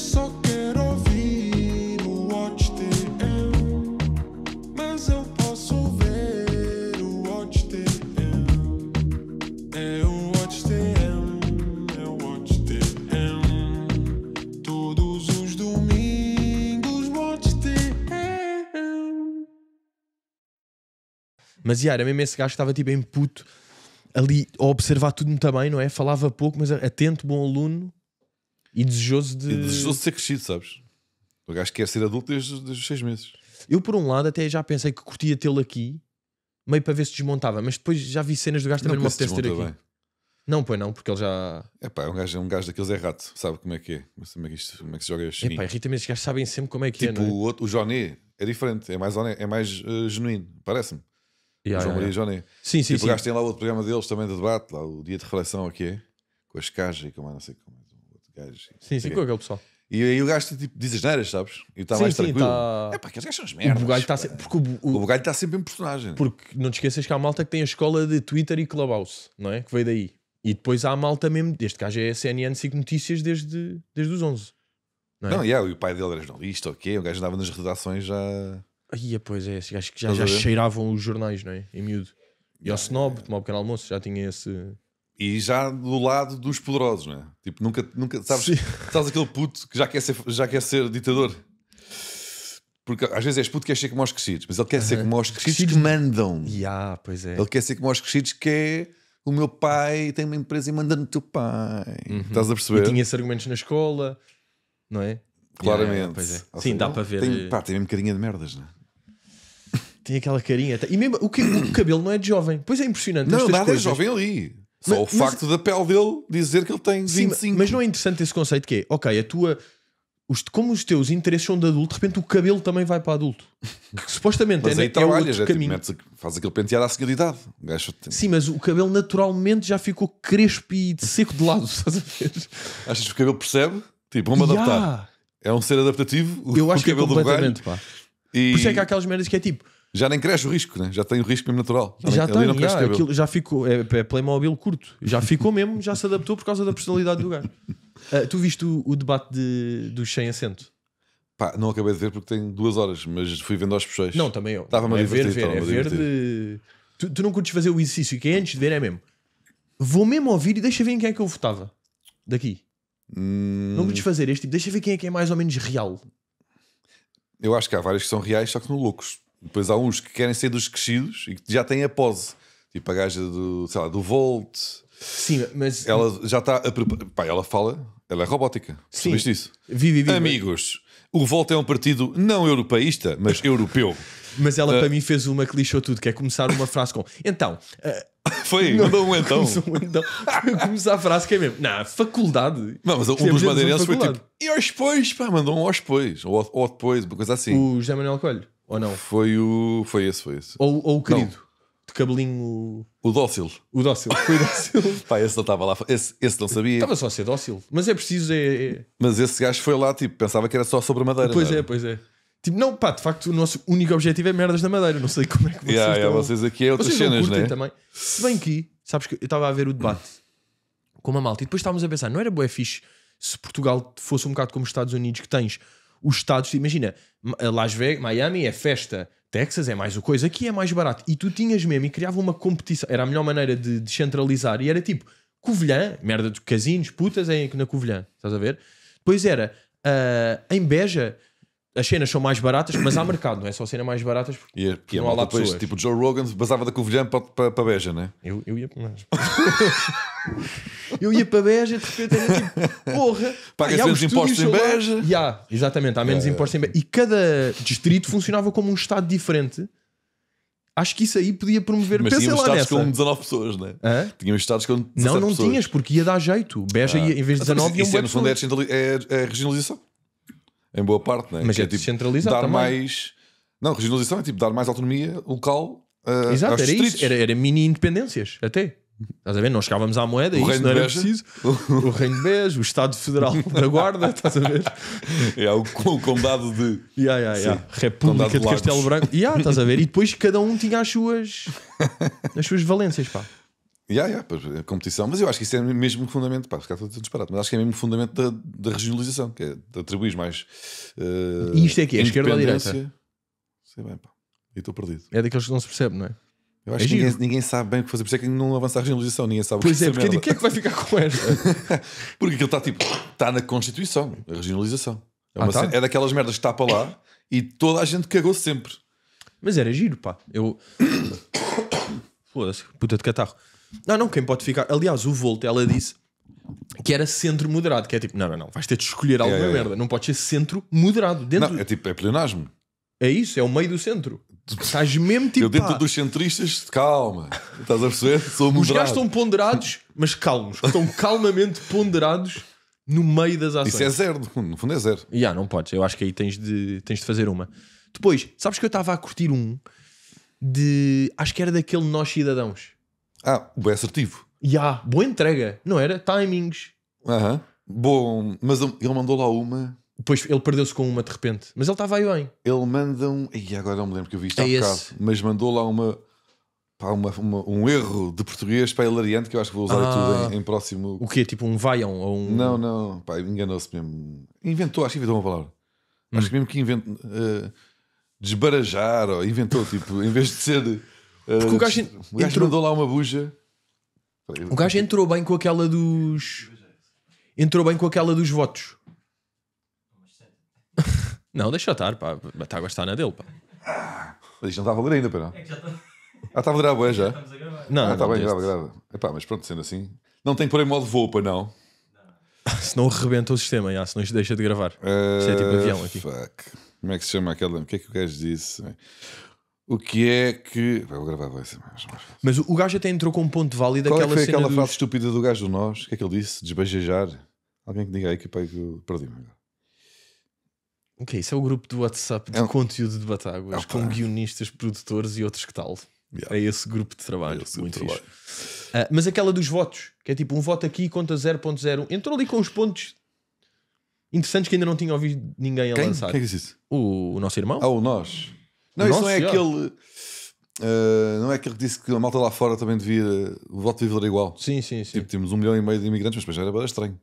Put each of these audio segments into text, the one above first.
só quero ouvir o Watch TM, mas eu posso ver o Watch TM. É o Watch TM, é o Watch TM. Todos os domingos, Watch TM. Mas, Iara, mesmo esse gajo estava tipo em puto ali a observar tudo muito bem, não é? Falava pouco, mas atento, bom aluno e desejoso de. E desejoso de ser crescido, sabes? O gajo quer ser adulto desde, desde os seis meses. Eu, por um lado, até já pensei que curtia tê-lo aqui, meio para ver se desmontava, mas depois já vi cenas do gajo também não, não me apetece ter aqui. Bem. Não, pois não, porque ele já. É pá, é um gajo, é um gajo daqueles é rato, sabe como é que é, como é que, isto, como é que se joga este. É pá, irrita-me, estes gajos sabem sempre como é que tipo, é. Tipo, é? o, o Johnny é diferente, é mais, é mais uh, genuíno, parece-me. Yeah, João Maria yeah. Johnny. Sim, sim. Tipo, sim. o gajo tem lá outro programa deles também de debate, lá o dia de reflexão, aqui é, com as cajas e com é, não sei como é gajo. Sim, com aquele pessoal. E aí o gajo tipo, diz as neiras, sabes? E está mais tranquilo. Tá... É pá, aqueles gajos são as merdas. O bugalho está se... porque o, o... o bugalho está sempre em personagem. Porque não te esqueças que há malta que tem a escola de Twitter e Clubhouse, não é? Que veio daí. E depois há a malta mesmo. Este gajo é CNN 5 Notícias desde, desde os 11. Não, é? não yeah, é, e o pai dele era jornalista, ok? O gajo andava nas redações já. ah pois é, acho que já, já cheiravam os jornais, não é? Em miúdo. E ao ah, Snob, é. tomava um pequeno almoço, já tinha esse e já do lado dos poderosos, não é? Tipo, nunca, nunca sabes, estás aquele puto que já quer ser, já quer ser ditador. Porque às vezes és puto que quer ser como aos crescidos, mas ele quer uhum. ser como aos crescidos, crescidos que mandam. Yeah, pois é. Ele quer ser como aos crescidos que é o meu pai tem uma empresa e manda-me teu pai. Uhum. Estás a perceber? E tinha esses argumentos na escola, não é? Claramente. Yeah, pois é. Sim, dá para ver. Tem, eh, pá, tem mesmo carinha de merdas, não é? Tem aquela carinha. E mesmo o, que, o cabelo não é de jovem. Pois é impressionante. Não, nada é coisas. é jovem ali. Só mas, o facto mas... da pele dele dizer que ele tem 25. Sim, mas não é interessante esse conceito que é, ok, a tua. Os, como os teus interesses são de adulto, de repente o cabelo também vai para adulto. Que supostamente mas é, aí é trabalhas, outro é, tipo, caminho. Tipo, faz aquele penteado à senhora idade. Sim, mas o cabelo naturalmente já ficou crespo e seco de lado, estás a ver? Achas que o cabelo percebe? Tipo, vamos yeah. adaptar. É um ser adaptativo. Eu acho que é completamente, pá. E... Por isso é que há aquelas merdas que é tipo já nem cresce o risco, né? já tem o risco mesmo natural. Já, tem, não já, já ficou, é, é Playmobil curto, já ficou mesmo, já se adaptou por causa da personalidade do gajo. Uh, tu viste o, o debate de, dos sem assento? Pá, não acabei de ver porque tem duas horas, mas fui vendo aos pessoas. Não, também eu. Estava-me é a ver, ver, é ver de... tu, tu, não curtes fazer o exercício, que é antes de ver, é mesmo. Vou mesmo ouvir e deixa ver em quem é que eu votava. Daqui. Hum... Não curtes fazer este tipo, deixa ver quem é que é mais ou menos real. Eu acho que há vários que são reais, só que são loucos. Depois há uns que querem ser dos crescidos e que já têm a pose. Tipo a gaja do, sei lá, do Volt. Sim, mas. Ela já está. A... Pá, ela fala, ela é robótica. Sim. Viste isso? Vive, Amigos, o Volt é um partido não europeísta, mas europeu. Mas ela uh, para mim fez uma que lixou tudo, que é começar uma frase com então. Uh, foi, mandou um então. Um então. começar a frase que é mesmo. Na faculdade. Não, mas um dos madeirenses foi tipo. E aos pois, pá, mandou um aos pois, ou, ou depois, uma coisa assim. O José Manuel Coelho. Ou não? Foi o. Foi esse, foi esse. Ou, ou o querido. Não. De cabelinho. O dócil. O dócil. Foi o dócil. Pá, esse não estava lá. Esse, esse não sabia. Estava só a ser dócil. Mas é preciso. É, é... Mas esse gajo foi lá, tipo, pensava que era só sobre a madeira. Pois é, pois é. Tipo, não, pá, de facto, o nosso único objetivo é merdas na madeira. Não sei como é que vocês. Yeah, estão... yeah, vocês aqui é outras cenas, né? também. Se bem que, sabes que eu estava a ver o debate com uma malta e depois estávamos a pensar, não era boa fixe se Portugal fosse um bocado como os Estados Unidos, que tens os estados, imagina, eh, Las Vegas, Miami é festa, Texas é mais o coisa, aqui é mais barato. E tu tinhas mesmo e criava uma competição, era a melhor maneira de descentralizar. E era tipo, Covilhã, merda de casinos, putas é na Covilhã, estás a ver? Depois era, uh, em Beja, as cenas são mais baratas, mas há mercado, não é só cenas mais baratas porque, yeah, é- porque não há lá depois, pessoas. Tipo, Joe Rogan basava da Covilhã para, para, para Beja, né? Eu, eu ia para Eu ia para Beja de repente era tipo, porra, paga menos impostos em Beja. Yeah, exatamente, há menos é, é. impostos em Beja. E cada distrito funcionava como um estado diferente. Acho que isso aí podia promover. Mas Pensa estados com 19 pessoas, né? Hã? Tínhamos estados com 19 Não, não pessoas. tinhas, porque ia dar jeito. Beja, ah. ia, em vez de 19, ia um Isso é, no fundo, é, é, é regionalização em boa parte, né? Mas que é, é tipo, centralizar dar também. mais. Não, regionalização é tipo dar mais autonomia local uh, Exato, aos era distritos. isso. Era, era mini independências, até. Estás a ver? Não chegávamos à moeda, o isso não era preciso. o Reino de Beja, o Estado Federal da Guarda, estás a ver? É, o, o Condado de. Yeah, yeah, yeah. República de, de Castelo Branco. Yeah, estás a ver? E depois cada um tinha as suas, as suas valências, pá. Yeah, yeah, a é competição, mas eu acho que isso é mesmo fundamento, pá, ficar todo disparado, mas acho que é mesmo fundamento da, da regionalização, que é atribuir mais. Uh, e isto é que é esquerda ou direita? Sei bem, pá, e estou perdido. É daqueles que não se percebe, não é? Eu acho é que ninguém, ninguém, sabe bem o que fazer, por isso é que não avança a regionalização, ninguém sabe pois o que é, porque o quem é que vai ficar com esta? porque aquilo está tipo, está na Constituição, a regionalização. É, ah, tá? é daquelas merdas que para lá e toda a gente cagou sempre. Mas era giro, pá. Eu. Foda-se, puta de catarro. Não, não, quem pode ficar. Aliás, o Volta, ela disse que era centro moderado, que é tipo, não, não, não, vais ter de escolher alguma é, é, merda, não pode ser centro moderado. Dentro... Não, é tipo, é pleonasmo. É isso, é o meio do centro. Estás mesmo tipo. Eu dentro pá. dos centristas, calma. Estás a perceber? Sou moderado. Os gajos estão ponderados, mas calmos. Estão calmamente ponderados no meio das ações. Isso é zero, no fundo é zero. Já, yeah, não podes. Eu acho que aí tens de, tens de fazer uma. Depois, sabes que eu estava a curtir um de. Acho que era daquele Nós Cidadãos. Ah, bem assertivo. Ya, yeah, boa entrega, não era? Timings. Aham. Bom, mas ele mandou lá uma. Depois ele perdeu-se com uma de repente. Mas ele estava aí bem. Ele manda um. E agora não me lembro que eu vi isto há é bocado. Mas mandou lá uma, pá, uma- uma- um erro de português para hilariante que eu acho que vou usar Ah. tudo em, em próximo. O quê? Tipo um vaião ou um. Não, não, pá, enganou-se mesmo. Inventou, acho que inventou uma palavra. Acho hum. que mesmo que inventou. Eh, desbarajar, ou inventou, tipo, em vez de ser eh, Porque o gajo, o gajo entrou... mandou lá uma buja. O gajo entrou bem com aquela dos. Entrou bem com aquela dos votos. Não, deixa estar, pá. Está a gostar na é dele, pá. Ah, mas isto não está a valer ainda, pá. É que já está. Ah, estava a durar boa já? já a gravar. Não, ah, está bem, grava, grava. Epá, mas pronto, sendo assim. Não tem que pôr modo voo, para não. Se não. rebenta o sistema, já, senão isto deixa de gravar. Uh, isto é tipo eh, avião aqui. Fuck. Como é que se chama aquela? O que é que o gajo disse? O que é que. Vou gravar dois. Mas, mas o gajo até entrou com um ponto válido Qual é aquela foi cena aquela dos... frase estúpida do gajo do nós? O que é que ele disse? Desbajejar? Alguém que diga aí que, pá, que eu perdi-me agora. O que é isso? É o grupo do WhatsApp de é um... conteúdo de Batáguas, é um... com guionistas, produtores e outros que tal. Yeah. É esse grupo de trabalho. É muito trabalho. Uh, mas aquela dos votos, que é tipo um voto aqui conta 0.0. Entrou ali com os pontos interessantes que ainda não tinha ouvido ninguém a Quem? lançar. Quem é que isso? O, o nosso irmão. Ah, o nós. Não, isso não é aquele. Uh, não é aquele que disse que a malta lá fora também devia. O voto devia valer igual. Sim, sim, sim. Tipo, tínhamos um milhão e meio de imigrantes, mas depois era bastante estranho.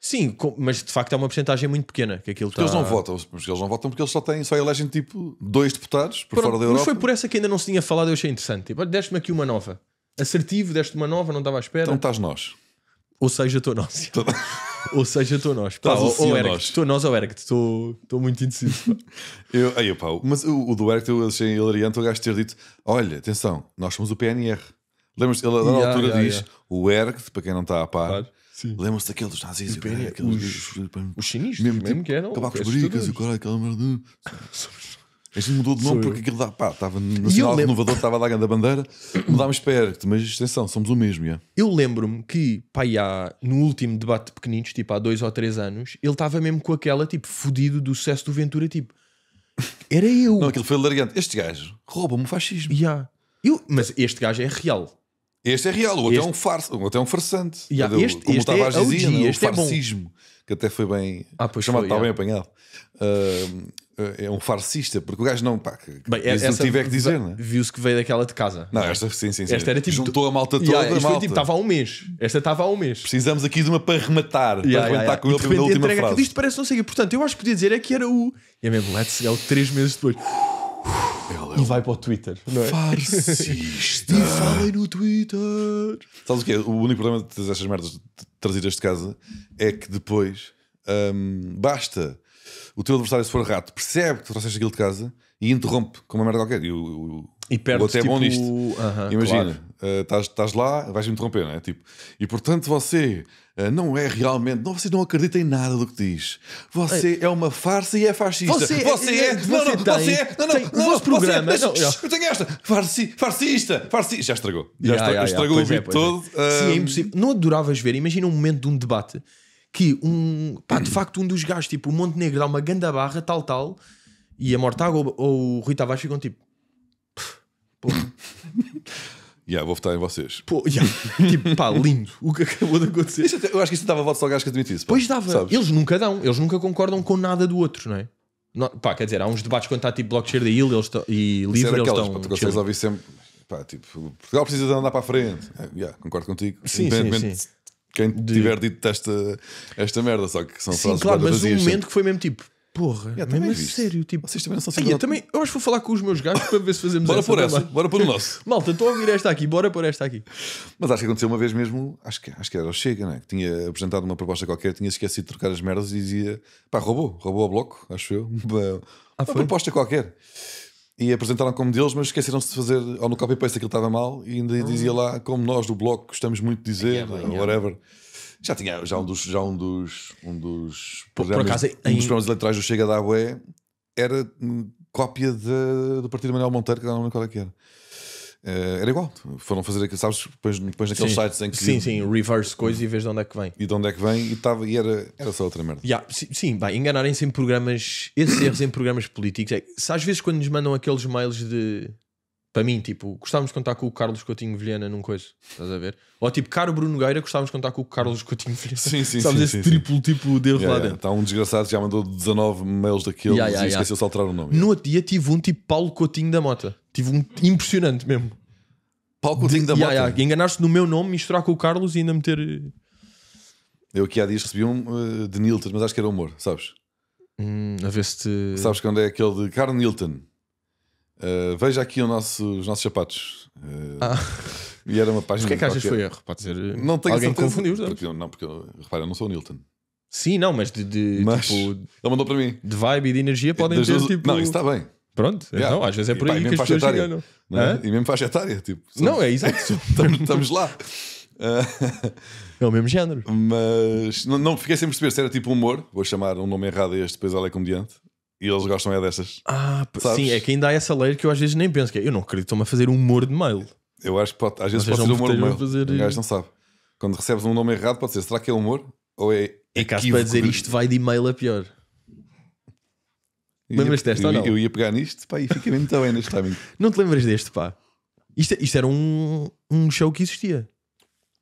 Sim, com- mas de facto é uma porcentagem muito pequena que aquilo Porque eles tá- não votam, porque eles não votam porque eles só têm, só elegem tipo dois deputados por Pronto, fora da Europa. Mas foi por essa que ainda não se tinha falado, eu achei interessante. Tipo, deste-me aqui uma nova. Assertivo, deste uma nova, não estava à espera. Então estás nós. Ou seja, estou nós. ou seja, estou nós. Pá, ou ou assim, Eric. Estou nós ou Eric. Estou muito indeciso. eu, aí, pá, mas o, o do Eric eu achei hilariante o gajo ter dito: olha, atenção, nós somos o PNR. Lembras-te? Ele, na yeah, altura, yeah, diz: yeah. o Erg, para quem não está a par, claro. lembram-se daqueles dos nazis, PNR, aqueles, os, os, os, chineses, mesmo, mesmo tipo, que eram. Acabar com as bricas e o caralho, aquela merda. Este mudou de nome Sou porque aquilo dá, pá, estava no lembro... renovador, estava lá a bandeira, mudámos perto, mas extensão, somos o mesmo. Yeah. Eu lembro-me que, pá, no último debate de pequeninos, tipo há dois ou três anos, ele estava mesmo com aquela, tipo, fodido do sucesso do Ventura, tipo, era eu. Não, aquilo foi largante. Este gajo rouba-me o fascismo. Yeah. Eu, mas este gajo é real. Este é real, o outro é este... é um farsa, o outro é um farsante. Yeah. Este, este, é né, este é dizia, OG, este o É bom que até foi bem. Ah, pois chamado, foi, está é. bem apanhado. Uh, é um farcista, porque o gajo não, pá, que, Bem, essa, não tiver que dizer, né? Viu-se que veio daquela de casa. Não, esta sim, sim, sim. Esta era tipo. Juntou a malta toda. Yeah, tipo, estava há um mês. Esta estava há um mês. Precisamos aqui de uma para rematar. Yeah, para yeah, yeah. com ele na última frase. Aquilo, isto parece não sei Portanto, eu acho que podia dizer é que era o. E é mesmo, let's go, é três meses depois. Ele é e vai para o Twitter, não é? Farcista! e vai no Twitter! Sabes o que é? O único problema de estas merdas trazidas de casa é que depois um, basta o teu adversário, se for rato, percebe que tu trouxeste aquilo de casa e interrompe com uma merda qualquer. E, o, e é perde até tipo... bom nisto. Uh -huh, Imagina, claro. uh, estás, lá, vais me interromper, não é? Tipo, e portanto você ah, não é realmente. Não, você não acredita em nada do que diz. Você é, é uma farsa e é fascista. Você, é- você é. é você não, não, tem, você é. Não, não, tem, não, não você é. Deixa, não, eu tenho esta. Farsi, farcista. Farsi, já estragou. Já yeah, estragou yeah, yeah, o é, vídeo é. todo. É. Um... Sim, é impossível. Não adoravas ver. Imagina um momento de um debate que um. Pá, de facto, um dos gajos, tipo, o Montenegro dá uma ganda barra, tal, tal. E a Mortágua ou, ou o Rui Tavares ficam tipo. Pô. Yeah, vou votar em vocês. Pô, yeah. tipo, pá, lindo o que acabou de acontecer. eu acho que isso dava votos ao gajo que admitisse. Pá. Pois dava. Sabes? Eles nunca dão, eles nunca concordam com nada do outro, não é? Não, pá, quer dizer, há uns debates quando está tipo Blockchain da Ilha e é Livre, eles aquelas, estão... Pá, tu ouvir sempre... Pá, tipo, Portugal precisa de andar para a frente. É, yeah, concordo contigo. Sim, sim, sim. Quem tiver dito esta, esta merda, só que são Sim, claro, mas um momento sempre. que foi mesmo tipo Porra, é, mas sério, tipo. Vocês também não são eu, também, eu acho que vou falar com os meus gajos para ver se fazemos bora essa. Bora por essa, bora por o nosso. Malta, estou a ouvir esta aqui, bora por esta aqui. Mas acho que aconteceu uma vez mesmo, acho que, acho que era o Chega, né? que tinha apresentado uma proposta qualquer, tinha esquecido de trocar as merdas e dizia, pá, roubou, roubou o bloco, acho eu, uma, ah, uma proposta qualquer. E apresentaram como deles, mas esqueceram-se de fazer, ou no copy-paste aquilo estava mal, e ainda hum. dizia lá, como nós do bloco gostamos muito de dizer, whatever. Já tinha, já um dos, já um dos, um dos programas, por acaso, em... um dos programas eleitorais do Chega da Ué era hum, cópia de, do partido Manuel Monteiro, que não lembro qual é que era. Uh, era igual, foram fazer aquilo, sabes? Depois, depois naqueles sim. sites em que. Sim, sim, reverse coisa e vês de onde é que vem. E de onde é que vem e, tava, e era, era só outra merda. Yeah, sim, bem, enganarem-se em programas, esses erros em programas políticos. É, às vezes, quando nos mandam aqueles mails de para mim, tipo, gostávamos de contar com o Carlos Coutinho Vilhena num coisa, estás a ver? Ou tipo, caro Bruno Nogueira, gostávamos de contar com o Carlos Coutinho Vilhena. Sim, sim, sim, esse sim, triplo sim. tipo de erro yeah, lá yeah. dentro. Está um desgraçado que já mandou 19 mails daquele yeah, yeah, e esqueceu de alterar o nome. No outro dia tive um tipo Paulo Coutinho da Mota. Tive um impressionante mesmo. Paulo Coutinho de, da Mota? Yeah, yeah. Enganaste no meu nome, misturar com o Carlos e ainda meter... Eh, Eu aqui há dias recebi um uh, de Nilton, mas acho que era humor, sabes? Hum, a ver se te... Sabes quando é aquele de Carlos Nilton? Eh, veja aqui nosso, os nossos sapatos. Uh, ah. E era uma é página. que é que achas que foi erro? Pode ser. Eh, não tenho Alguém confundiu os dois. Porque eu, não, porque eu, repara, eu não sou o Newton. Sim, não, mas de. de mas tipo, ele mandou para mim. De vibe e de energia podem ter vezes tipo. Não, isso está bem. Pronto, yeah. então às vezes é por e, aí pá, que as pessoas etária, É? é? E mesmo faixa etária, tipo. Somos... Não, é exato. estamos lá. é o mesmo género. Mas não, não, fiquei sem perceber se era tipo humor, vou chamar um nome errado a este, depois ela é comediante, e eles gostam é dessas. Ah, sabes? sim, é que ainda há essa lei que eu às vezes nem penso. Que é, eu não acredito, estou-me a fazer humor de mail. Eu acho que pode, às vezes Mas pode ser humor de mail. Fazer... O gajo não sabe. Quando recebes um nome errado, pode ser será que é humor? Ou é. É caso para dizer isto vai de e-mail a pior. Lembras-te desta eu, ou não? Eu ia pegar nisto pá, e fiquei muito bem neste timing. Não te lembras deste, pá? Isto, isto era um, um show que existia.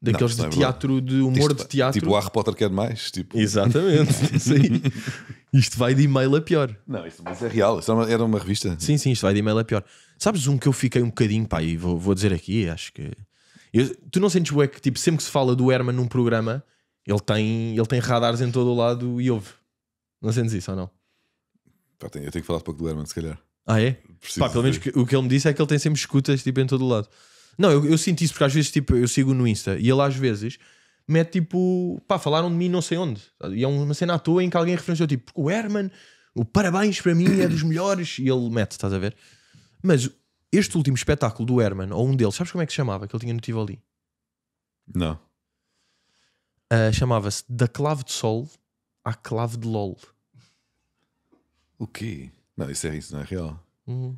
Daqueles não, de é teatro, de humor isto, de teatro. Tipo o Harry Potter quer mais. Tipo... Exatamente. aí. Isto vai de e-mail a pior. Não, isto mas é real. Isto era é uma, era uma revista. Sim, sim, isto vai de e-mail a pior. Sabes um que eu fiquei um bocadinho, pá, e vou, vou dizer aqui, acho que. Eu, tu não sentes o é que, tipo, sempre que se fala do Herman num programa, ele tem, ele tem radares em todo o lado e ouve. Não sentes isso ou não? Pá, Eu tenho que falar pouco do Herman, se calhar. Ah, é? Preciso Pá, pelo menos que- o que ele me disse é que ele tem sempre escutas tipo, em todo o lado. Não, eu, eu sinto isso porque às vezes tipo, eu sigo no Insta e ele às vezes mete tipo, pá, falaram de mim não sei onde. E é uma cena à toa em que alguém referenciou tipo, o Herman, o parabéns para mim é dos melhores. E ele mete, estás a ver? Mas este último espetáculo do Herman, ou um deles, sabes como é que se chamava? Que ele tinha no Tivoli? Não. Uh, Chamava-se Da Clave de Sol à Clave de LOL. O quê? Não, isso, é, isso não é real. Uhum.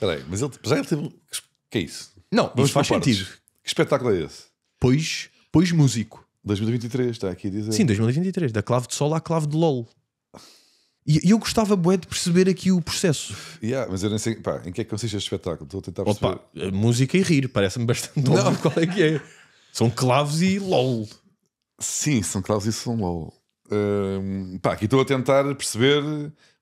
Peraí, mas ele, mas ele teve Que é isso? Não, mas faz sentido. Que espetáculo é esse? Pois Pois músico. 2023, está aqui a dizer. Sim, 2023, da clave de sol à clave de LOL. E eu gostava bué de perceber aqui o processo. Yeah, mas eu nem sei, pá, em que é que consiste este espetáculo? Estou a tentar perceber. Opa, música e rir, parece-me bastante óbvio qual é que é. São claves e LOL. Sim, são claves e são LOL pá, aqui estou a tentar perceber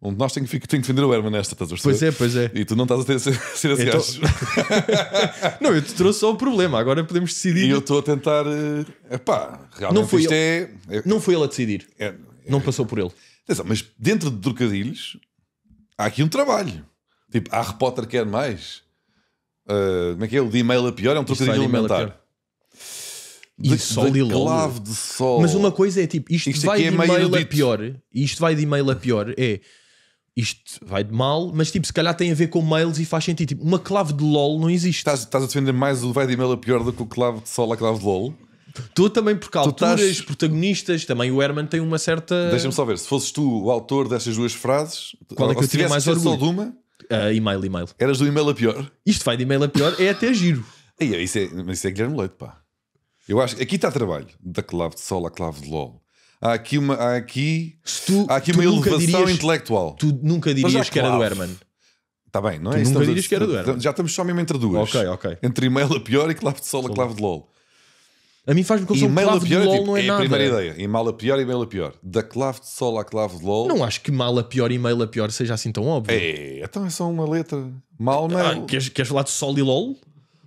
onde nós tem que, tem que defender o Herman nesta, estás a perceber? Pois é, pois é. E tu não estás a ter, ser, ser esse assim, então... gajo. não, eu te trouxe só o problema, agora podemos decidir. E eu estou a tentar. Eh, pá, realmente não foi isto ele... é... é- não foi ele a decidir. É, é... Não passou por ele. Atenção, mas dentro de trocadilhos há aqui um trabalho. Tipo, a Harry Potter quer mais. Uh, como é que é? O de e-mail a pior é um trocadilho alimentar de Isso, sol de e clave de sol. Mas uma coisa é tipo, isto, Isto vai é de é e-mail a pior. Isto vai de e-mail a pior. É isto vai de mal, mas tipo, se calhar tem a ver com mails e faz sentido. Tipo, uma clave de LOL não existe. Estás, estás a defender mais o vai de e-mail a pior do que o clave de sol a clave de LOL? Tu também, porque há alturas, estás- protagonistas, também o Herman tem uma certa. Deixa-me só ver, se fosses tu o autor destas duas frases, Qual é que eu tivesse mais sido só de uma, ah, e-mail, e-mail. eras do e-mail a pior. Isto vai de e-mail a pior, é até giro. Aí, isso, é, mas isso é Guilherme Leite, pá. Eu acho que aqui está trabalho, da clave de sol à clave de LOL. Há aqui uma, há aqui, tu, há aqui uma elevação dirias, intelectual. Tu nunca tá é dirias que era do Herman. Está bem, não é tu Nunca dirias que era do Herman. Já estamos só mesmo entre duas. Ok, ok. Entre e-mail a pior e clave de sol a clave de LOL. A mim faz-me confusão. E-mail a pior é tipo, não é, é nada. a primeira ideia. E-mail a pior, e-mail a pior. Da clave de sol à clave de LOL. Não acho que mal a pior, e-mail a pior seja assim tão óbvio. É, então é só uma letra. Mal, mail. Ah, queres, queres falar de sol e LOL?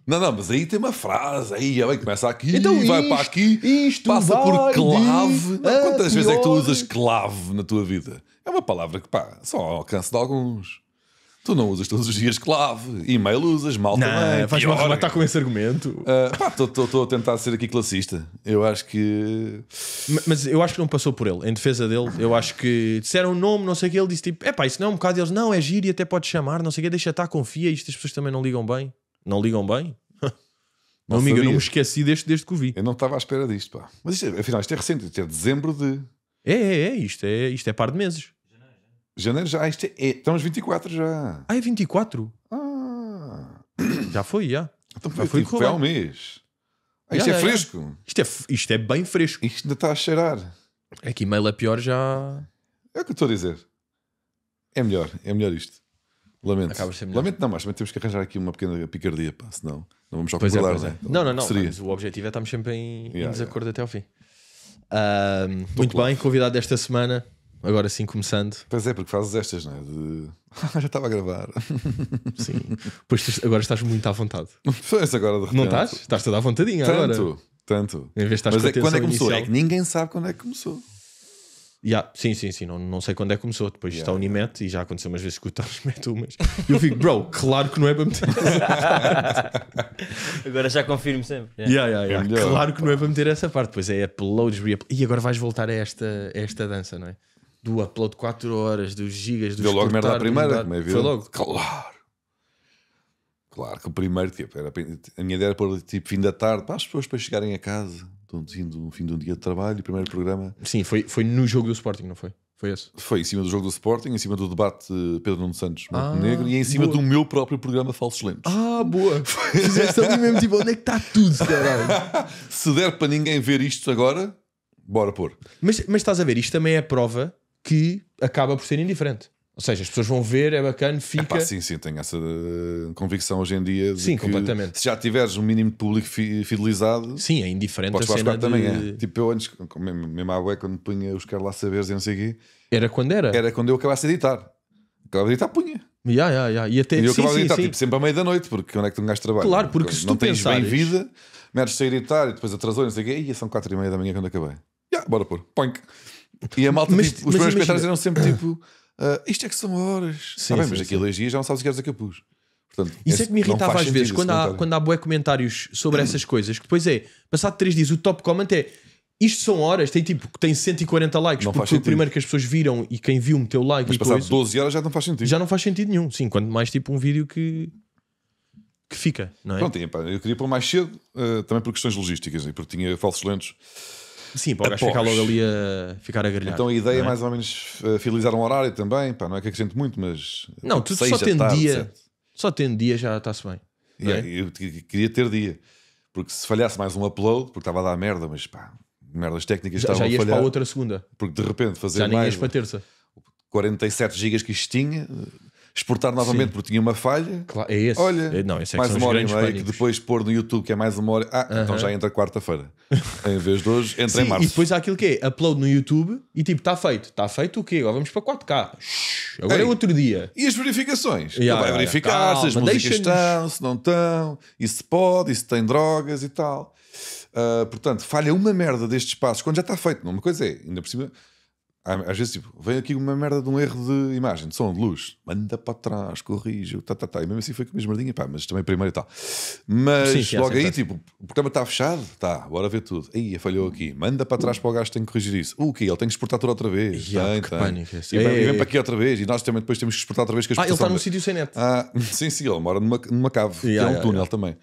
Não, não, mas aí tem uma frase, aí vai começa aqui, então, vai isto, para aqui, isto passa por clave. Não, quantas vezes é que tu usas clave na tua vida? É uma palavra que, pá, só ao alcance de alguns. Tu não usas todos os dias clave, e-mail usas, mal não, também. Vais-me arrematar com esse argumento. Uh, pá, estou a tentar ser aqui classista. Eu acho que. Mas eu acho que não passou por ele. Em defesa dele, eu acho que disseram o um nome, não sei o que. Ele disse tipo, é pá, isso não é um bocado. Eles, não, é giro e até pode chamar, não sei o que, deixa estar, confia. Isto as pessoas também não ligam bem. Não ligam bem? Não, amigo, eu não me esqueci deste desde que o vi. Eu não estava à espera disto, pá. Mas isto, é, afinal, isto é recente, isto é dezembro de. É, é, é, isto é, isto é par de meses. Janeiro já, isto é, é. Estamos 24 já. Ah, é 24? Ah. Já foi, já. Então foi, já foi, foi tipo, há um mês. Ah, isto já, é já, fresco. Isto, é, isto é bem fresco. Isto ainda está a cheirar. É que e-mail é pior já. É o que eu estou a dizer. É melhor, é melhor isto. Lamento. Acabas sempre Lamento não, mas também temos que arranjar aqui uma pequena picardia, pá, senão não vamos ao pois é, né? Não, não, não. Seria. Mas o objetivo é estarmos sempre em, yeah, em desacordo yeah. até ao fim. muito claro. bem, convidado desta semana. Agora sim, começando. Pois é, porque fazes estas, não é? De... Ah, já estava a gravar. Sim. Pois agora estás muito à vontade. Pois agora de Não estás? Estás toda à vontadinha tanto, agora. Tanto, tanto. Em vez de estar Mas é, quando é que começou? É inicial... É que ninguém sabe quando é que começou. Yeah, sim, sim, sim, não, não sei quando é que começou. Depois yeah, está o Nimet e já aconteceu umas vezes que o Nimet mete umas. E eu fico, bro, claro que não é para meter. agora já confirmo sempre. Yeah. Yeah, yeah, é yeah. Claro que não é para meter essa parte. Pois é, uploads, reuploads. E agora vais voltar a esta, a esta dança, não é? Do upload 4 horas, dos gigas, dos Deu logo merda a primeira, como é Foi logo. Claro. Claro que o primeiro, tipo, era, a minha ideia era pôr tipo fim da tarde, para as pessoas para chegarem a casa dizendo no fim de um dia de trabalho, primeiro programa. Sim, foi, foi no jogo do Sporting, não foi? Foi esse? Foi em cima do jogo do Sporting, em cima do debate eh, Pedro Nuno Santos ah, Negro e em cima boa. do meu próprio programa Falsos Lentes. Ah, boa! Fizeste ali mesmo, tipo, onde é que está tudo, caralho? Se der para ninguém ver isto agora, bora pôr. Mas, mas estás a ver, isto também é prova que acaba por ser indiferente. Ou seja, as pessoas vão ver, é bacana, fica. Epá, sim, sim, tenho essa eh, convicção hoje em dia. sim, completamente. Se já tiveres um mínimo de público fidelizado. Sim, é indiferente podes a cena de... também é. Tipo, eu antes, mesmo à web, quando punha os caras lá saberes e não sei o quê. Era quando era? Era quando eu acabasse a editar. Acabava de editar, punha. Yeah, yeah, yeah. E, até... e eu sim, acabava sim, de editar, sim. tipo, sempre à meia da noite, porque onde é que tu ganhas trabalho Claro, porque se não tens pensares... bem vida, meres a editar e depois atrasou, não sei o quê, e são quatro e meia da manhã quando acabei. Yeah, bora pôr, punk. E a malta, mas, tipo, os primeiros meus comentários eram sempre tipo. Uh, isto é que são horas. Sim, ah, bem, sim, mas daqui a dois dias já não sabes o que é que eu pus. Portanto, Isso é que me irritava às vezes quando há, quando há bué comentários sobre essas coisas, que depois é, passado 3 dias, o top comment é isto são horas, tem tipo, tem 140 likes, não porque o primeiro que as pessoas viram e quem viu meteu like. Mas passado 12 horas já não faz sentido. Já não faz sentido nenhum, sim, quanto mais tipo um vídeo que, que fica, não é? Pronto, eu queria pôr mais cedo, uh, também por questões logísticas e porque tinha falsos lentes Sim, para o gajo ficar logo ali a ficar a grilhar. Então a ideia é? é? mais ou menos eh, fidelizar um horário também, pá, não é que acrescente muito, mas. Não, tu só tem tarde, dia, certo? só tem dia já está-se bem. Yeah, é? Eu queria ter dia, porque se falhasse mais um upload, porque estava a dar merda, mas pá, merdas técnicas a estavam já ias para a outra segunda. Porque de repente fazer já mais. Já ias para terça. 47 gigas que isto tinha, exportar novamente Sim. porque tinha uma falha. Claro, é esse. Olha, é, não, esse é mais uma hora e meia, que depois pôr no YouTube, que é mais uma hora. Ah, uh -huh. então já entra quarta-feira. em vez de hoje, entra Sim, em março. E depois há aquilo que é upload no YouTube e tipo, está feito. Está feito o quê? Agora vamos para 4K. agora é Ei, é outro dia. E as verificações? Yeah, tu vai yeah, verificar calma, se as músicas estão, se não estão, e se pode, e se tem drogas e tal. Uh, portanto, falha uma merda destes passos quando já está feito. É? Uma coisa é, ainda por cima às vezes tipo, vem aqui uma merda de um erro de imagem, de som, de luz, manda para trás, corrige, tá, tá, tá. E mesmo assim foi com a mesma merdinha, pá, mas também primeiro e tal. Mas sim, sim, logo sim, aí, tipo, o programa está fechado, tá, bora ver tudo. Aí falhou aqui, manda para trás para o gajo, tem que corrigir isso. O que? Ele tem que exportar tudo outra vez. já tem, que tem. Pânico, e, vem, vem para aqui outra vez, e nós também depois temos que exportar outra vez. Que a ah, ele está num sítio sem net. Ah, sim, sim, ele mora numa, numa cave, yeah, que é um yeah, túnel também.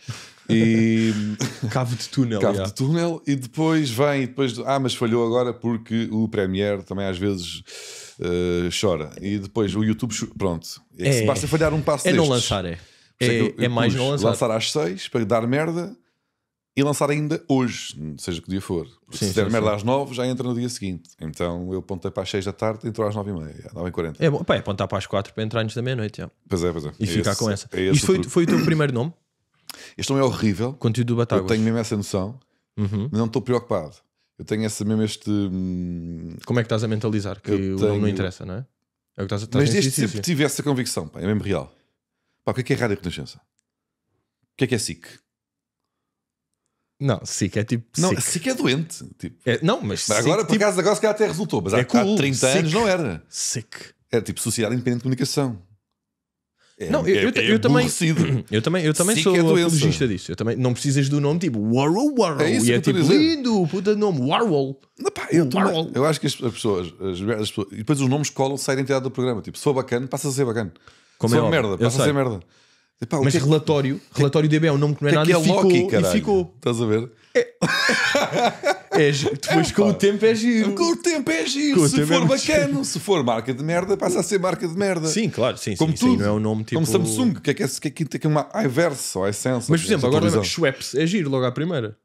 E... Cabo de túnel. Cabo yeah. de túnel. E depois vem, e depois. Ah, mas falhou agora porque o Premiere também às vezes. Uh, chora e depois o YouTube pronto é, é. basta falhar um passo é destes. não lançar é é, é, é mais não lançar lançar às seis para dar merda e lançar ainda hoje, seja que dia for. Sim, se der sim, merda sim. às 9, já entra no dia seguinte. Então eu apontei para as 6 da tarde, entrou às 9 e meia, nove e quarenta É, bom, pá, é apontar para as 4 para entrar antes da meia-noite. Pois é, pois é. E é ficar esse, com essa. É foi, foi o teu primeiro nome? Este nome é horrível. Conteúdo do Batáguas. Eu tenho mesmo essa noção, uhum. mas não estou preocupado. Eu tenho essa, mesmo este. Hum, Como é que estás a mentalizar? Que eu o tenho... nome não interessa, não é? é o que estás a mas desde sempre tipo, tive essa convicção, pá, é mesmo real. Pá, o que é, que é Rádio Renascença? O que é que é SIC? Não, SIC é tipo. Não, SIC é doente. Tipo. É, não, mas. agora, por tipo... acaso, agora se calhar até resultou, mas é há, cool. há 30 sick. anos não era. SIC. Era é tipo Sociedade Independente de Comunicação. É, não, eu, é, eu, eu também, eu também, eu também sou é apologista disso. Eu também não precisas do nome tipo Warhol Warhol. É e é tipo lindo, puta nome Warhol. eu, eu acho que as, pessoas, as, as pessoas, e depois os nomes colam-se à identidade do programa. Tipo, sou bacana, passa a ser bacana. Como sou é merda, passa a ser merda. Epá, mas que... relatório, relatório DB é um nome que não é, que é é nada é e, ficou, Loki, e ficou. Estás a ver? É, é depois com o tempo é giro. Com o tempo é giro. Com se é for é bacano, se for marca de merda, passa a ser marca de merda. Sim, claro, sim, como sim, tudo. Sim, não é um nome tipo. Como Samsung, que é que é, que é, que é uma iVerse ou iSense. Mas, por exemplo, agora lembra assim. que Schweppes é giro logo à primeira.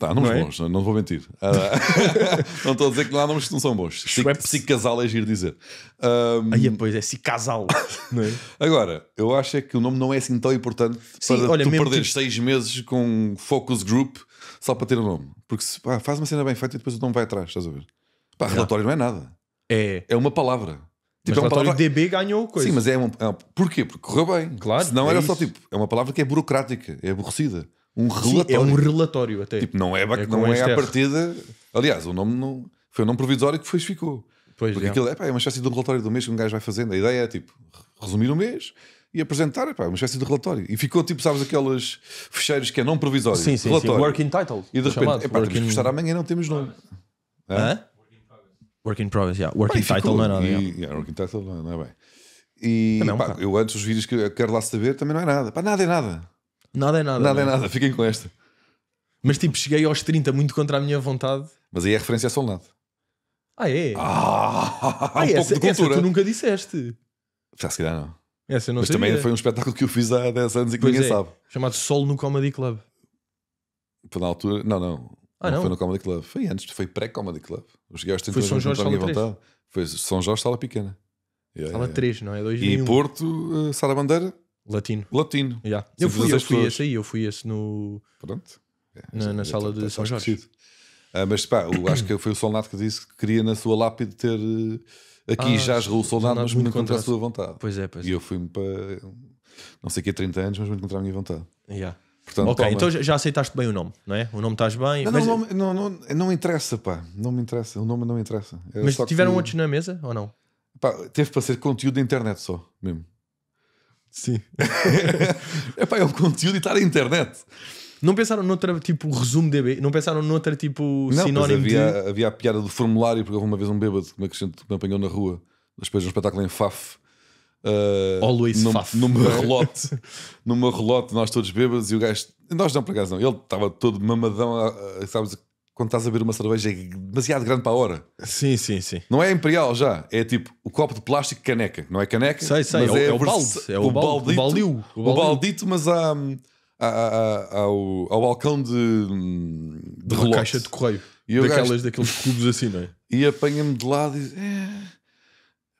Tá, nomes não é? bons, não vou mentir. Ah, não estou a dizer que não há nomes que não são bons. Schweppes. Se casal é giro dizer. Um... Aí, depois é se casal. é? Agora, eu acho é que o nome não é assim tão importante Sim, para olha, tu perderes tipo... seis meses com um focus group só para ter o um nome. Porque se, pá, faz uma cena bem feita e depois o nome vai atrás, estás a ver? Pá, relatório não, não é nada. É. É uma palavra. Tipo, mas é uma palavra... DB ganhou coisa. Sim, mas é uma. É uma... Porquê? Porque correu bem. Claro. Senão é era isso. só tipo. É uma palavra que é burocrática, é aborrecida um relatório. Sim, é um relatório até. Tipo, não é, é não é a partida. Aliás, o nome não, foi o nome provisório que depois ficou. Pois Porque é. aquilo é, pá, é uma espécie de um relatório do mês que um gajo vai fazendo. A ideia é tipo resumir o mês e apresentar é, pá, uma espécie de relatório. E ficou tipo, sabes, aqueles fecheiros que é não provisório. Sim, sim, relatório. sim. Working title. E de repente, é pá, working... temos que postar amanhã e não temos nome. Hã? Hã? Working progress, yeah. Working pá, title não é nada. E, yeah, working title é, não é bem. E é um eu antes os vídeos que eu quero lá saber também não é nada. Pá, nada é nada. Nada é nada. Nada é, é nada, fiquem com esta. Mas tipo, cheguei aos 30 muito contra a minha vontade. Mas aí é a referência é soldado. Ah, é? Ah, ah um ah, pouco de cultura. Essa tu nunca disseste. Já se calhar não. Essa eu não Mas sabia. também foi um espetáculo que eu fiz há 10 anos e que pois ninguém é. sabe. Chamado Solo no Comedy Club. Foi na altura. Não, não. Ah, não, não, foi no Comedy Club. Foi antes, foi pré-Comedy Club. Eu cheguei aos 30 Foi São Jorge Sala 3. Vontade. Foi São Jorge Sala Pequena. Yeah, sala yeah. 3, não é? 2001. E Porto, uh, eh, Sala Bandeira, Latino. Latino. Yeah. Eu fui, eu fui esse aí, eu fui esse no. Pronto. É, na, na sala tá- de tá São Jorge. Ah, mas pá, eu acho que foi o soldado que disse que queria na sua lápide ter eh, aqui ah, já o soldado, mas muito contra a sua vontade. Pois é, pois E é. eu fui-me para não sei que há 30 anos, mas muito contra a minha vontade. Yeah. Portanto, ok, toma. então já aceitaste bem o nome, não é? O nome estás bem. Não, mas... não, não, não, não, interessa, pá. Não me interessa. O nome não me interessa. É mas tiveram que... outros na mesa ou não? Pá, teve para ser conteúdo da internet só, mesmo. Sim. é pá, é conteúdo e está na internet. Não pensaram noutra tipo resumo DB? Não pensaram noutra tipo não, sinónimo havia, de... havia a piada do formulário, porque houve uma vez um bêbado que me, que me apanhou na rua, depois de um espetáculo em FAF. Uh, Always num, faf. Numa relote, numa relote, nós todos bêbados e o gajo. Nós não, por acaso não. Ele estava todo mamadão, sabes, quando estás a beber uma cerveja é demasiado grande para a hora. Sim, sim, sim. Não é imperial já, é tipo o copo de plástico caneca, não é caneca? Sei, sei, mas é, é, é o, balde, é o, o baldito, baldio, o, baldio. o baldito, mas há, hum, há, há, ao, ao balcão de, hum, de Uma caixa de correio, daquelas, daqueles cubos assim, não é? E apanha-me de lado e diz, é,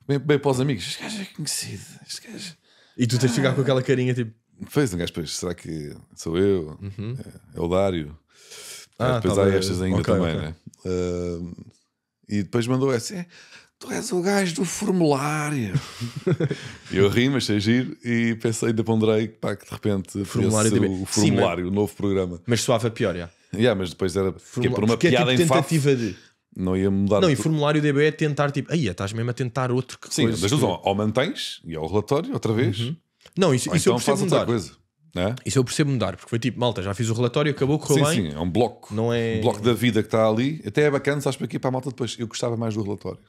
bem, bem para os amigos, este gajo é conhecido, este gajo... E tu tens de ficar com aquela carinha tipo... fez um gajo, pois, será que sou eu? Uhum. É, é o Dário? Ah, depois há estas ainda okay, também, okay. né? Uh, e depois mandou essa. Assim, ah, tu és o gajo do formulário. eu ri, mas sei giro e pensei, ainda ponderei pá, que de repente formulário de... o formulário, Sim, o novo programa. Mas soava pior, já. Yeah, mas depois era é Formula... por uma Porque é piada é tipo, em tentativa faf, de. Não ia mudar. Não, e formulário DB é tentar tipo, aí estás mesmo a tentar outro que Sim, coisa. Sim, que... ou mantens, e é o relatório outra vez. Uhum. Não, isso, ou isso então eu percebo mudar. Coisa. É? Isso eu percebo mudar, porque foi tipo, malta, já fiz o relatório, acabou, correu sim, bem. Sim, é um bloco. Não é... Um bloco da vida que está ali. Até é bacana, sabes para aqui, para a malta depois. Eu gostava mais do relatório.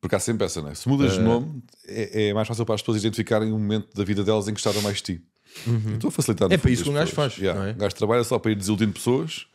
Porque há sempre essa, né? Se mudas de eh. nome, é, é, mais fácil para as pessoas identificarem um momento da vida delas em que gostaram mais de ti. Uhum. Estou a facilitar. É para isso que um gajo faz. Yeah. Não é? Um gajo trabalha só para ir desiludindo pessoas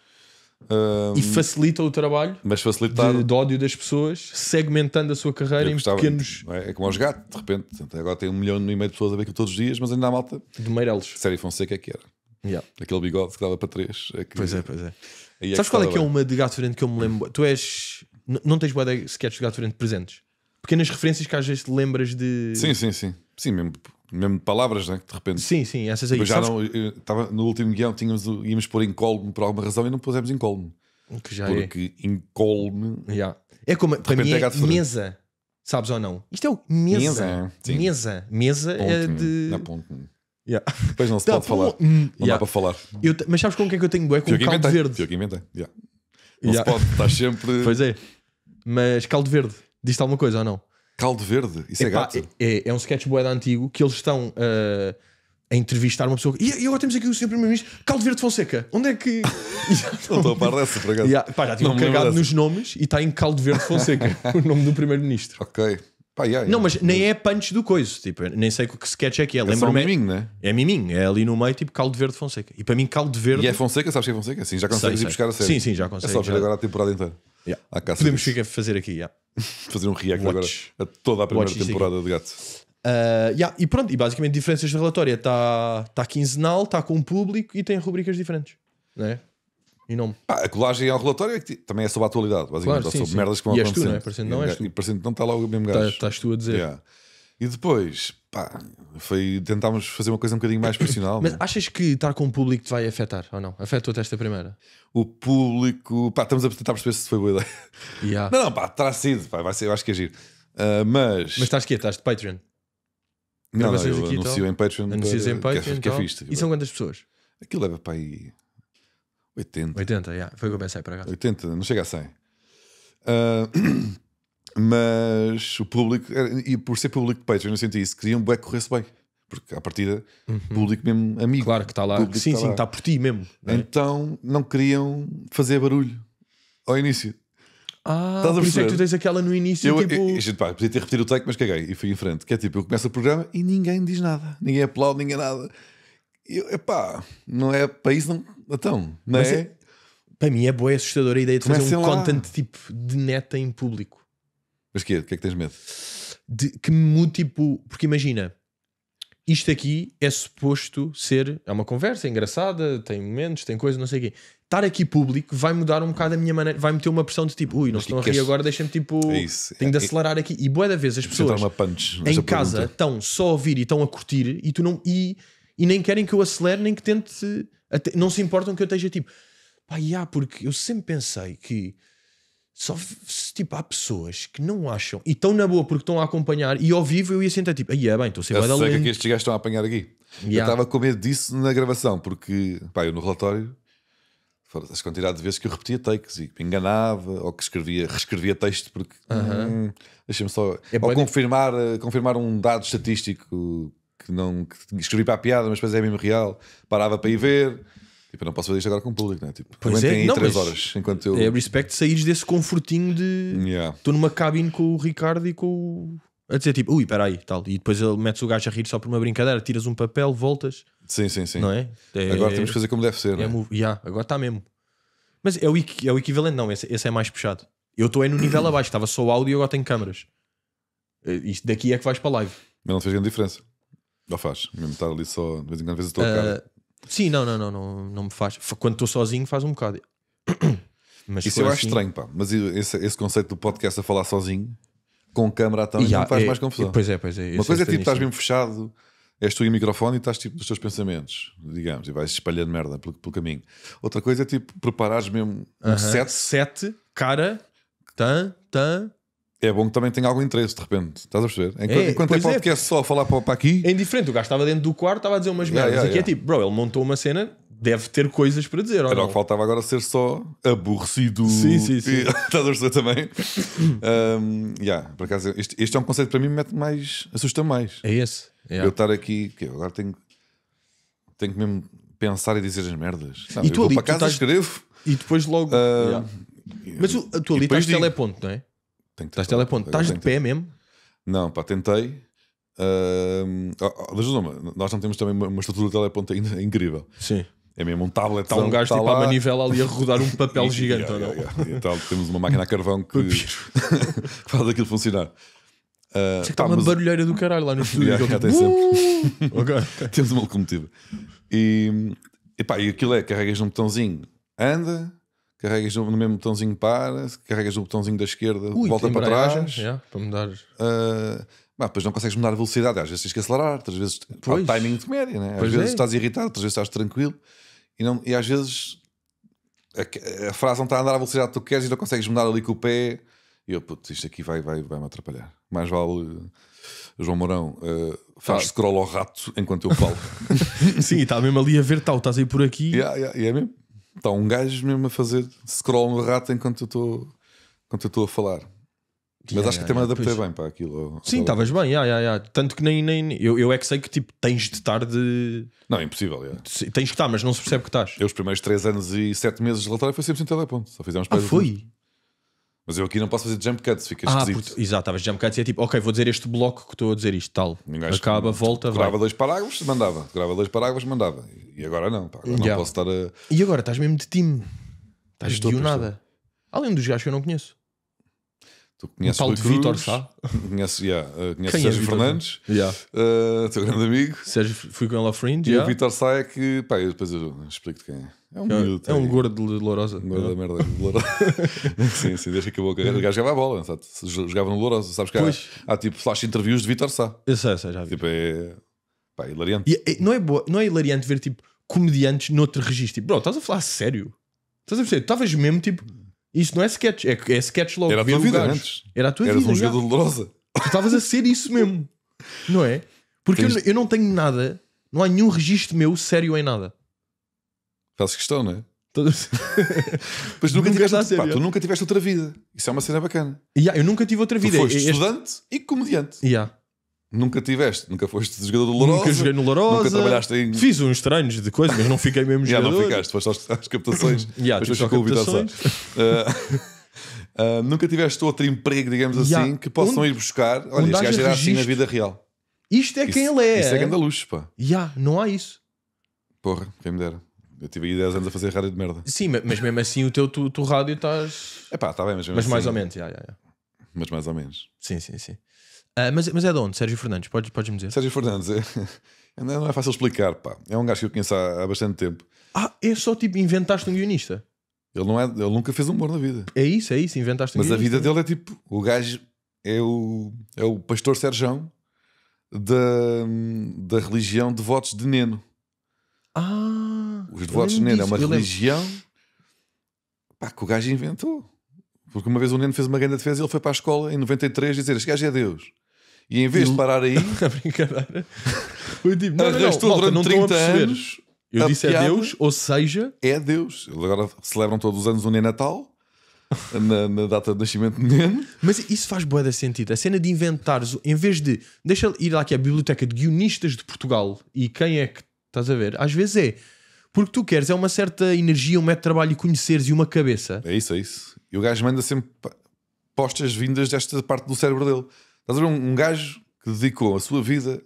um, e facilita o trabalho mas facilitar... de, de ódio das pessoas, segmentando a sua carreira em pequenos. É? é como aos gatos, de repente. Agora tem um milhão e meio de pessoas a ver aquilo todos os dias, mas ainda há malta. De Meirelles. Série Fonseca é que era. Yeah. Aquele bigode que dava para três. É pois é, pois é. é Sabes qual é que é uma de gato fedorento que eu me lembro? tu és. Não tens boa de sketches de gato fedorento presentes? Pequenas referências que às vezes te lembras de. Sim, sim, sim. Sim, mesmo mesmo palavras, né? de repente. Sim, sim, essas aí. já Sabes... não, estava, no último guião tínhamos, íamos pôr incólume por alguma razão e não pusemos incólume. Que já Porque é. incólume. Yeah. É como, para mim é, é mesa. Sabes ou não? Isto é o mesa. Mesa. É, mesa, mesa é de. Na é ponte. Yeah. Depois não se pode falar. Não yeah. dá para falar. Eu, mas sabes com o que é que eu tenho? É com caldo verde. Eu que inventei. Yeah. Não yeah. se pode, estás sempre. Pois é. Mas caldo verde, diz-te alguma coisa ou não? Caldo Verde, isso é Epá, é gato. É, é um sketch boeda antigo que eles estão uh, a entrevistar uma pessoa. E, e agora temos aqui o Sr. Primeiro-Ministro, Caldo Verde Fonseca. Onde é que. não estou a par dessa, por acaso. pá, já tinha um cagado nos nomes e está em Caldo Verde Fonseca, o nome do Primeiro-Ministro. Ok. Pá, yeah, yeah. Não, mas nem é punch do coiso, tipo, nem sei o que sketch é que é. É só um miminho, né? É miminho, é ali no meio, tipo caldo verde Fonseca. E para mim, caldo verde. E é Fonseca, sabes que é Fonseca? Sim, já consegues ir buscar a série. Sim, sim, já consegues. É só ver já... agora a temporada inteira. Yeah. Podemos ficar a fazer aqui, yeah. fazer um react Watch. agora a toda a primeira temporada de Gato. Uh, yeah. E pronto, e basicamente diferenças de relatório está é, tá quinzenal, está com o público e tem rubricas diferentes. Não é? E não... pá, a colagem ao relatório é que também é sobre a atualidade, basicamente. Claro, sim, é sobre sim. merdas que vão e és não é? Parecendo não, és tu. Parecendo não está lá o mesmo tá- gajo. Estás tu a dizer. Yeah. E depois, pá, foi, tentámos fazer uma coisa um bocadinho mais profissional. Mas é? achas que estar com o público te vai afetar ou não? Afetou-te esta primeira? O público, pá, estamos a tentar perceber se foi boa ideia. Yeah. Não, não, pá, terá sido, pá, vai ser, eu acho que é giro. Uh, mas. Mas estás aqui Estás de Patreon? Não, não, não eu anuncio em Patreon. Anuncias em Patreon. Que é, que é fixe, tipo. e são quantas pessoas? Aquilo leva para aí 80. 80, yeah. foi o que eu pensei para cá. 80, não chega a 100. Uh, ah, mas o público, e por ser público de Patreon, eu senti isso, queriam bué que corresse bem. Porque à partida, uhum. público mesmo amigo. Claro que está lá. Sim, tá sim, está por ti mesmo. Né? Então não queriam fazer barulho ao início. Ah, por isso é que tu tens aquela no início. Eu, tipo... eu, eu, pá, podia ter repetido o take, mas caguei e fui em frente. Que é tipo, eu começo o programa e ninguém diz nada, ninguém aplaude, ninguém nada epá, não é país não. Então, não Mas é? é para mim é boa e é assustadora a ideia de fazer um lá. content tipo de neta em público. Mas O que é que tens medo? de- que múltiplo, mude tipo. Porque imagina, isto aqui é suposto ser. É uma conversa é engraçada, tem momentos, tem coisa, não sei o quê. Estar aqui público vai mudar um bocado a minha maneira, vai meter uma pressão de tipo, ui, não Mas estão a rir queres- agora, deixa-me tipo. É isso. Tenho de É- acelerar aqui. E boa da vez as pessoas punch. em casa estão só a ouvir e estão a curtir e tu não. E e nem querem que eu acelere, nem que tente. Até, não se importam que eu esteja tipo. Pá, yeah, porque eu sempre pensei que só tipo, há pessoas que não acham e estão na boa porque estão a acompanhar e ao vivo eu ia sentar tipo, aí yeah, é bem, estou sem vai dar lento. que estes gajos estão a apanhar aqui. Yeah. Eu estava com medo disso na gravação porque, pá, eu no relatório foram as quantidades de vezes que eu repetia takes e enganava ou que escrevia, reescrevia texto porque uh -huh. hum, deixa-me só é ou confirmar, eh, confirmar um dado estatístico que não que escrevi para a piada, mas depois é mesmo real, parava para ir ver. Tipo, eu não posso fazer isto agora com o público, né? tipo, pois é? aí três horas enquanto eu. É respect sair desse confortinho de. Estou yeah. numa cabine com o Ricardo e com o. A dizer tipo, ui, peraí, tal. E depois ele metes o gajo a rir só por uma brincadeira, tiras um papel, voltas. Sim, sim, sim. Não é? é agora temos é, que fazer como deve ser, é, não né? Yeah, agora está mesmo. Mas é o, é o equivalente, não, esse, esse é mais puxado. Eu estou aí é no nível abaixo, estava só áudio e agora tenho câmaras. Eh, isto daqui é que vais para a live. Mas não fez grande diferença. Não faz, mesmo estar ali só de vez em quando, às vezes estou a cara. Ah, sim, não, não, não, não, não me faz. Quando estou sozinho, faz um bocado. Mas Isso eu acho assim... estranho, pá. Mas esse, esse, conceito do podcast a falar sozinho, com câmera também, yeah, não faz é, mais confusão. Pois é, pois é. Uma é coisa é tipo, estás mesmo fechado, és tu e o microfone e estás tipo nos teus pensamentos, digamos, e vais espalhando merda pelo, pelo caminho. Outra coisa é tipo, preparares mesmo uh -huh. um set. Sete, cara, tan, tan, é bom que também tenha algum interesse de repente. Estás a perceber? Enquanto é, enquanto é, é. podcast é. só falar para, para aqui. É indiferente, o gajo estava dentro do quarto, estava a dizer umas merdas. Yeah, é yeah, aqui yeah. é tipo, bro, ele montou uma cena, deve ter coisas para dizer. Era o que faltava agora ser só aborrecido. Sim, sim, sim. Estás a perceber também? um, yeah, por acaso, este, este é um conceito que para mim me mete mais, assusta mais. É esse. Yeah. Eu estar aqui, que agora tenho, tenho que mesmo pensar e dizer as merdas. Sabe? E tu ali, para casa tu estás... escrevo. E depois logo. Uh, yeah. Mas tu, tu ali estás teleponto, não é? Tenho Estás teleponto? Estás de pé mesmo? Não, pá, tentei. Uh, oh, nós não temos também uma, estrutura de teleponto ainda incrível. Sim. É mesmo um tablet. Está um gajo está tipo lá... à manivela ali a rodar um papel gigante. yeah, yeah, yeah. Então, temos uma máquina a carvão que faz aquilo funcionar. Uh, ah, Sei é que está uma mas... barulheira do caralho lá no estúdio. yeah, tipo, tem sempre. okay. Temos uma locomotiva. E, pá, e aquilo é: carregas um botãozinho, anda, carregas no mesmo botãozinho para, carregas no botãozinho da esquerda, Ui, volta para trás. Yeah, para mudar. Uh, ah, depois não consegues mudar a velocidade, às vezes tens que acelerar, outras vezes pois. há timing de média, né? às vezes é. estás irritado, outras vezes estás tranquilo e, não, e às vezes a, a frase não está a andar à velocidade que tu queres e não consegues mudar ali com o pé. E eu, putz isto aqui vai, vai, vai me atrapalhar. Mais vale. Eh, João Mourão, uh, faz ah. scroll ao rato enquanto eu falo. Sim, está mesmo ali a ver, tal, estás aí por aqui. Yeah, yeah, yeah, é mesmo está um gajo mesmo a fazer scroll no rato enquanto eu estou enquanto eu estou a falar. Mas yeah, acho que yeah, até me adaptei pois. bem para aquilo. Sim, estavas bem, yeah, yeah, tanto que nem, nem eu, eu é que sei que tipo, tens de estar de. Não, é impossível. Tens que estar, mas não se percebe que estás. Eu, os primeiros 3 anos e 7 meses de relatório, foi sempre sem teleponto. Só fizemos ah, foi? Mas eu aqui não posso fazer jump cuts, fica ah, esquisito. Porque, exato, estavas jump cuts e é tipo, ok, vou dizer este bloco que estou a dizer isto, tal. Acaba, volta, vai. Grava dois parágrafos, mandava. Grava dois parágrafos, mandava. E agora não, pá, agora yeah. não posso estar a. E agora estás mesmo de time. Estás de nada. Além dos gajos que eu não conheço. Tu conheces o Paulo de Vitor Sá? Conheces, yeah, eh, conheces é Sérgio é Fernandes, yeah. uh, teu grande amigo. Sérgio, fui com ele ao Fringe. E yeah. o Vitor Sá é que. Pá, depois eu explico-te quem é. É um, é, é um é. gordo de Lourosa. Um gordo da merda de Lourosa. sim, sim, deixa que acabou vou carregar. O gajo jogava a bola, sabe? jogava no Lourosa. Sabes que há, há, tipo flash interviews de Vitor Sá. Eu sei, sei, já vi. Tipo, é. Pá, é hilariante. E, não, é boa, não é hilariante ver tipo comediantes noutro registro. Tipo, bro, estás a falar sério? Estás a perceber? Estavas mesmo tipo isso não é sketch, é, é sketch logo. Era a tua vida antes. Era a tua Eras vida. um jogador dolorosa. Tu estavas a ser isso mesmo. Não é? Porque Tens... eu, eu, não tenho nada, não há nenhum registro meu sério em nada. Fazes questão, não é? Mas nunca, nunca tiveste, tiveste pá, tu nunca tiveste outra vida. Isso é uma cena bacana. Yeah, eu nunca tive outra vida. Tu foste este... estudante e comediante. Yeah. Nunca tiveste, nunca foste jogador do Lourosa. Nunca joguei no Lourosa. Nunca trabalhaste em. Fiz uns treinos de coisas, mas não fiquei mesmo jogador. Já yeah, não ficaste, foste às, às captações. yeah, mas ficou captações. Uh, uh, nunca tiveste outro emprego, digamos yeah. assim, que possam onde, ir buscar. Olha, este gajo era assim na vida real. Isto é isso, quem ele é. Isso é grande luxo, pá. Yeah, não há isso. Porra, quem me dera. Eu tive aí 10 anos a fazer rádio de merda. Sim, mas mesmo assim o teu tu, tu rádio estás. É pá, está bem, mas mesmo Mas assim, mais ou menos, já, já, já. Mas mais ou menos. Sim, sim, sim. Uh, mas, mas é de onde? Sérgio Fernandes, podes, podes me dizer? Sérgio Fernandes, é, é, não é fácil explicar, pá. É um gajo que eu conheço há, há bastante tempo. Ah, é só tipo inventaste um guionista? Ele, não é, ele nunca fez humor na vida. É isso, é isso, inventaste um Mas guionista. a vida dele é tipo: o gajo é o, é o pastor Sérgio da, da religião Devotos de Neno. Ah! Os Devotos de Neno é disso, é uma religião pá, que o gajo inventou. Porque uma vez o Neno fez uma grande defesa e ele foi para a escola em 93 dizer: Este gajo é Deus. E em vez de parar aí. a brincadeira. Eu digo, tipo, não, não, não, durante não 30 anos. Eu disse é a Deus, ou seja. É Deus. Eles agora celebram todos os anos o natal Na, na, data de nascimento do menino. Mas isso faz boa sentido. A cena de inventares, em vez de. Deixa ir lá aqui à biblioteca de guionistas de Portugal e quem é que. Estás a ver? Às vezes é. Porque tu queres é uma certa energia, um método de trabalho e conheceres e uma cabeça. É isso, é isso. E o gajo manda sempre postas vindas desta parte do cérebro dele. Estás a ver um, um gajo que dedicou a sua vida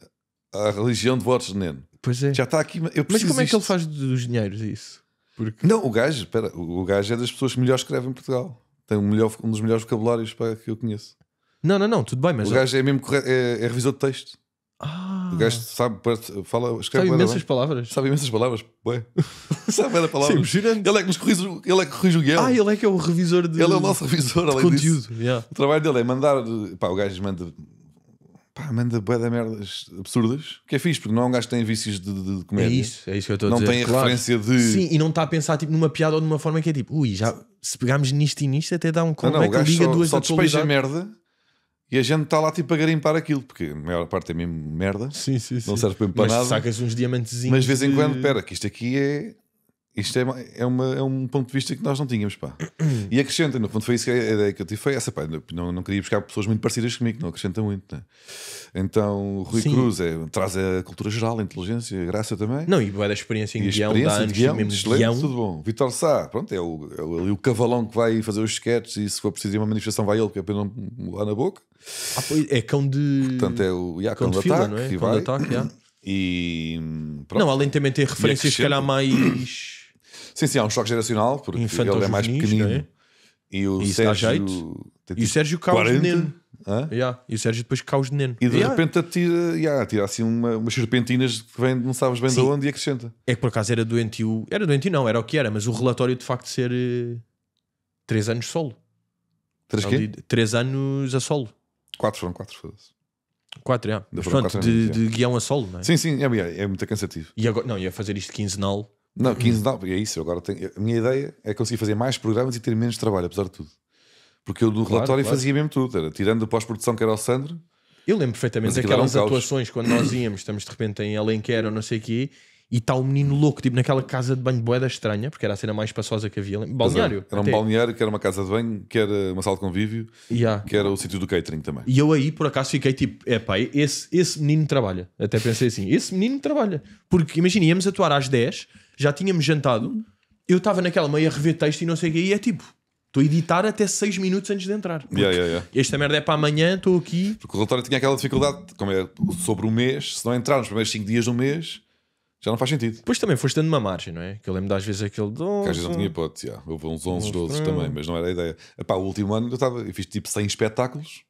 à religião de votos de Neno. Pois é. Já está aqui. Eu Mas como é que ele faz dos dinheiros é isso? Porque... Não, o gajo, espera, o gajo é das pessoas que melhor escrevem em Portugal. Tem um, melhor, um dos melhores vocabulários que eu conheço. Não, não, não, tudo bem, mas. O gajo é mesmo corre... é, é revisor de texto. Ah. O gajo sabe, fala, escreve sabe imensas bem. palavras. Sabe imensas palavras. Ué. sabe a palavras. Sim, ele é que nos corrige, ele é que corrige o guião. Ah, ele é que é o revisor de Ele é o nosso revisor, além conteúdo. disso. Yeah. O trabalho dele é mandar. Pá, o gajo manda. Pá, manda bué merdas absurdas. Que é fixe, porque não é um gajo que tem vícios de, de, de comédia. É isso, é isso que eu estou a dizer. Não tem a claro. referência de. Sim, e não está a pensar tipo, numa piada ou numa forma que é tipo, ui, já, se pegarmos nisto e nisto, até dá um. Como não, não, é que liga só, duas só despeja merda e a gente está lá tipo a garimpar aquilo, porque a maior parte é mesmo merda. Sim, sim, sim. Não serve para, nada mas Sacas uns diamantezinhos. Mas de vez em quando, espera, que isto aqui é isto é, é, uma, é, um ponto de vista que nós não tínhamos, pá. E acrescenta, no fundo, foi isso que a ideia que eu tive foi essa, pá, não, não queria buscar pessoas muito parecidas comigo, não acrescenta muito, né? Então, Rui Sim. Cruz é, traz a cultura geral, a inteligência, a graça também. Não, e vai da experiência em e guião, experiência de guião, mesmo excelente, guião. tudo bom. Vitor Sá, pronto, é o, é o, o, cavalão que vai fazer os sketches e se for preciso uma manifestação vai ele, porque é apenas não lá na boca. Ah, pois, é cão de... Portanto, é o yeah, cão, cão de, de ataque, fila, não é? Cão vai. de ataque, yeah. E... Hum, pronto. Não, além também tem referências, se calhar, mais... Sim, sim, há um choque geracional, porque ele é mais juvenis, pequenino. É? E o e Sérgio. E o tipo Sérgio caos de neno. Yeah. E o Sérgio depois caos de neno. E de yeah. repente atira, yeah, atira assim uma, umas serpentinas que vem, não sabes bem sim. de onde e acrescenta. É que por acaso era doentio. Era doentio, não, era o que era, mas o relatório de facto de ser 3 eh, anos solo. 3 quê? três anos a solo. 4 foram 4, foda-se. 4, é. quatro de, anos, de é. guião a solo, não é? Sim, sim, é, é, é muito cansativo. E agora, não, ia fazer isto quinzenal. Não, 15 não, porque é isso. Agora tenho, a minha ideia é conseguir fazer mais programas e ter menos trabalho, apesar de tudo. Porque eu do relatório claro. fazia mesmo tudo, era tirando a pós-produção que era o Sandro. Eu lembro perfeitamente aquelas um atuações quando nós íamos, estamos de repente em Alenquer ou não sei o quê, e está um menino louco, tipo naquela casa de banho boeda estranha, porque era a cena mais espaçosa que havia. É, balneário. Era, era um balneário, que era uma casa de banho, que era uma sala de convívio, yeah. que era o sítio do catering também. E eu aí, por acaso, fiquei tipo, é pá, esse, esse menino trabalha. Até pensei assim, esse menino trabalha. Porque imagina, íamos atuar às 10 já tínhamos jantado, eu estava naquela meia a rever texto e não sei o que, e é tipo, Estou a editar até 6 minutos antes de entrar. Yeah, yeah, yeah. Esta merda é para amanhã, estou aqui. Porque o relatório tinha aquela dificuldade, como é sobre o mês, se não entrar nos primeiros 5 dias do mês, já não faz sentido. Depois também foste dando uma margem, não é? Que eu lembro das vezes aquele 12. Que às vezes não tinha hipótese, yeah. houve uns 11, 12 também, mas não era a ideia. Epá, o último ano eu, tava, eu fiz tipo 100 espetáculos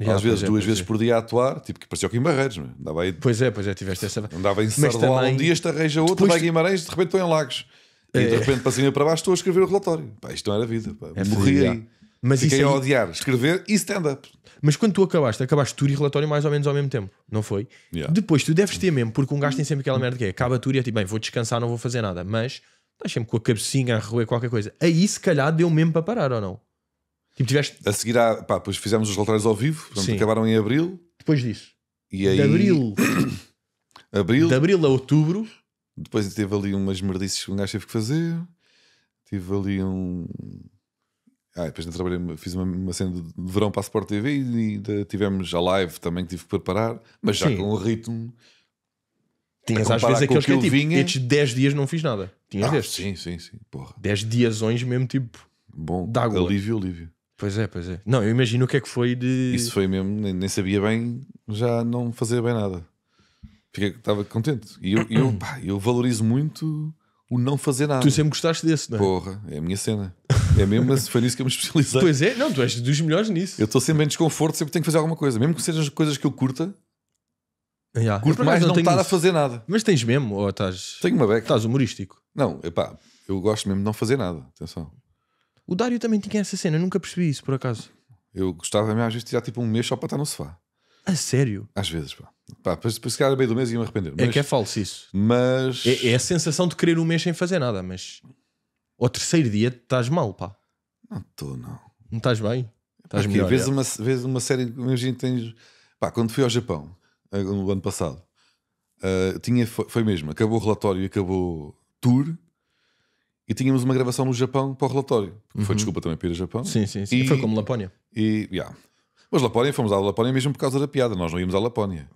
já, às vezes, é, duas vezes é. por dia a atuar, tipo que parecia o Guimarães Barreiros, dava é? andava aí. Pois é, pois é, tiveste essa. Andava em Sardoal também... um dia, estarreja outro, depois... vai Guimarães, de repente estou em Lagos. E de é. repente, para cima para baixo, estou a escrever o relatório. Pá, isto não era vida, pá. É, morri aí. Mas Fiquei isso aí... a odiar, escrever e stand-up. Mas quando tu acabaste, acabaste tour e relatório mais ou menos ao mesmo tempo, não foi? Yeah. Depois tu deves ter mesmo, porque um gajo tem sempre aquela merda que é acaba tour e é tipo, bem, vou descansar, não vou fazer nada, mas deixa-me com a cabecinha a roer qualquer coisa. Aí se calhar deu mesmo para parar ou não? Tipo, tiveste. A seguir, à, pá, depois fizemos os relatórios ao vivo, portanto, acabaram em abril. Depois disso. E aí... De abril. abril. De abril a outubro. Depois teve ali umas merdices que um gajo teve que fazer. Tive ali um. Ah, depois ainda trabalhei, fiz uma, uma, cena de verão para a Sport TV e, e tivemos a live também que tive que preparar, mas já Sim. com o ritmo. Tinhas às vezes aqueles que, eu é tipo, vinha... estes 10 dias não fiz nada. Tinhas ah, destes. Sim, sim, sim. 10 diasões mesmo, tipo. Bom, de água. alívio, alívio. Pois é, pois é. Não, eu imagino o que é que foi de. Isso foi mesmo, nem, nem sabia bem, já não fazia bem nada. Fiquei, estava contente. E eu, eu, pá, eu valorizo muito o não fazer nada. Tu sempre gostaste desse, não é? Porra, é a minha cena. É mesmo, mas foi nisso que eu me especializei. Pois é, não, tu és dos melhores nisso. Eu estou sempre em desconforto, sempre tenho que fazer alguma coisa. Mesmo que sejam coisas que eu curta, yeah. curto eu, mais não, não estar isso. a fazer nada. Mas tens mesmo, ou estás. Tenho uma beca. Estás humorístico. Não, epá, eu gosto mesmo de não fazer nada. Atenção. O Dário também tinha essa cena, eu nunca percebi isso por acaso. Eu gostava mesmo às vezes de tirar tipo um mês só para estar no sofá. A sério? Às vezes, pá. Pá, depois, depois se calhar meio do mês e me arrepender. É mas, é que é falso isso. Mas. É, é, a sensação de querer um mês sem fazer nada, mas. Ao terceiro dia estás mal, pá. Não estou, não. Não estás bem? Estás melhor, vês, é. uma, vês uma série. Imagina, tens. Pá, quando fui ao Japão, eh, no ano passado, uh, tinha, foi, foi mesmo, acabou o relatório e acabou tour e tínhamos uma gravação no Japão para o relatório. Uhum. Foi desculpa também para ir ao Japão. Sim, sim, sim. E, foi como Lapónia. E, yeah. Mas Lapónia, fomos à Lapónia mesmo por causa da piada, nós não íamos à Lapónia.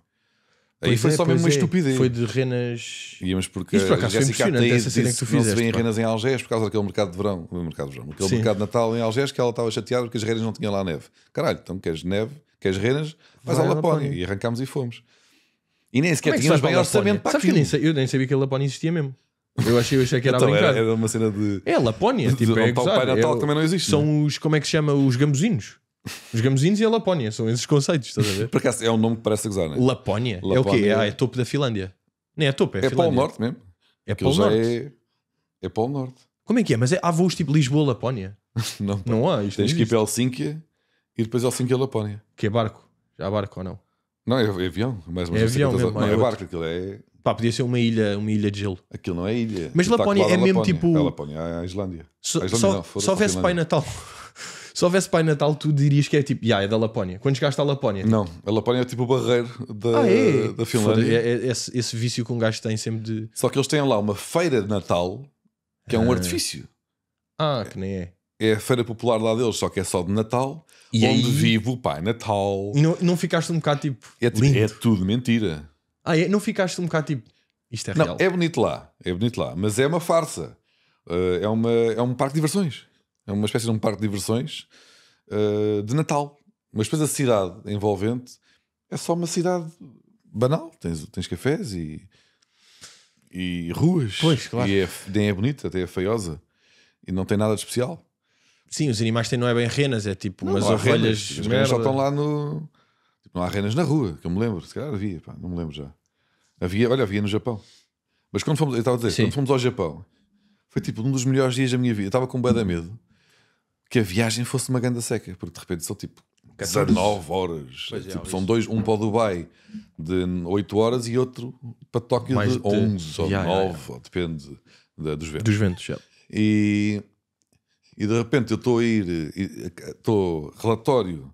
Aí foi é, só mesmo uma é. estupidez. Foi de renas. Íamos porque Isso por acaso foi impressionante essa cena que tu fizeste. Não se vêem renas em Algés por causa daquele mercado de verão. Mercado de verão aquele Sim. mercado de Natal em Algés que ela estava chateada porque as renas não tinham lá neve. Caralho, então queres neve, queres renas, vais à Lapónia. E arrancámos e fomos. E nem é sequer tínhamos bem orçamento para Sabes aquilo. que eu nem sabia que a Lapónia existia mesmo. Eu achei, achei que era então, a brincar. Era, era, uma cena de. É Lapónia, de, tipo, de, é um Pai Natal é eu, também não existe. São não. É? os, como é que se chama? Os gamuzinos. Os gamuzinos e a Lapónia, são esses conceitos, estás a ver? é um nome que parece usar não é? Lapónia. Lapónia. É o quê? É, é topo da Finlândia. Não é, é topo, é, é para o norte mesmo. É para o norte. É, é para o norte. Como é que é? Mas é, há voos tipo Lisboa-Lapónia? não, não há. Isto Tens não que ir para Helsínquia e depois Helsínquia-Lapónia. Que é barco? Já há barco ou não? Não, é, é avião. Mais uma é avião mesmo. Não, é, barco, aquilo é. Pá, podia ser uma ilha, uma ilha de gelo. Aquilo não é ilha. Mas tipo, tá é tipo- é Lapónia é mesmo tipo. É Lapónia, a Islândia. So, só, se houvesse Pai Natal. se houvesse Pai Natal, tu dirias que é tipo, yeah, é da Lapónia. Quando chegaste à Lapónia. Não, a Lapónia é tipo o barreiro da, ah, é. da Finlândia. É, é, esse, esse, vício que um gajo tem sempre de. Só que eles têm lá uma feira de Natal que é um ah. artifício. Ah, que nem é. É a feira popular lá deles, só que é só de Natal, e onde aí... vive o Pai Natal. E não, não ficaste um bocado tipo. É, tipo, é tudo mentira. Ah, é? não ficaste um bocado tipo. Isto é não, real. É bonito lá, é bonito lá, mas é uma farsa. Uh, é, uma, é um parque de diversões. É uma espécie de um parque de diversões uh, de Natal. Mas depois a cidade envolvente é só uma cidade banal. Tens, tens cafés e, e ruas. Pois, claro. E é, nem é bonita, até é feiosa. E não tem nada de especial. Sim, os animais têm, não é bem renas, é tipo não, umas ovelhas. As renas já estão lá no não há renas na rua, que eu me lembro. Se calhar havia, pá, não me lembro já. Havia, olha, havia no Japão. Mas quando fomos, eu estava a dizer, Sim. quando fomos ao Japão, foi tipo um dos melhores dias da minha vida. Eu estava com bando da medo que a viagem fosse uma ganda seca, porque de repente são tipo 19 horas. É, tipo, é, são dois, um para o Dubai de 8 horas e outro para Tóquio Mais de 11 de... ou yeah, 9, yeah. Ou, depende dos ventos. Dos ventos, E, e de repente eu estou a ir, estou relatório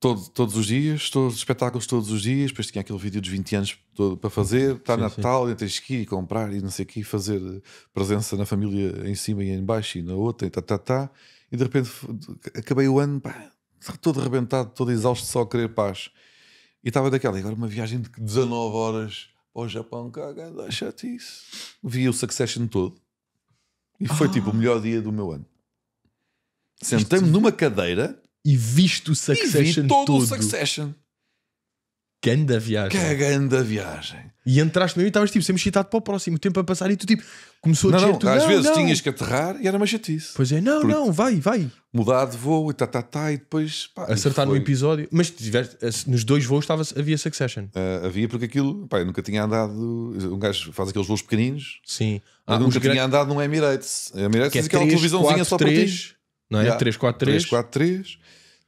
todo, todos os dias, todos os espetáculos todos os dias, depois tinha aquele vídeo dos 20 anos todo para fazer, está Natal, sim. tens que ir comprar e não sei o que, fazer presença na família em cima e em baixo e na outra, e tá, tá, tá. E de repente acabei o ano, pá, todo arrebentado, todo exausto, só a querer paz. E estava daquela, e agora uma viagem de 19 horas ao Japão, caga, dá isso. Vi o Succession todo e foi ah. tipo o ah. melhor dia do meu ano. Sentei-me numa cadeira e viste o Succession vi todo. todo. o Succession. Ganda viagem. Que ganda viagem. E entraste mesmo e estavas tipo, sempre excitado para o próximo, o tempo a passar e tu tipo, começou a não, dizer não, às não, vezes não. tinhas que aterrar e era uma chatice. Pois é, não, não, vai, vai. Mudar de voo e tá, tá, tá e depois pá, acertar no episódio. Mas tiveste, eh, nos dois voos estava, havia Succession. Uh, havia porque aquilo, pá, eu nunca tinha andado. Um gajo faz aqueles voos pequeninos. Sim. Ah, nunca tinha gran... andado num Emirates. Emirates que é, é aquela televisãozinha só 3, para ti não é? Yeah. 343. 343.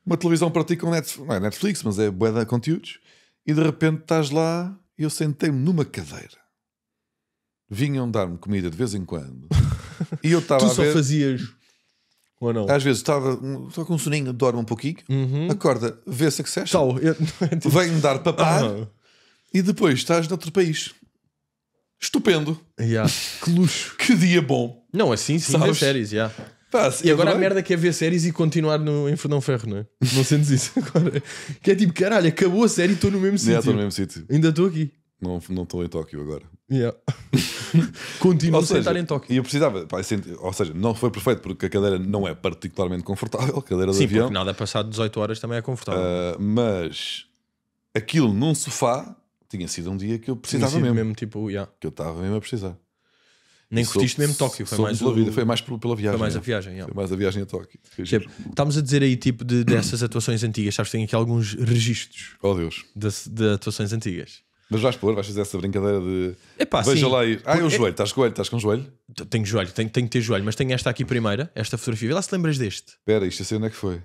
Uma televisão para ti com Netflix, não é Netflix, mas é bué de conteúdos. E de repente estás lá e eu sentei-me numa cadeira. Vinham dar-me comida de vez em quando. e eu estava a ver... Tu só fazias... Ou não? Às vezes estava com um soninho, dorme um pouquinho, uhum. acorda, vê se é que vem-me dar papar uhum. e depois estás noutro país. Estupendo. Yeah. que luxo. Que dia bom. Não, assim sim, Sabes? séries, yeah. Pá, e é agora a merda que é ver séries e continuar no, em Fernão Ferro, não é? Não sentes isso agora? Que é tipo, caralho, acabou a série e estou no mesmo sítio. no mesmo sítio. Ainda estou aqui. Não estou em Tóquio agora. Yeah. Continuo seja, a estar em Tóquio. E eu precisava, pá, ou seja, não foi perfeito porque a cadeira não é particularmente confortável, a cadeira Sim, de avião. Sim, nada passado 18 horas também é confortável. Uh, mas aquilo num sofá tinha sido um dia que eu precisava mesmo. mesmo. tipo, yeah. Que eu estava mesmo a precisar. Nem e curtiste mesmo Tóquio, foi mais pela o... vida, foi mais pela viagem. Foi mais é. a viagem, é. Foi mais a viagem a Tóquio. Tipo, estamos a dizer aí tipo de, dessas atuações antigas, sabes tem aqui alguns registros. Oh Deus. De, de atuações antigas. Mas vais pôr, vais fazer essa brincadeira de. Epá, Veja sim. lá aí. Ah, é um é- joelho, estás com joelho, estás com joelho? Tenho joelho, tenho, tenho que ter joelho, mas tenho esta aqui primeira, esta fotografia. Vê lá se lembras deste. Espera, isto assim onde é que foi?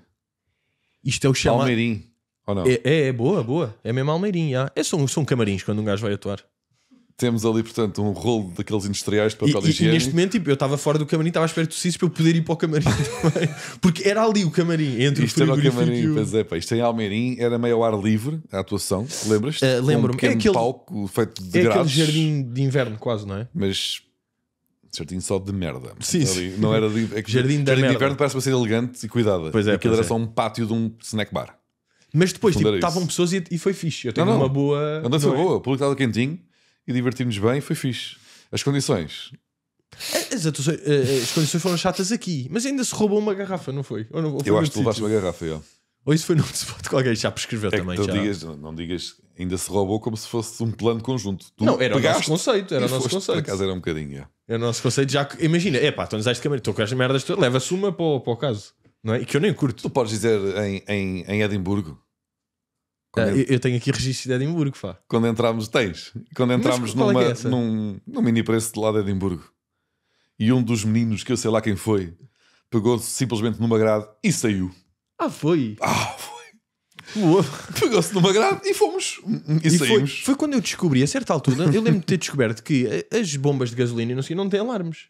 Isto é o chamado. Palmeirim, ou não? É, é, é boa, boa. É mesmo Almeirim, já. É, são, são camarins quando um gajo vai atuar temos ali, portanto, um rolo daqueles industriais de papel e, E neste momento, tipo, eu estava fora do camarim, estava à espera de tossisses para eu poder ir para o camarim também. Porque era ali o camarim, entre isto é o frigorífico era o camarim, pois é, pá, Isto em Almeirim era meio ao ar livre, a atuação, lembras eh, Uh, Lembro-me. Um é aquele palco feito de é grades. aquele jardim de inverno quase, não é? Mas jardim só de merda. Sim, sim. Não era de, é que, jardim, jardim de inverno parece para ser elegante e cuidada. Pois é, Aquilo era é. só um pátio de um snack bar. Mas depois, tipo, estavam pessoas e, e, foi fixe. Eu tenho não, não. uma boa... A foi boa, o público estava quentinho e divertimos bem, foi fixe. As condições. É, é, as, é, as condições foram chatas aqui, mas ainda se roubou uma garrafa, não foi? Ou não, ou foi eu acho que levaste uma garrafa, eu. Ou isso foi num spot que alguém já prescreveu é também. Digas, não digas, ainda se roubou como se fosse um plano conjunto. Tu não, era o nosso conceito. Era o nosso conceito. Por casa era um bocadinho. É. Era o nosso conceito. Já, imagina, então é pá, estão-nos de câmera, estou com as merdas, leva-se uma para, para o caso. Não é? E que eu nem curto. Tu podes dizer em, em, em Edimburgo é, eu, eu, tenho aqui registro de Edimburgo, pá. Quando entramos, tens. Quando entramos é é numa, é num, num mini preço de lá de Edimburgo e um dos meninos, que eu sei lá quem foi, pegou simplesmente numa grade e saiu. Ah, foi? Ah, foi. Pegou-se numa grade e fomos. E, e saímos. Foi, foi, quando eu descobri, a certa altura, eu lembro de ter descoberto que as bombas de gasolina não, sei, não têm alarmes.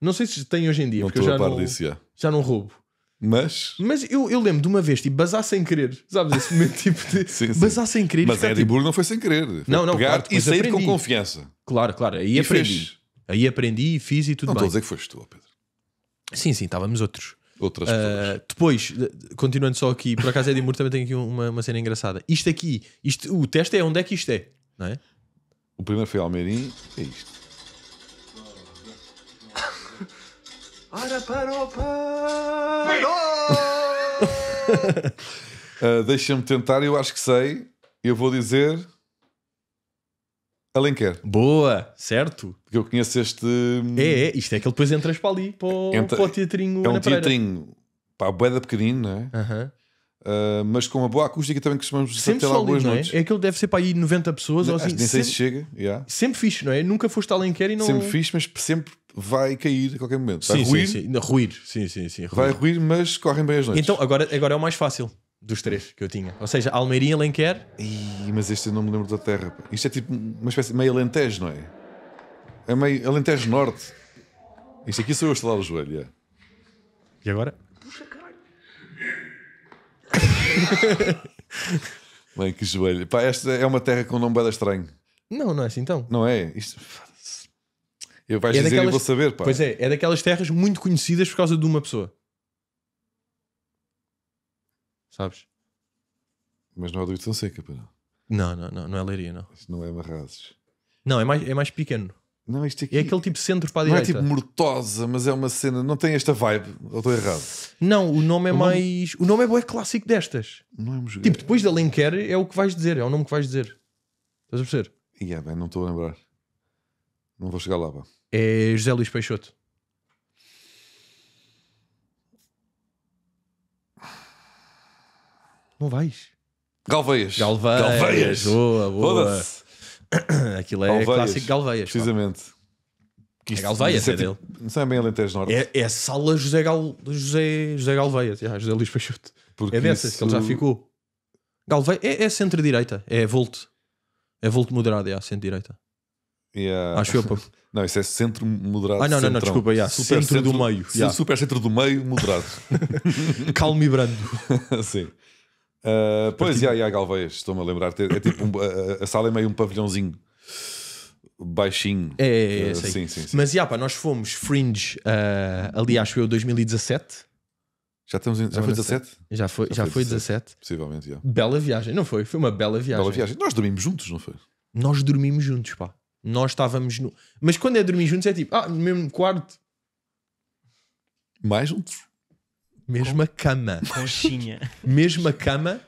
Não sei se têm hoje em dia, não porque eu já não, disso, já não roubo. Mas. Mas eu, eu lembro de uma vez, tipo, bazar sem querer. Sabes esse momento, tipo, de sim, sim. bazar sem querer. Mas Edimburgo tipo... não foi sem querer. Foi não, não, claro, e sair com confiança. Claro, claro. Aí e aprendi. Fez... Aí aprendi e fiz e tudo não bem. Não estou a dizer que foste tu, Pedro. Sim, sim, estávamos outros. Outras ah, pessoas. depois, continuando só aqui, por acaso Edimburgo também tem aqui uma, uma cena engraçada. Isto aqui, isto, o teste é onde é que isto é, não é? O primeiro foi Almeirim, é isto. Ora, parou, Uh, Deixa-me tentar, eu acho que sei. Eu vou dizer. Alenquer. Boa, certo. Porque eu conheço este. Hum, é, é isto é que ele depois entras para ali, para o, Entra... para o teatrinho. É um teatrinho, para a boeda pequenino, não é? Uh -huh. Uh, mas com uma boa acústica também costumamos sempre ter lá boas é? noites. É que deve ser para aí 90 pessoas. Não, ou assim. Nem sei se chega. Yeah. Sempre fixe, não é? Nunca foste a Alenquer e não. Sempre fixe, mas sempre vai cair a qualquer momento. Vai sim, ruir, sim, sim. ruir. Sim, sim, sim. Ruir. Vai ruir, mas correm bem as noites. Então agora, agora é o mais fácil dos três que eu tinha. Ou seja, Almeirinha, Alenquer. Ih, mas este eu não me lembro da terra. Pá. Isto é tipo uma espécie de meio Alentejo, não é? É meio Alentejo Norte. Isto aqui sou eu a estalar o joelho. É. E agora? Puxa, caralho. Bem, que joelho. Pá, esta é uma terra com um nome bem estranho. Não, não é assim então. Não é? Isto. Eu vais é dizer daquelas... e vou saber, pá. Pois é, é daquelas terras muito conhecidas por causa de uma pessoa. Sabes? Mas não é do Tão Seca, pá. Não, não, não, não é Leiria, não. Isto não é Marrazes. Não, é mais, é mais pequeno. Não, isto aqui... É aquele tipo centro para a direita. Não é tipo mortosa, mas é uma cena. Não tem esta vibe, ou estou errado? Não, o nome é o mais. Nome... O nome é bué clássico destas. Não é Tipo, depois da de é o que vais dizer, é o nome que vais dizer. Estás a perceber? Ia yeah, bem, não estou a lembrar. Não vou chegar lá, pá é José Luís Peixoto. Não vais? Galveias. Galveias. Galveias. Boa, boa. Aquilo é Galveias. clássico Galveias. Precisamente. Que é Galveias, é, é dele. Não sei bem é Alentejo Norte. É, é sala José, Gal, José, José Galveias. Yeah, José Luís Peixoto. Porque é dessas isso... que ele já ficou. Galveias é, é centro-direita. É volto. É volto moderado, é centro-direita. Yeah. Acho eu, pá. Não, isso é centro moderado. Ah, não, não, não, desculpa, yeah. super centro, centro do meio. Yeah. Super centro do meio, moderado. Calmo e brando. Sim. Uh, pois, e aí yeah, Galvez, estou-me a lembrar. É, é tipo, um, a, a, sala é meio um pavilhãozinho baixinho. É, é, é uh, sim, sim, sim, Mas, e yeah, pá, nós fomos Fringe, uh, ali acho eu, 2017. Já, estamos em, já foi 17? Já foi, já, já foi, foi 17. 17. Possivelmente, Bela viagem, não foi? Foi uma bela viagem. Bela viagem. Nós dormimos juntos, não foi? Nós dormimos juntos, pá. Nós estávamos no. Mas quando é dormir juntos é tipo, ah, no mesmo quarto. Mais juntos. Mesma Com... cama. Conchinha. Mesma cama.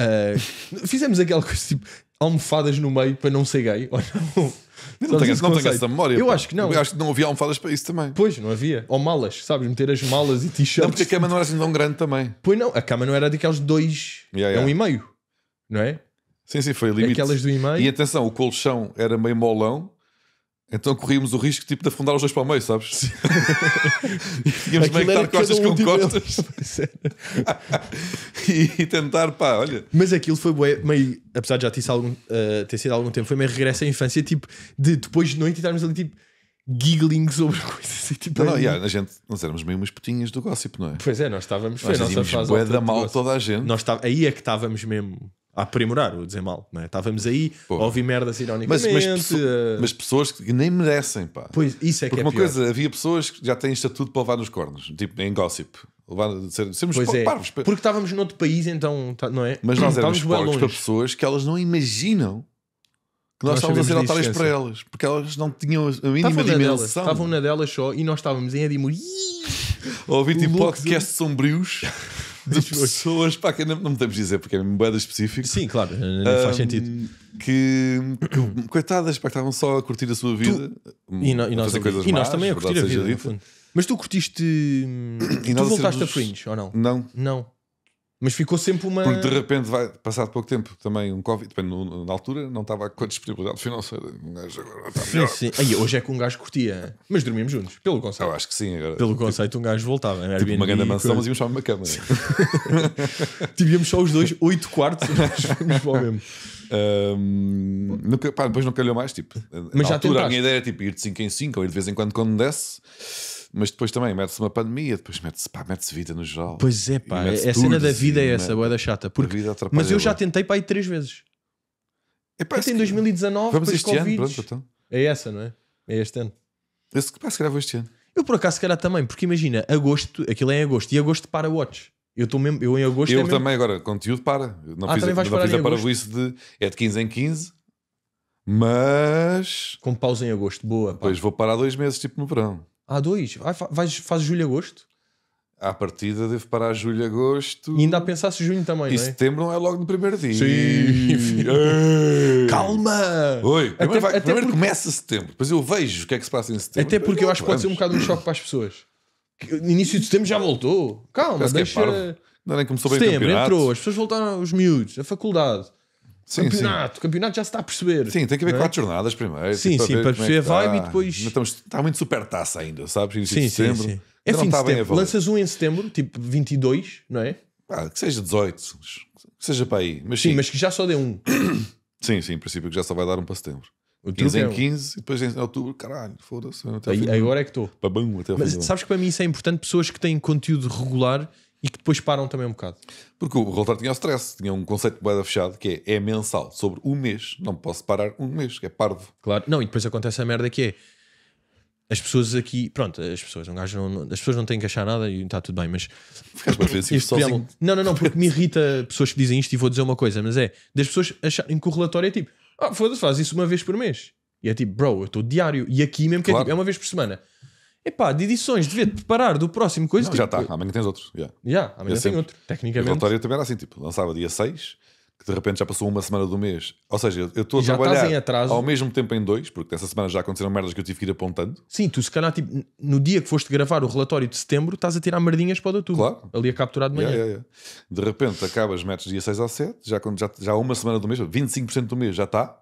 Uh, fizemos aquela coisa tipo almofadas no meio para não ser gay ou não. não, tenho, não tenho, essa memória. Eu pá. acho que não. Eu acho que não havia almofadas para isso também. Pois, não havia. Ou malas, sabes? Meter as malas e t-shirts. Não, porque a cama não era assim tão grande também. Pois não, a cama não era daqueles dois, yeah, yeah. é um e meio, não é? Sim, sim, foi limite. Aquelas do e-mail. E atenção, o colchão era meio molão, então corríamos o risco tipo, de afundar os dois para o meio, sabes? e tínhamos meio que estar costas um com costas. e, e, tentar, pá, olha. Mas aquilo foi bué, meio, apesar de já ter sido, algum, uh, ter sido há algum tempo, foi meio regresso à infância, tipo, de depois de noite estarmos ali, tipo, giggling sobre coisas. E, tipo, não, não, a gente, nós éramos meio umas putinhas do gossip, não é? Pois é, nós estávamos, foi nós a nossa fase. Bué da mal toda a gente. Nós tá, aí é que estávamos mesmo a aprimorar o dizer mal. Não é? Estávamos aí, ouvi merdas irónicamente. Mas, mas, uh... mas, pessoas que nem merecem, pá. Pois, isso é Porque que é uma pior. coisa, havia pessoas que já têm estatuto para levar nos cornos, tipo em gossip. Levar, ser, sermos pois é. parvos. Porque estávamos noutro país, então, tá, não é? Mas nós éramos porcos para pessoas que elas não imaginam que nós, nós estávamos a ser altares para elas, porque elas não tinham a mínima estavam dimensão. Delas, estavam na delas só e nós estávamos em Edimburgo. Ouvir tipo podcasts sombrios. de pessoas, pá, que não, não podemos dizer porque é uma boeda específica Sim, claro, eh, não faz sentido. Que, que, coitadas, pá, que estavam só a curtir a sua vida tu, hum, e, no, e, nós, e más, nós, também a curtir a vida. Mas tu curtiste. Hum, e tu voltaste a Fringe ou não? Não. Não. Mas ficou sempre uma. Porque de repente vai, passado pouco tempo, também um Covid, depende, na altura não estava com a disponibilidade financeira. Um gajo agora está melhor. Sim, sim. Aí, hoje é que um gajo curtia. Mas dormíamos juntos, pelo conceito. Eu acho que sim. Agora, pelo tipo, conceito, um gajo voltava. Era né? tipo uma grande mansão, mas íamos só uma cama. Né? Tivíamos tipo, só os dois, oito quartos, nós fomos para o mesmo. Um, nunca, pá, depois não calhou mais, tipo. Mas na já altura, tentaste. a minha ideia era tipo, ir de 5 em 5 ou ir de vez em quando quando desce mas depois também mete-se uma pandemia, depois mete-se mete vida no geral. Pois é, pá, é a cena da vida é essa, boeda chata. Porque, mas eu já tentei para ir três vezes. É, Tentei em 2019, vamos este COVID. ano, pronto, então. É essa, não é? É este ano. Esse que se grava este ano. Eu por acaso se calhar também, porque imagina, agosto, aquilo é em agosto, e agosto para watch. Eu estou mesmo, eu em agosto. Eu é também mesmo... agora, conteúdo para. não ah, fiz, também vais não fiz a isso de. É de 15 em 15, mas. Com pausa em agosto, boa. Pá. Depois vou parar dois meses, tipo no verão. Há dois. Vai, faz, julho e agosto. À partida devo parar julho, agosto. E ainda a pensar se junho também, e não é? setembro não é logo no primeiro dia. Sim. Calma! Oi, primeiro, até, vai, até primeiro porque... começa setembro, depois eu vejo o que é que se passa em setembro. Até porque eu acho que pode ser um bocado um choque para as pessoas. Que início de setembro já voltou. Calma, Parece é deixa... É ainda nem começou bem setembro, entrou, as pessoas voltaram, os miúdos, a faculdade. Sim, campeonato, sim. campeonato já se está a perceber. Sim, tem que haver é? quatro jornadas primeiro. Sim, tipo, sim, para perceber é a vibe e depois. Estamos, está muito super taça ainda, sabes? Início sim, setembro. sim. É fim de setembro. Lanças um em setembro, tipo 22, não é? Ah, que seja 18, que seja para aí. Mas sim, sim. mas que já só dê um. sim, sim, em princípio que já só vai dar um para setembro. O 15 em 15 é e depois em outubro, caralho, foda-se. Agora é que estou. Mas sabes que para mim isso é importante, pessoas que têm conteúdo regular e que depois param também um bocado. Porque o relatório tinha o stress, tinha um conceito bem fechado que é, é mensal, sobre um mês, não posso parar um mês, que é parvo. Claro, não, e depois acontece a merda que é as pessoas aqui, pronto, as pessoas, um gajo não, as pessoas não têm que achar nada e está tudo bem, mas isto, bem não, não, não, porque me irrita pessoas que dizem isto e vou dizer uma coisa, mas é das pessoas acharem que o relatório é tipo, ah, foda-se, faz isso uma vez por mês. E é tipo, bro, eu estou diário. E aqui mesmo que claro. é, tipo, é uma vez por semana. Epá, de edições, de te preparar do próximo coisa. Não, tipo, já está, amanhã tens outro. Já, yeah. yeah, amanhã tem outro, tecnicamente. O relatório também era assim, tipo, lançava dia 6, que de repente já passou uma semana do mês. Ou seja, eu estou a já trabalhar ao mesmo tempo em dois, porque nessa semana já aconteceram merdas que eu tive que ir apontando. Sim, tu se calhar, tipo, no dia que foste gravar o relatório de setembro, estás a tirar merdinhas para o de outubro. Claro. Ali a capturar de manhã. Yeah, yeah, de repente acabas, metes dia 6 a 7, já, já, já uma semana do mês, 25% do mês já está.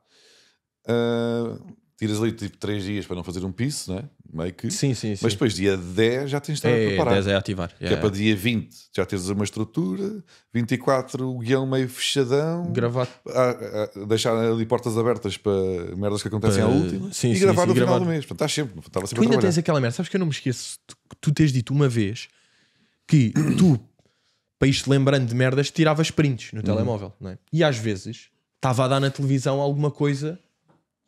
Uh, tiras ali tipo 3 dias para não fazer um piso, né? Meio que. Sim, sim, sim. Mas depois, dia 10 já tens de estar é, a preparar. 10 é ativar. Que é, é para dia 20 já tens uma estrutura, 24 o guião meio fechadão. Gravar. A, a, deixar ali portas abertas para merdas que acontecem uh, à última. Sim, e gravar sim, no sim, final do mês. Portanto, estás sempre, estava sempre tu ainda tens aquela merda. Sabes que eu não me esqueço que tu tens dito uma vez que tu, para isto lembrando de merdas, tiravas prints no uhum. telemóvel, não é? E às vezes estava a dar na televisão alguma coisa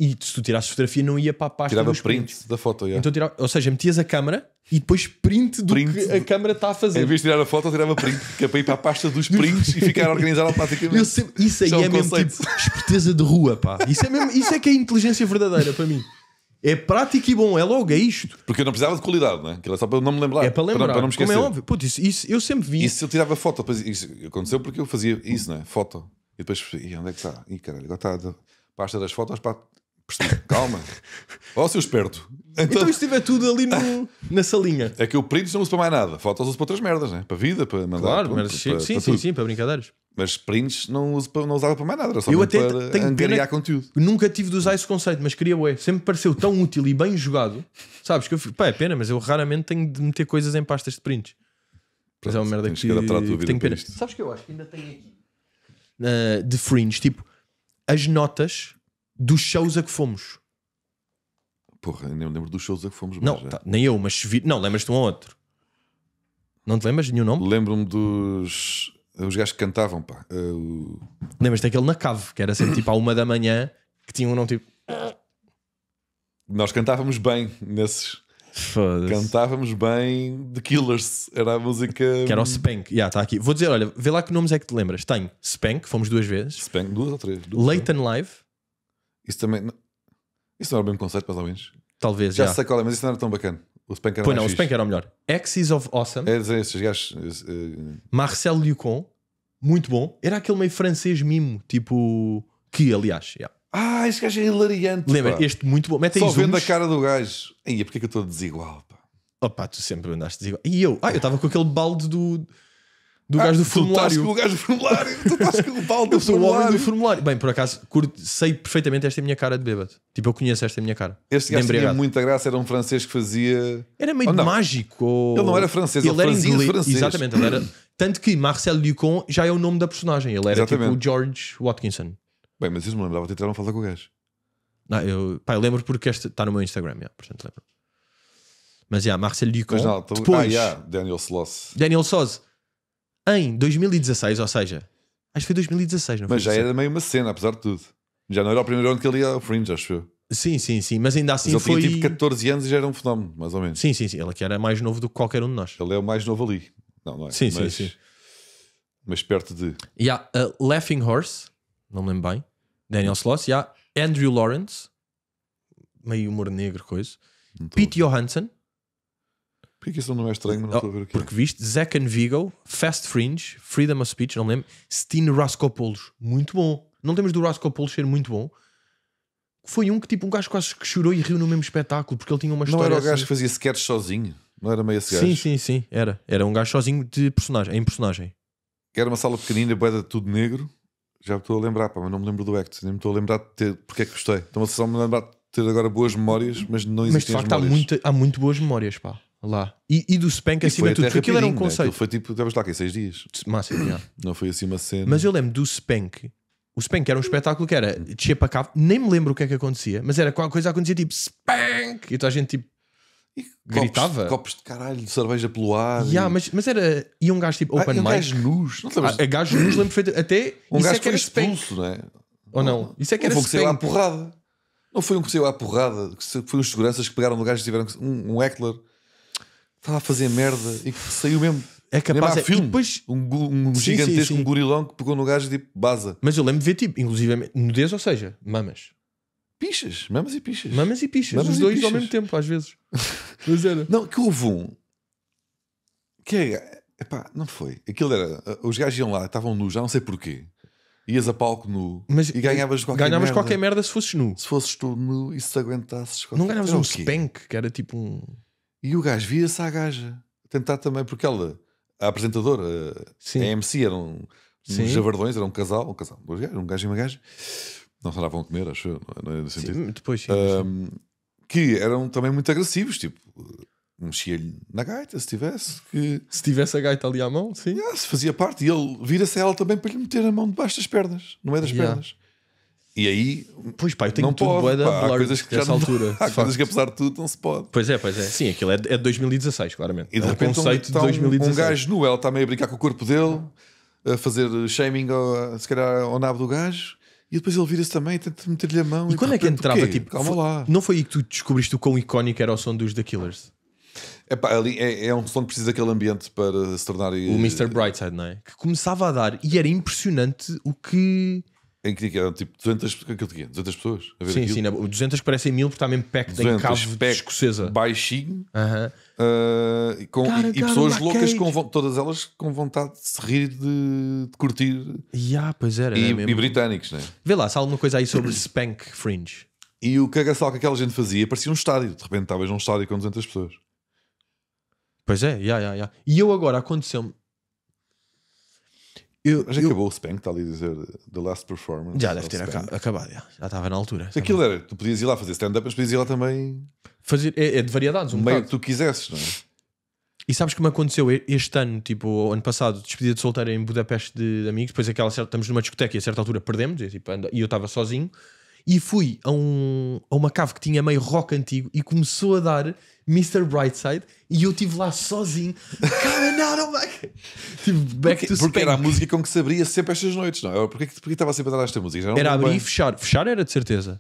e se tu tirasses fotografia não ia para a pasta Tirava dos print prints. da foto, yeah. então, tirava, ou seja, metias a câmera e depois print do Print que a câmera está a fazer. Em vez de tirar a foto, tirava print, que é para ir para a pasta dos prints e ficar organizado automaticamente. sempre- isso aí Isso é é, um mesmo tipo, conceito. tipo esperteza de rua, pá. Isso é, mesmo, isso é que é inteligência verdadeira para mim. É prático e bom, é logo, é isto. Porque eu não precisava de qualidade, né? Aquilo é só para eu não me lembrar. É para lembrar, Para, não me como é óbvio. Puto, isso, isso- eu sempre vi. Isso eu tirava foto, depois isso aconteceu porque eu fazia isso, né? Foto. E depois, e onde é que está? e caralho, agora está a pasta das fotos para Calma. Ó, oh, seu esperto. Então, então isto estiver tudo ali no- na salinha. É que o prints não uso para mais nada. Fotos usam para outras merdas, né? Para vida, para mandar. Claro, pronto, mas sim, para- sim, para sim, sim, para brincadeiras. Mas prints não, para, não usava para mais nada. Era só Eu até para tenho pena angariar conteúdo. Nunca tive de usar esse conceito, mas queria bué. Sempre me pareceu tão útil e bem jogado. Sabes que eu fico, pá, é pena, mas eu raramente tenho de meter coisas em pastas de prints. Mas é uma merda que, que adaptar que tenho para pena. isto. Sabes que eu acho que ainda tenho aqui? Uh, de fringe, tipo, as notas dos shows a que fomos. Porra, nem me lembro dos shows a que fomos. Não, tá, nem eu, mas vi... não, lembras-te de um ou outro. Não te lembras de nenhum nome? Lembro-me dos. Eh, os gajos que cantavam, pá. Uh... Lembras-te daquele na cave, que era sempre tipo à uma da manhã, que tinha um não tipo. Nós cantávamos bem nesses. Cantávamos bem The Killers, era a música. Que era o Spank, já yeah, está aqui. Vou dizer, olha, vê lá que nomes é que te lembras. Tem Spank, fomos duas vezes. Spank, duas ou três. Duas Leighton Live. Isso também. Isso não era o mesmo conceito, mais ou menos. Talvez. Já, já. sei qual é, mas isso não era tão bacana. O Spank era Pois não, o Spank era o melhor. Axis of Awesome. É dizer, esses gajos. Uh... Marcel Lucon, muito bom. Era aquele meio francês mimo, tipo. Que, aliás, Ah, este gajo é hilariante. Lembra, pá. este muito bom. Mete Só vendo a cara do gajo. E porque é que eu estou desigual? Pá? Opa, tu sempre andaste desigual. E eu, ah, eu estava com aquele balde do do ah, gajo do formulário. O gajo do formulário, tu estás com o pau do Eu sou formulário. o homem do formulário. Bem, por acaso, curto, sei perfeitamente esta é a minha cara de bêbado. Tipo, eu conheço esta é a minha cara. Este gajo tinha muita graça, era um francês que fazia. Era meio oh, mágico. Ou... Ele não era francês, ele, ele era inglês. francês. Exatamente, ele era. Tanto que Marcel Ducon já é o nome da personagem. Ele era Exatamente. tipo o George Watkinson. Bem, mas isso me lembrava, tentaram falar com o gajo. Não, eu, pá, eu lembro porque este está no meu Instagram, yeah, portanto lembro. Mas é yeah, Marcel Ducon. Mas não, tô... Depois, ah, yeah, Daniel Sloss. Daniel Sloss em 2016, ou seja, acho que foi 2016, não foi? Mas já é era meio uma cena, apesar de tudo. Já não era o primeiro ano que ele ia ao Fringe, acho eu. Sim, sim, sim, mas ainda assim mas ele foi... tinha tipo 14 anos e já era um fenómeno, mais ou menos. Sim, sim, sim, ele que era mais novo do que qualquer um de nós. Ele é o mais novo ali. Não, não é. Sim, mas, sim, sim. Mas perto de... E há uh, Laughing Horse, não me lembro bem, Daniel Sloss, e há Andrew Lawrence, meio humor negro coisa, Pete Johansson, Porquê que isso não é estranho? Não estou a ver o que Porque viste Zack and Vigo, Fast Fringe, Freedom of Speech, não me lembro, Steen Rascopoulos. Muito bom. Não temos do Rascopoulos ser muito bom. Foi um que tipo um gajo quase que chorou e riu no mesmo espetáculo porque ele tinha uma história. Não era o gajo assim... que fazia sketch sozinho? Não era meio esse gajo? Sim, sim, sim. Era. Era um gajo sozinho de personagem, em personagem. Era uma sala pequenina, boeda tudo negro. Já estou a lembrar, pá, mas não me lembro do act. Nem me estou a lembrar de ter, porque é que gostei. estou a só me lembrar de ter agora boas memórias, mas não existem Mas de facto há, muito, há muito boas memórias, pá lá. E, e do Spank acima de tudo, porque aquilo era um né? conceito. Né? Foi tipo, estávamos lá aqui, seis dias. Máximo, yeah. Não foi assim uma cena. Mas eu lembro do Spank. O Spank era um espetáculo que era tinha para cá, nem me lembro o que é que acontecia, mas era qualquer coisa acontecia tipo Spank! E toda a gente tipo. gritava. Copos, de caralho, de cerveja pelo ar. Yeah, e... mas, mas era. E um gajo tipo open ah, mic. gajo nus. Não Ah, gajo nus, lembro feito Até. Um é gajo é que era expulso, né Ou não? não? Isso é que não era. Foi que saiu à porrada. Não foi um que saiu à porrada. Foi uns seguranças que pegaram no gajo e tiveram um, um heckler estava a fazer merda e que saiu mesmo. É capaz de é, filme. Depois, um, um sim, gigantesco, sim, sim. um gorilão que pegou no gajo tipo baza. Mas eu lembro de ver tipo, inclusive nudez, ou seja, mamas. Pichas, mamas e pichas. Mamas e pichas, mamas os dois pichas. ao mesmo tempo, às vezes. Mas era. Não, que houve um. Que é. Epá, não foi. Aquilo era. Os gajos iam lá, estavam nus, já não sei porquê. Ias a palco nu Mas, e ganhavas eh, qualquer ganhavas merda. qualquer merda se fosses nu. Se fosses tu nu e se aguentasses qualquer Não ganhavas um spank, que era tipo um. E o gajo via-se à gaja tentar também, porque ela, a apresentadora, Sim. a MC, eram Sim. uns javardões, era um casal, um casal, dois gajos, um gajo e uma gaja. Não se a comer, acho eu, não é, é sentido. Sim, depois sim, um, Que eram também muito agressivos, tipo, mexia-lhe na gaita, se tivesse. Que... Se tivesse a gaita ali à mão, sim. Yeah, se fazia parte, e ele vira-se a ela também para lhe meter a mão debaixo das pernas, no meio das yeah. pernas. E aí. Pois pá, eu tenho não tudo pode, boeda pá, coisas que já não, altura. Há coisas que apesar de tudo não se pode. Pois é, pois é. Sim, aquilo é, é de 2016, claramente. E de é repente um conceito um, de 2016. Então, um gajo nu, ela está meio a brincar com o corpo dele, a fazer shaming, ao, se calhar, ao nabo do gajo. E depois ele vira-se também e tenta meter-lhe a mão. E, e quando é que entrava? Tipo, Calma lá. Não foi aí que tu descobriste o quão icónico era o som dos The Killers? é pá, ali é, é um som que precisa daquele ambiente para se tornar. O Mr. Brightside, não é? Que começava a dar e era impressionante o que em que eram tipo 200, que é eu tinha, 200 pessoas. A ver sim, aquilo. sim, na, 200 parecem mil porque está mesmo packed em cabo pack, escocesa. Baixinho. Uh -huh. uh, com, cara, e, cara, pessoas loucas, com, todas elas com vontade de se rir, de, de curtir. Yeah, pois era, e, é e britânicos, né? Vê lá, se há alguma coisa aí sobre Spank Fringe. E o cagaçal que aquela gente fazia parecia um estádio. De repente estavas num estádio com 200 pessoas. Pois é, yeah, yeah, yeah. e eu agora aconteceu-me eu, Mas eu... acabou o Spank, está ali a dizer The Last Performance. Já deve ter Spank. acabado, já. já estava na altura. Aquilo era, tu podias ir lá fazer stand-up, mas podias ir lá também. Fazer, é, é de variedades, um meio que tu quisesses, não é? E sabes que me aconteceu este ano, tipo, ano passado, despedida de solteira em Budapeste de, amigos, depois aquela certa, estamos numa discoteca e a certa altura perdemos, e, tipo, e eu estava sozinho, e fui a, um, a uma cave que tinha meio rock antigo e começou a dar Mr. Brightside e eu estive lá sozinho. Cara, não, não vai. Tipo, back porque, to Porque Spain. era a música com que se abria sempre estas noites, não? É? Porquê é que estava sempre a dar esta música? era abrir bem. e fechar. Fechar era de certeza.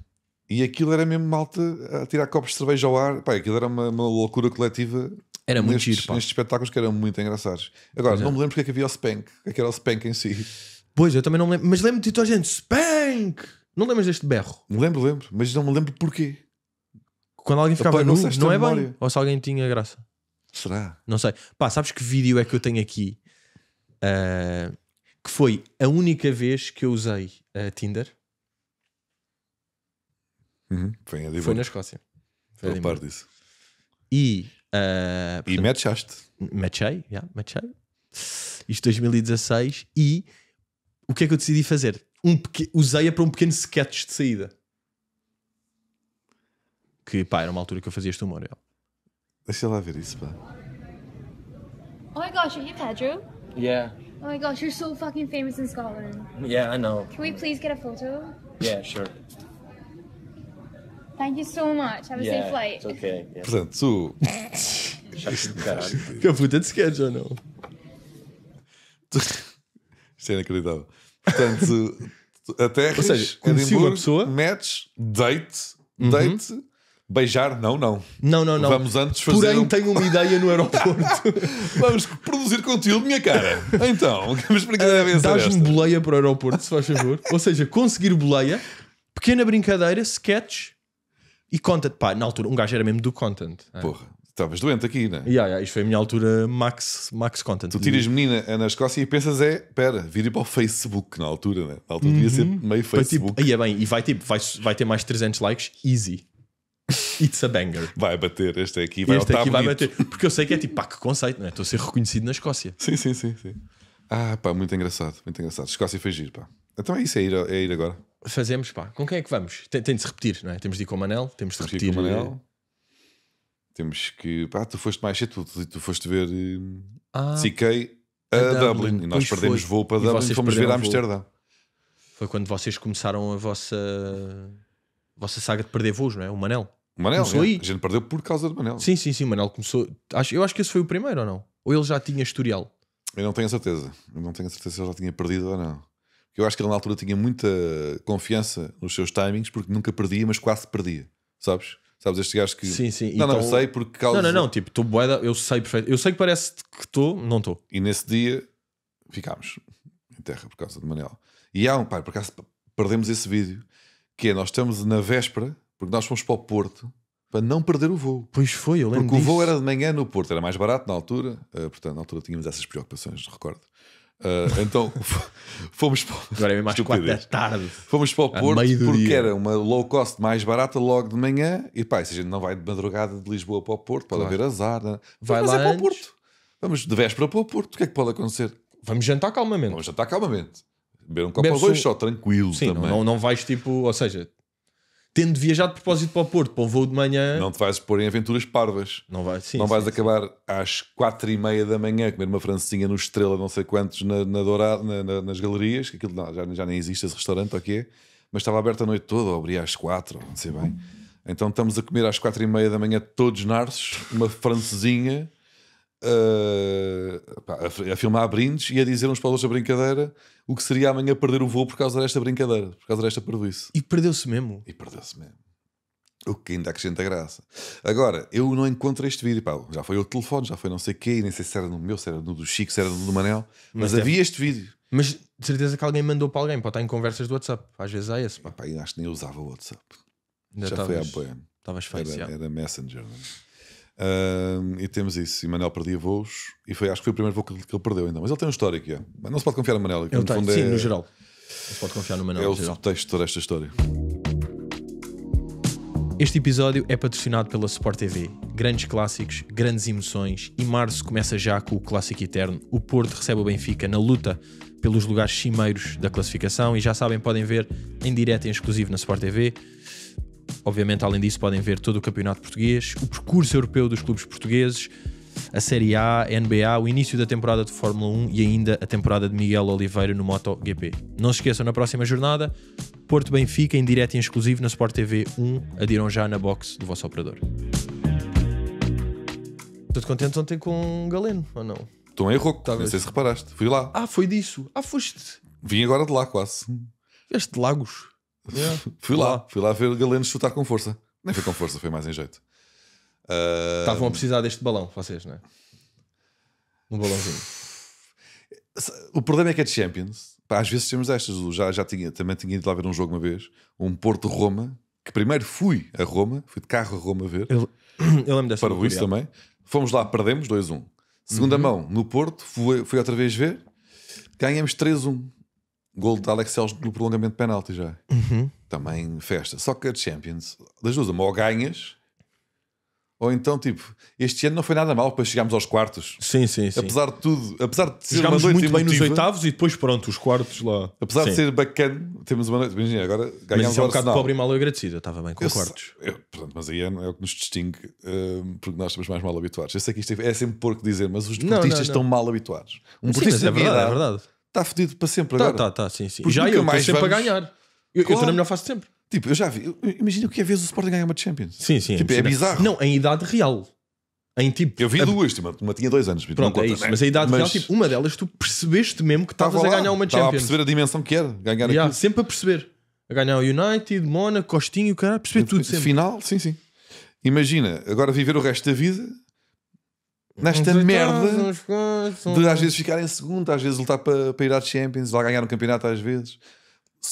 E aquilo era mesmo malta a tirar copos de cerveja ao ar. Pá, aquilo era uma, uma loucura coletiva. Era muito nestes, giro, pá. Nestes espetáculos que eram muito engraçados. Agora, pois não é. me lembro porque é que havia o Spank. O é que era o Spank em si? Pois, eu também não me lembro. Mas lembro de toda a gente, Spank! Não lembras deste berro? Me lembro, lembro. Mas não me lembro porquê. Quando alguém ficava nu, não, não é bom bem. Ou se alguém tinha graça. Será? Não sei. Pá, sabes que vídeo é que eu tenho aqui? Uh, que foi a única vez que eu usei uh, Tinder. Uhum. Foi, foi na Escócia. Foi a par disso. E. Uh, portanto, e matchaste. Matchei, já, yeah, matchei. Isto 2016. E o que é que eu decidi fazer? Um pequ... Usei-a para um pequeno sketch de saída que pá, era uma altura que eu fazia este humor. Ele. Deixa lá ver isso, pá. Oh my gosh, are you Pedro? Yeah. Oh my gosh, you're so fucking famous in Scotland. Yeah, I know. Can we please get a photo? Yeah, sure. Thank you so much. Have a yeah, safe flight. It's okay. Yeah. Portanto, tu. que é puta de sketch ou não? Isto é inacreditável. Portanto, até ou seja, conheci uma pessoa, Match, date, uhum. date, Beijar, não, não. Não, não, não. Vamos antes fazer. Porém, um... tenho uma ideia no aeroporto. vamos produzir conteúdo, minha cara. Então, vamos brincadeira uh, Dás-me boleia para o aeroporto, se faz favor. Ou seja, conseguir boleia, pequena brincadeira, sketch e content. Pá, na altura, um gajo era mesmo do content. Ah. Porra. É. Estavas doente aqui, né? Yeah, yeah, isto foi a minha altura max, max content. Tu tiras menina é na Escócia e pensas é, pera, vira para o Facebook na altura, né? Na altura uhum. devia ser meio tipo, Facebook. tipo, aí é bem, e vai, tipo, vai, vai ter mais 300 likes, easy. It's a banger. Vai bater, este aqui vai Este aqui vai bater. Porque eu sei que é tipo, pá, que conceito, não é? Estou a ser reconhecido na Escócia. Sim, sim, sim, sim. Ah, pá, muito engraçado, muito engraçado. Escócia foi giro, pá. Então é isso, é ir, é ir agora. Fazemos, pá. Com quem é que vamos? Tem, tem de se repetir, não é? Temos de ir com o Manel, temos de repetir. Com o Manel. Eh, temos que. Pá, tu foste mais cedo, tu, tu foste ver eh, ah, CK a, a Dublin. Dublin. E nós pois perdemos foi. voo para e Dublin e fomos ver a Amsterdã. Foi quando vocês começaram a vossa, a vossa saga de perder voos, não é? O Manel. Manel, começou é, aí. A gente perdeu por causa de Manel. Sim, sim, sim. Manel começou. Acho, eu acho que esse foi o primeiro ou não? Ou ele já tinha historial? Eu não tenho a certeza. Eu não tenho a certeza se ele já tinha perdido ou não. Eu acho que ele na altura tinha muita confiança nos seus timings porque nunca perdia, mas quase perdia. Sabes? Sabes, este gajo que. Sim, sim. Não, então... não sei porque causa. Não, não, não. Tipo, tu boeda, eu sei perfeito. Eu sei que parece que estou, não estou. E nesse dia ficámos em terra por causa de Manel. E há um, pai, por acaso perdemos esse vídeo que é nós estamos na véspera porque nós fomos para o Porto para não perder o voo. Pois foi, eu lembro. Porque disso. o voo era de manhã no Porto, era mais barato na altura, uh, portanto, na altura tínhamos essas preocupações, recordo. Uh, então fomos para Agora é mais quatro da tarde. Fomos para o Porto porque dia. era uma low cost mais barata logo de manhã. E pá, se a gente não vai de madrugada de Lisboa para o Porto, pode claro. haver azar. Né? Vai Vamos lá é para o Porto. Vamos de véspera para o Porto. O que é que pode acontecer? Vamos jantar calmamente. Vamos jantar calmamente. Beber um copo ou dois, só tranquilo. Sim, também. Não, não vais tipo, ou seja, tendo viajado de propósito para o Porto, para o voo de manhã. Não te vais pôr em aventuras parvas. Não vais, sim. Não vais sim, acabar sim. às quatro e meia da manhã a comer uma francinha no Estrela, não sei quantos, na, na na, na, nas galerias, que aquilo não, já, já nem existe esse restaurante, ok? Mas estava aberto a noite toda, ou abria às quatro, não sei bem. Então estamos a comer às quatro e meia da manhã todos narsos, uma francesinha a eh, pá, a, a, filmar brindes e a dizer uns para os outros a brincadeira o que seria amanhã perder o voo por causa desta brincadeira, por causa desta perdice. E perdeu-se mesmo. E perdeu-se mesmo. O que ainda acrescenta graça. Agora, eu não encontro este vídeo. Pá, já foi o telefone, já foi não sei o quê, nem sei se era no meu, se era no do Chico, se era no do Manel, mas, mas havia este vídeo. Mas de certeza que alguém mandou para alguém, pode estar em conversas do WhatsApp. Às vezes há esse. Pá. Pá, acho que nem usava o WhatsApp. Ainda já tavas, foi a bem. Estavas Era, era Messenger. Não? É? Uh, e temos isso. E Manel perdia voos. E foi, acho que foi o primeiro voo que, que ele perdeu ainda. Mas ele tem um histórico, é. Mas não se pode confiar no Manel. Ele tem, sim, é, no geral. Não se pode confiar no Manel. É o geral. de toda esta história. Este episódio é patrocinado pela Sport TV. Grandes clássicos, grandes emoções. E março começa já com o clássico eterno. O Porto recebe o Benfica na luta pelos lugares cimeiros da classificação. E já sabem, podem ver em direto e em exclusivo na Sport TV. Obviamente, além disso, podem ver todo o campeonato português, o percurso europeu dos clubes portugueses, a Série A, a NBA, o início da temporada de Fórmula 1 e ainda a temporada de Miguel Oliveira no MotoGP. Não se esqueçam, na próxima jornada, Porto Benfica em direto e exclusivo na Sport TV 1, adiram já na box do vosso operador. Estou contente ontem com o Galeno, ou não? Estou em Roco, não sei se reparaste. Fui lá. Ah, foi disso. Ah, foste. Vim agora de lá quase. Este Lagos. Yeah. É. fui lá, fui lá ver Galeno chutar com força. Nem foi com força, foi mais em jeito. Uh... Estavam a precisar deste balão, vocês, não é? Um balãozinho. O problema é que é de Champions. Pá, às vezes temos estas. Já, já tinha, também tinha ido lá ver um jogo uma vez, um Porto-Roma, que primeiro fui a Roma, fui de carro a Roma ver. Eu, eu lembro dessa Para o isso também. Fomos lá, perdemos 2-1. Segunda uhum. mão, no Porto, fui, fui outra vez ver, ganhamos 3-1 gol de Alex Celso no prolongamento de penalti já. Uhum. Também festa. Só que a Champions, das duas, ou ganhas, ou então, tipo, este ano não foi nada mal para chegarmos aos quartos. Sim, sim, sim. Apesar de tudo, apesar de ser muito emotiva, bem nos oitavos e depois, pronto, os quartos lá. Apesar sim. de ser bacana, temos uma noite. Imagina, agora ganhamos mas é um bocado pobre e mal agradecido. Eu estava bem com eu quartos. Eu, portanto, mas aí é, é, o que nos distingue, hum, porque nós estamos mais mal habituados. Eu sei que isto é, é sempre porco dizer, mas os deportistas não, não, não. estão mal habituados. Um sim, mas é, é verdade, é verdade está fodido para sempre tá, agora. Está, está, sim, sim. Porque já eu mais sempre vamos... a ganhar. Eu, estou na melhor fase de sempre. Tipo, eu já vi. Imagina o que é vez o Sporting ganhar uma Champions. Sim, sim. Tipo, é, é bizarro. Não, em idade real. Em tipo. Eu vi a... duas, tipo, uma tinha dois anos. Tipo, Pronto, conta, é isso. Né? Mas a idade mas... real, tipo, uma delas tu percebeste mesmo que estavas a ganhar uma Champions. Estava a perceber a dimensão que era ganhar yeah, aquilo. sempre a perceber. A ganhar o United, Mónaco, Costinho, cara perceber tipo, tudo sempre. Final, sim, sim. Imagina, agora viver o resto da vida nesta merda uns de às vezes ficar em segundo, às vezes lutar para, para ir à Champions, lá ganhar um campeonato às vezes.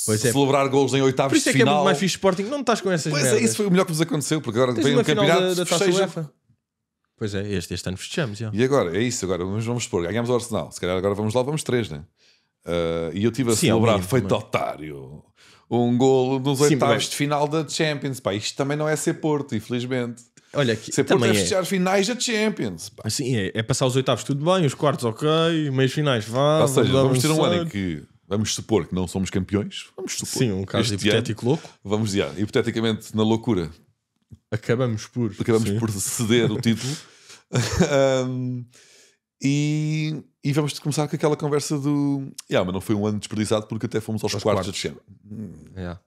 Pois é. celebrar gols em oitavos de final. Por isso é que é muito mais fixe Sporting, não estás com essas Pois é, merdas. é, isso foi o melhor que nos aconteceu, porque agora Tens vem um campeonato da, da taça UEFA. Pois é, este, este ano fechamos. Já. E agora, é isso, agora vamos, vamos supor, ganhamos o Arsenal, se calhar agora vamos lá, vamos três, né? Uh, e eu estive a Sim, celebrar, feito mas... otário, um golo nos oitavos de final da Champions. Pá, isto também não é ser Porto, infelizmente. Olha, aqui, se pode festejar é. finais da Champions. Pá. Assim, é, é, passar os oitavos, tudo bem, os quartos, ok, meios finais, vá. Ou seja, vamos ter um ano em que vamos supor que não somos campeões. Vamos supor. Sim, um caso hipotético ano, louco. Vamos dizer, hipoteticamente na loucura. Acabamos por. Acabamos sim. por ceder o título. um, e, e, vamos começar com aquela conversa do. Yeah, mas não foi um ano desperdiçado porque até fomos aos, aos quartos, quartos. da Champions. Yeah.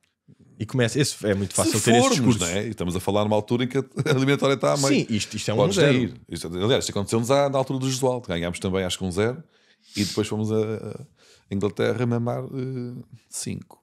E começa, esse, é muito fácil se ter formos, esse discurso. Não é? Estamos a falar numa altura em que a eliminatória está a meio. Sim, isto, isto é um Podes zero. Isto, aliás, isto aconteceu-nos na altura do Jesualdo. Ganhámos também, acho que um zero. E depois fomos a, Inglaterra mamar uh, cinco.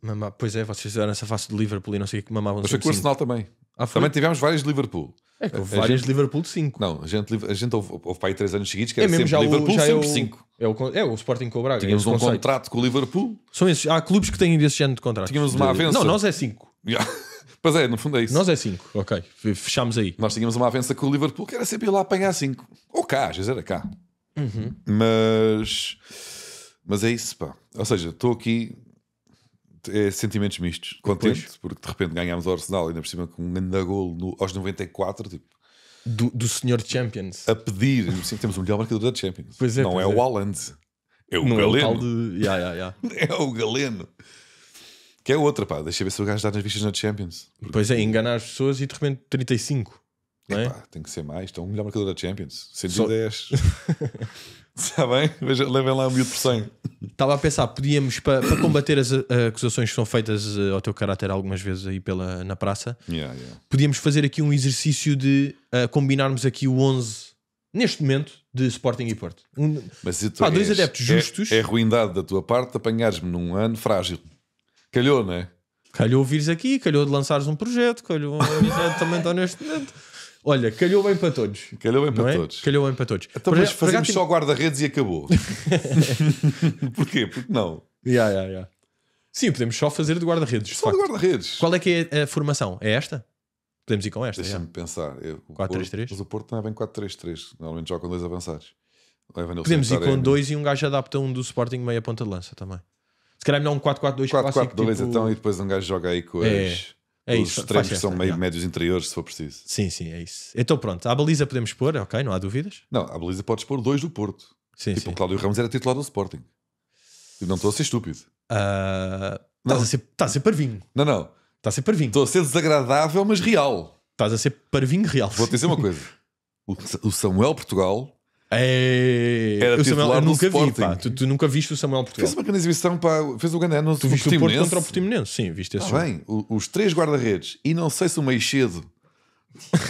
Mamar, pois é, vocês fizeram essa face de Liverpool e não sei o que mamavam. Mas foi com o Arsenal também. Também tivemos várias de Liverpool. É que houve várias gente... Liverpool de 5. Não, a gente, a gente houve, houve para aí 3 anos seguidos que é era é mesmo, sempre Liverpool, é o, sempre 5. É o, é o Sporting com o Braga. Tínhamos é um conceito. contrato com o Liverpool. São esses, há clubes que têm desse género de contrato. Tínhamos uma avança. Não, nós é 5. pois é, no fundo é isso. Nós é 5, ok. Fechámos aí. Nós tínhamos uma avança com o Liverpool que era sempre ir lá apanhar 5. Ou cá, às vezes era cá. Uhum. Mas. Mas é isso, pá. Ou seja, estou aqui é sentimentos mistos. Contente, porque de repente ganhámos o Arsenal, ainda por cima com um grande gol no, aos 94, tipo. Do, do senhor Champions. A pedir, sim temos o melhor marcador da Champions. Pois é, não pois é, é, o Haaland, é o não Galeno. É o, de... yeah, yeah, yeah. é o Galeno. Que é outra, pá, deixa ver se o gajo dá nas vistas na Champions. Porque... Pois é, enganar as pessoas e de repente 35. É? Epá, é? tem que ser mais, então o melhor marcador da Champions, 110. Só... Está bem? Veja, levem lá um miúdo por 100. Estava a pensar, podíamos, para, combater as eh, acusações que são feitas eh, ao teu caráter algumas vezes aí pela, na praça, yeah, yeah. podíamos fazer aqui um exercício de uh, combinarmos aqui o 11, neste momento, de Sporting e Porto. Um, Mas pá, és, dois é, adeptos é, justos. É, é ruindade da tua parte apanhares-me num ano frágil. Calhou, não é? Calhou vires aqui, calhou de lançares um projeto, calhou também estou neste momento. Olha, calhou bem para todos. Calhou bem para é? todos. Calhou bem para todos. Então, mas fazemos só tipo- guarda-redes e acabou. Porquê? Porque não. Yeah, yeah, yeah. Sim, podemos só fazer de guarda-redes. Só de, de guarda-redes. Qual é que é a formação? É esta? Podemos ir com esta. Deixa-me pensar. 4-3-3. Mas o Porto também é 4-3-3. Normalmente joga com dois avançados. Podemos ir com dois e um gajo adapta um do Sporting meia ponta de lança também. Se calhar é melhor um 4-4-2 4-4-2 tipo... então e depois um gajo joga aí com é. as. É. É Os treinos extremos são meio médios interiores, se for preciso. Sim, sim, é isso. Então pronto, à baliza podemos pôr, ok, não há dúvidas. Não, à baliza podes pôr dois do Porto. Sim, tipo, sim. o Cláudio Ramos era titular do Sporting. e não estou a ser estúpido. Uh, estás, a ser, estás a ser parvinho. Não, não. Estás a ser parvinho. Estou a ser desagradável, mas real. Estás a ser parvinho real. Vou-te dizer uma coisa. O Samuel Portugal é, Era o Samuel, eu nunca vi, pá. Tu, tu, nunca viste o Samuel Portugal. Fez uma grande exibição, pá. Fez o grande ano. Tu viste o Porto contra o Portimonense, sim, viste esse ah, jogo. bem, os três guarda-redes e não sei se o Meixedo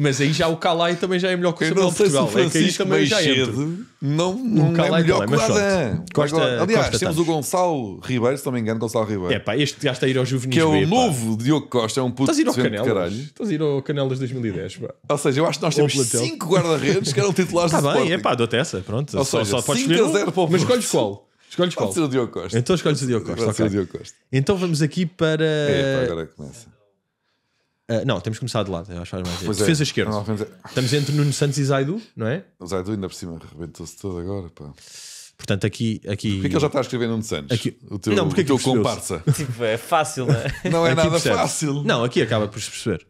Mas aí já o Calai também já é melhor que o Samuel Portugal. Se é que aí também já entra. Não, não, é Calai é melhor que o Bazan. Costa, aliás, Costa temos o Gonçalo Ribeiro, se não me engano, Gonçalo Ribeiro. É pá, este já está a ir ao Juvenil. Que é o novo Diogo Costa, é um puto Estás a ir ao Caralho. Estás a ir ao Canelas 2010, pá. Ou seja, eu acho que nós temos 5 guarda-redes que eram titulares Está bem, é pá, dou-te essa, pronto. Ou só, seja, só podes escolher. Mas escolhes qual? Escolhes qual? Pode ser o Diogo Costa. Então escolhes o Diogo Costa. O Diogo Costa. Então vamos aqui para. É, agora começa. Ah, não, temos que começar de lado, eu acho mais pois é. Defesa esquerda. Não, não, Estamos entre Nuno Santos e Zaidu, não é? O Zaidu ainda por cima arrebentou-se todo agora, pá. Portanto, aqui. aqui... Porquê que ele já está a escrever Nuno Santos? Aqui... O teu, não, porque o teu comparsa. Tipo, é fácil, não é? Não é aqui nada fácil. Não, aqui acaba por se perceber.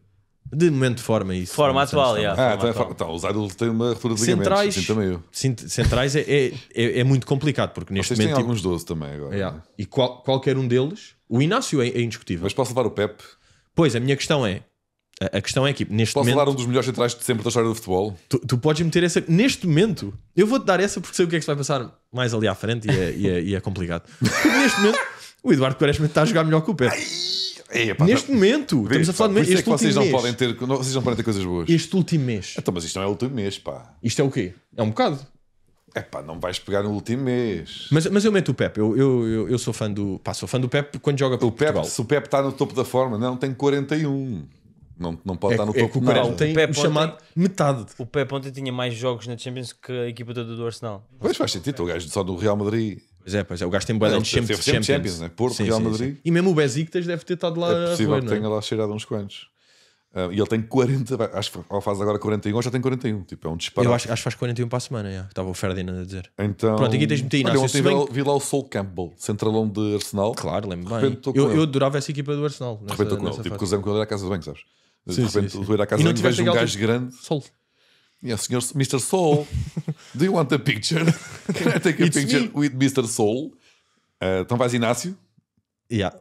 De momento de forma, isso. Forma atual, já. Yeah, ah, então, é atual. Então, o Zaidu tem uma ruptura de centrais, ligamentos. Assim centrais é, é, é, é, muito complicado, porque neste Vocês momento. Tem tipo, alguns 12 também agora. Yeah. É? E qual, qualquer um deles. O Inácio é, é indiscutível. Mas posso levar o Pepe? Pois, a minha questão é: a, questão é que neste Posso momento. Posso falar um dos melhores centrais de sempre da história do futebol? Tu, tu podes meter essa. Neste momento, eu vou-te dar essa porque sei o que é que se vai passar mais ali à frente e é, e é, e é complicado. neste momento, o Eduardo Quaresma está a jogar melhor que o Pedro. neste tá- momento, Vê, estamos a falar pá, de é este é que vocês não mês. podem ter, não, vocês não podem ter coisas boas. Este último mês. Então, mas isto não é o último mês, pá. Isto é o quê? É um bocado. É pá, não vais pegar no último mês. Mas, mas eu meto o Pep. Eu, eu, eu, eu, sou fã do. Pá, sou fã do Pep quando joga o Pepe Se o Pep está no topo da forma, não, tem 41. Não, não pode é, estar no é topo. É não, tem o Pep chamado metade. O Pep ontem tinha mais jogos na Champions que a equipa toda do Arsenal. Pois faz sentido, o gajo só do Real Madrid. Pois é, pois é, o gajo tem boa de Champions. Champions, Champions né? Porto, sim, Real Madrid. Sim. E mesmo o Besiktas deve ter estado lá. É possível a correr, que é? tenha lá cheirado uns quantos. Ah, e ele tem 40, acho que faz agora 41 ou já tem 41. Tipo, é um disparo Eu acho, acho que faz 41 para a semana, já. estava o Ferdinand a dizer. Então, Pronto, aqui tens metido Inácio. Ontem vi, bem... vi lá o Sol Campbell, centralão de Arsenal. Claro, lembro bem. Eu, eu adorava essa equipa do Arsenal. de repente estou com ele, tipo, cozemos com ele à casa do banco, sabes? Sim, de repente, sim, sim. casa e vejo um gajo grande. Sol. E é o senhor Mr. Soul. Do you want a picture? Can I take a It's picture me. with Mr. Soul? Uh, eh, então vais, Inácio? Yeah.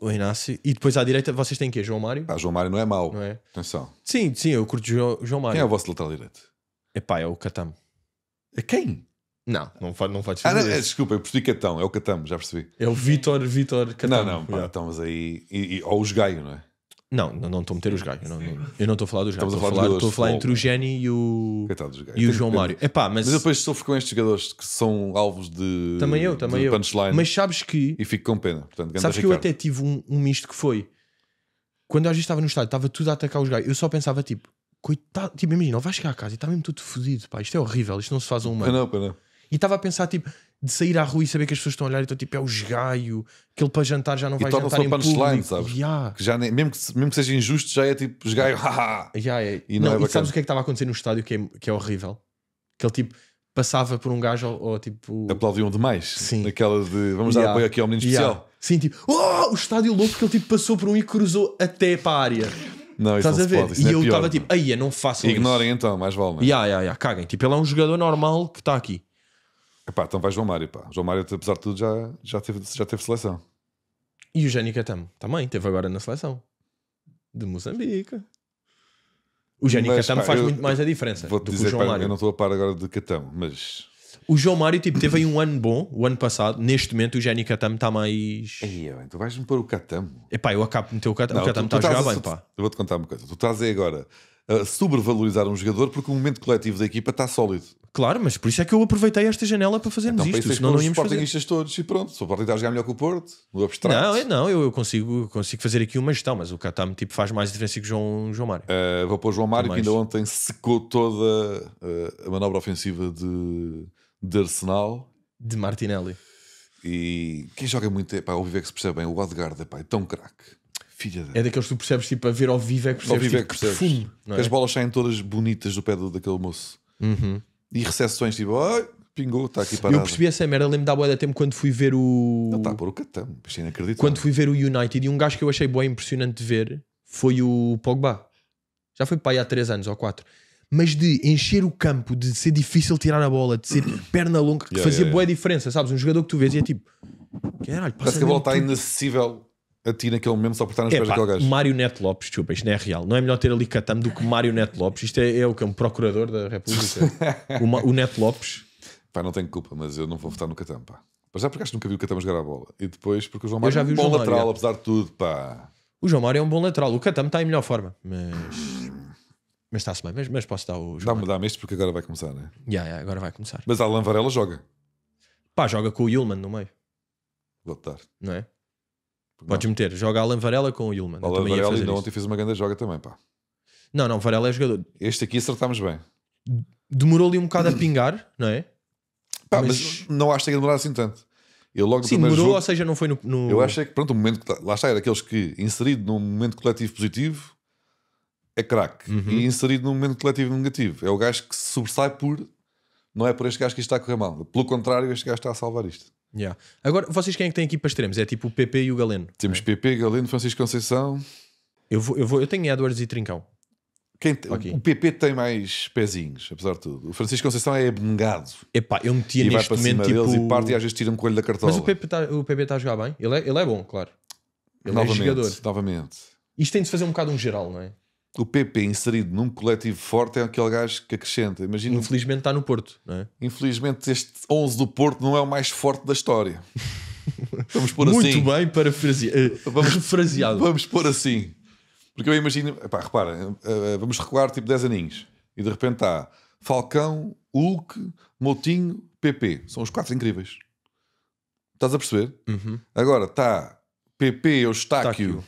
O Inácio. E depois à direita vocês têm quê? João Mário? Ah, João Mário não é mau. Não é? Atenção. Sim, sim, eu curto jo João Mário. Quem é o vosso lateral direito? Epá, é o Catam É quem? Não, não faz não faz ah, não, é, Desculpa, eu percebi Catam é o Catam já percebi. É o Vitor Vitor Catam Não, não, pá, yeah. Então, aí. E, e, ou os Gaio, não é? Não, não estou a meter os gajos. Não, não, eu não estou a falar dos gajos. Estou a falar, entre o Jenny e o, é. e o João Mário. Epá, mas... mas depois sofro com estes jogadores que são alvos de, também eu, também eu. punchline. Mas sabes que. E fico com pena. Portanto, sabes que eu até tive um, um misto que foi. Quando a gente estava no estádio, estava tudo a atacar os gajos. Eu só pensava tipo, coitado. Tipo, imagina, vai chegar a casa e está mesmo tudo fodido. isto é horrível. Isto não se faz a um humano. Não, não. E estava a pensar tipo, de sair à rua e saber que as pessoas estão a olhar e estão tipo, é o esgaio, ele para jantar já não vai e jantar em punchline, sabes? Yeah. Que já nem, mesmo, que, mesmo que seja injusto, já é tipo, esgaio, haha. yeah, é. E, não, não é e sabes o que é que estava a acontecer no estádio que é, que é horrível? Que ele tipo passava por um gajo ou, ou tipo. Aplaudiam demais. Sim. Aquela de vamos yeah. dar apoio aqui ao menino especial. Sim, tipo, oh! o estádio louco que ele tipo passou por um e cruzou até para a área. Não, Estás a ver? Pode, e é eu estava tipo, aí não façam Ignorem isso. então, mais vale. Né? Yeah, yeah, yeah, caguem. Tipo, ele é um jogador normal que está aqui. Epá, então vai João Mário, pá. João Mário, apesar de tudo, já, já, teve, já teve seleção. E o Jânio Catamo também teve agora na seleção de Moçambique. O Jânio Catamo faz eu, muito mais a diferença do dizer, que o João pá, Mário. Eu não estou a par agora de Catamo, mas. O João Mário tipo, teve aí um ano bom, o ano passado. Neste momento, o Jânio Catamo está mais. Aí, tu então vais-me pôr o Catamo. Epá, eu acabo de meter o Catamo. Não, o Catam está a jogar bem, pá. Eu vou-te contar uma coisa. Tu estás aí agora uh, sobrevalorizar um jogador porque o momento coletivo da equipa está sólido. Claro, mas por isso é que eu aproveitei esta janela para fazermos então, isto, é não íamos fazer fazer. todos e pronto, se o Sporting está a jogar melhor que o Porto, no abstrato. Não, é, não eu, eu consigo, consigo fazer aqui uma gestão, mas o Katam tipo, faz mais diferença que o João, João Mário. Uh, vou pôr o João Mário, que ainda ontem secou toda uh, a manobra ofensiva de, de Arsenal. De Martinelli. E quem joga muito, é, pá, óbvio é que se percebe bem, o Odegaard é, pá, é tão craque. Filha É daqueles que tu percebes, tipo, a ver ao vivo é que percebes, ao vivo é tipo, que tipo, percebes. perfume. não é? As bolas saem todas bonitas do pé do- daquele moço. Uhum. E recessões tipo, ai, pingou, está aqui parado. Eu percebi essa merda, lembro da boa da tempo quando fui ver o. Ele está a pôr o catamo. Isto é inacreditável. quando fui ver o United e um gajo que eu achei bem impressionante de ver foi o Pogba. Já foi para aí há 3 anos ou 4. Mas de encher o campo, de ser difícil tirar a bola, de ser perna longa, que Yeah, fazia yeah, boa yeah. diferença, sabes? Um jogador que tu vês e é tipo, caralho, passa Parece que a bola está inacessível a ti naquele momento só por estar nas é, pés daquele gajo. Mário Neto Lopes, desculpa, isto não é real. Não é melhor ter ali Catame do que Mário Neto Lopes. Isto é, é o que é um procurador da República. o, o Neto Lopes. Pá, não tenho culpa, mas eu não vou votar no Catame, pá. Mas já é, porque acho que nunca vi o Catame jogar a bola. E depois porque o João Mário é um bom lateral, apesar de tudo, pá. O João Mário é um bom lateral. O Catame está em melhor forma, mas... Mas está-se bem, mas, mas posso dar o João. Dá-me, dá-me este porque agora vai começar, né? Yeah, yeah, agora vai começar. Mas a Alan Varela joga. Pá, joga com o Yulman no meio. Vou votar. Não é? Podes meter, joga Alan Varela com o Ilman. Alan Varela ainda ontem fez uma grande joga também, pá. Não, não, Varela é jogador. Este aqui acertámos bem. Demorou ali um bocado a pingar, não é? Pá, mas... mas não acho que tenha assim tanto. Eu logo Sim, demorou, jogo, ou seja, não foi no, no... Eu acho é que, pronto, o momento que. Tá, lá está, era aqueles que, inserido num momento coletivo positivo, é craque. Uhum. E inserido num momento coletivo negativo. É o gajo que se sobressai por. Não é por este gajo que isto está a correr mal. Pelo contrário, este gajo está a salvar isto. Yeah. Agora, vocês quem é que tem aqui para extremos? É tipo o PP e o Galeno. Temos PP, Galeno, Francisco Conceição. Eu, vou, eu, vou, eu tenho Edwards e Trincão. Quem te, okay. O PP tem mais pezinhos, apesar de tudo. O Francisco Conceição é abnegado. Epá, eu metia e neste para momento. tipo... deles e tipo- parte e às vezes tira um coelho da cartola. Mas o PP está tá a jogar bem. Ele é, ele é bom, claro. Ele é novamente, é jogador. Novamente. Isto tem de fazer um bocado um geral, não é? o PP é inserido num coletivo forte é aquele gajo que acrescenta. Imagina, Infelizmente está no Porto, não é? Infelizmente este 11 do Porto não é o mais forte da história. Vamos pôr assim. Muito bem para eh, vamos, refraseado. Vamos pôr assim. Porque eu imagino, pá, repara, eh, eh, vamos recuar tipo 10 aninhos e de repente está Falcão, Hulk, Moutinho, PP. São os quatro incríveis. Estás a perceber? Uhum. Agora está PP, Eustáquio,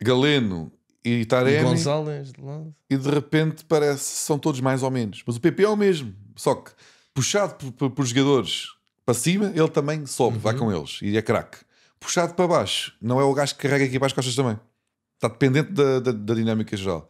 Galeno, e Taremi. E Gonzalez de lado. E de repente parece são todos mais ou menos. Mas o PP é o mesmo. Só que puxado por, por, por jogadores para cima, ele também sobe, uhum. vai com eles e é craque. Puxado para baixo, não é o gajo que carrega aqui para as costas também. Está dependente da, da, da dinâmica geral.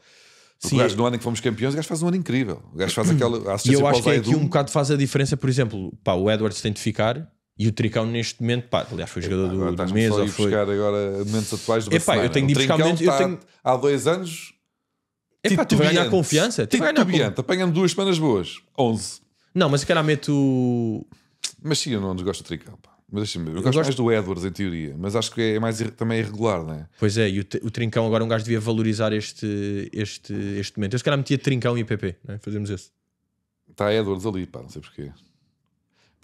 Sim, o gajo, no ano em que fomos campeões, o gajo faz um ano incrível. O gajo faz aquela assistência E eu acho que é aqui um bocado faz a diferença, por exemplo, pá, o Edwards tem de ficar e o Tricão, neste momento, pá, aliás, foi jogador Epá, do, do mês. Ou foi... buscar agora momentos atuais do Epá, eu tenho de ir buscar momentos. tenho... Há dois anos. Epá, tu a ganhar confiança. Titubeante, apanhando duas semanas boas. 11. Não, mas se calhar meto. Mas sim, eu não desgosto do Tricão, pá. Mas deixa-me ver. Eu, eu gosto, gosto, mais do Edwards, em teoria, mas acho que é mais também é irregular, não é? Pois é, e o, o Trincão agora um gajo devia valorizar este, este, este momento. Eu se calhar metia Trincão e PP, não é? fazemos esse. Está Edwards ali, pá, não sei porquê.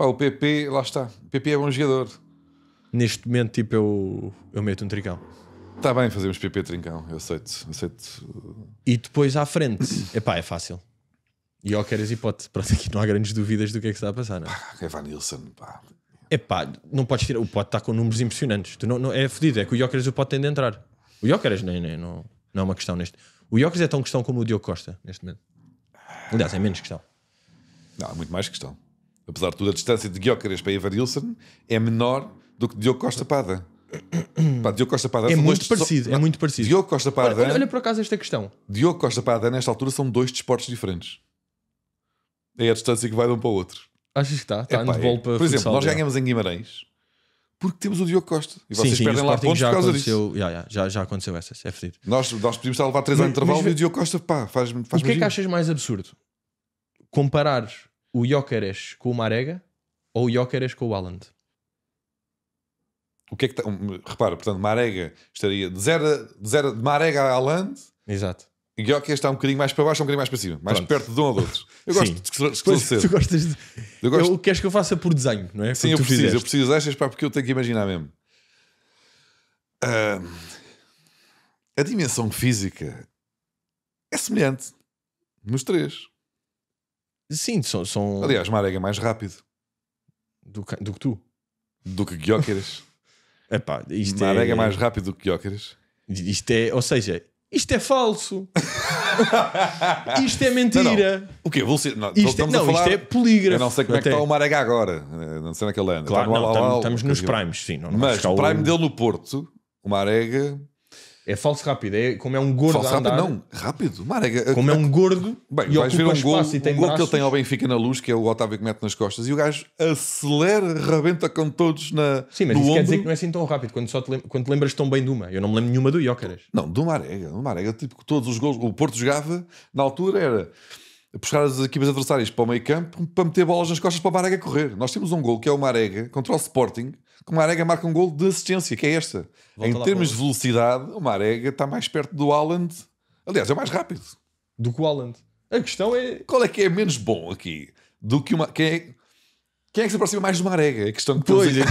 Pá, o PP, lá está. O PP é bom jogador. Neste momento, tipo, eu, eu meto um tricão. Está bem, fazemos PP trincão. Eu aceito. aceito. E depois à frente, epá, é fácil. E ao queres hipótese. Pronto, aqui não há grandes dúvidas do que é que está a passar, não é? Pá, Evanilson, é pá. Epá, não podes tirar. O Pote está com números impressionantes. Tu não, não, é fodido. É que o Jóqueres o Pote tem de entrar. O Jóqueres nem, nem, não, não é uma questão neste. O Jóqueres é tão questão como o Diogo Costa, neste momento. Aliás, é menos questão. Não, é muito mais questão apesar de tudo, a distância de Gyökeres para Evarilson é menor do que de Diogo Costa Pada. Pá, Diogo Costa Pada é muito parecido, é muito parecido. Diogo Costa Pada olha, olha, olha por acaso esta questão. Diogo Costa Pada nesta altura, são dois desportos diferentes. É a distância que vai de um para o outro. Achas que está? Está Epá, é. para Por exemplo, nós ganhamos em Guimarães porque temos o Diogo Costa. E vocês sim, sim, perdem lá pontos por causa disso. Já, já, já aconteceu essas, é fedido. Nós, nós podíamos estar a levar 3 anos de intervalo mas, e o Diogo Costa, pá, faz-me faz O que é que achas mais absurdo? Comparar o Jokeres com o Marega ou o Jokeres com o Haaland? O que é que está? Repara, portanto, Marega estaria de zero, de, zero, de Marega a Haaland. Exato. E Guioca está um bocadinho mais para baixo, um bocadinho mais para cima, mais Pronto. perto de um ou do outro. Eu gosto de esclarecer. Tu gostas de... Eu gosto... eu, queres que eu faça por desenho, não é? Sim, eu preciso, eu preciso destas para porque eu tenho que imaginar mesmo. Uh, a dimensão física é semelhante nos três. Sim, são. são... Aliás, Marega é mais rápido do que, do que tu. Do que Guióqueres. Epá, isto Marega é... é mais rápido do que Guióqueres. Isto é, ou seja, isto é falso. isto é mentira. Não, não. O quê? Velocidade? Não, isto, é, não falar... isto é polígrafo. Eu não sei como Até... é que está o maréga agora. Não sei naquele é ano. Claro, estamos, nos primes, sim. Não, mas o prime dele no Porto, o Marega, é falso rápido, é como é um gordo falso a andar. Rápido, não, rápido. Marega, é como é um gordo bem, e vais ver um gol, e tem um gol que ele tem ao Benfica na luz, que é o Otávio que mete nas costas, e o gajo acelera, rebenta com todos na Sim, mas isso ombro. quer dizer que não é assim tão rápido, quando, só te, lembras, quando te lembras tão bem de uma. Eu não me lembro nenhuma do Iócaras. Não, do Marega, do Marega, tipo, todos os gols, o Porto jogava, na altura era puxar as equipas adversárias para o meio campo para meter bolas nas costas para o Marega correr. Nós temos um gol que é o Marega contra o Sporting, que o Marega marca um gol de assistência, que é esta. Volta em termos de velocidade, o Marega está mais perto do Haaland. Aliás, é mais rápido. Do que o Haaland. A questão é. Qual é que é menos bom aqui? Do que uma. Quem é, quem é que se aproxima mais do Marega? A questão que pois. Todos...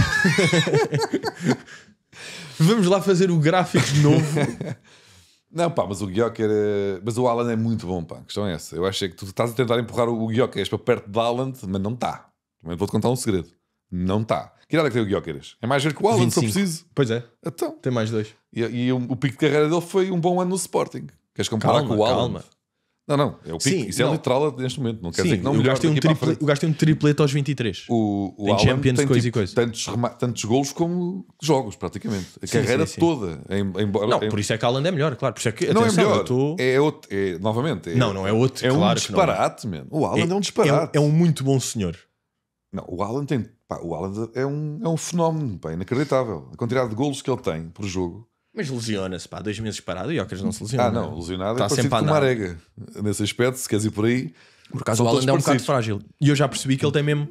Vamos lá fazer o gráfico de novo. Não, pá, mas o Guioca era. Eh, mas o Alan é muito bom, pá. A questão é essa. Eu acho é que tu estás a tentar empurrar o Guioca para perto de Alan, mas não está. Também vou-te contar um segredo. Não está. Que idade é que tem o Guióqueras? É mais velho que o Alan, 25. eu preciso. Pois é. Então. Tem mais dois. E, e o, o pico de carreira dele foi um bom ano no Sporting. Queres comparar calma, com o Alan? Calma. Não, não. É o pico. Sim, Isso é não. é literal neste momento. Não quer Sim, dizer que não o gajo, um triple, o gajo tem um triplete aos 23. O, o tem Alan Champions, tem, coisa tipo, e coisa. Tantos, tantos golos como jogos, praticamente. A sim, carreira sim, toda. Em, em, não, em... por isso é que Alan é melhor, claro. Por isso é que, atenção, não é melhor. Tô... É outro. É, novamente. É, não, não é outro. É claro um disparate, mano. O Alan é-, é, um disparate. É é um muito bom senhor. Não, o Alan tem Pá, o Haaland é um, é um fenómeno, pá, inacreditável. A quantidade de golos que ele tem por jogo. Mas lesiona-se, pá, dois meses parado e o Ocas não se lesiona. Ah, não, é? lesionado está é sempre com arega. Nesse aspecto, se queres ir por aí. Por acaso o Haaland é um bocado frágil. E eu já percebi que ele tem mesmo.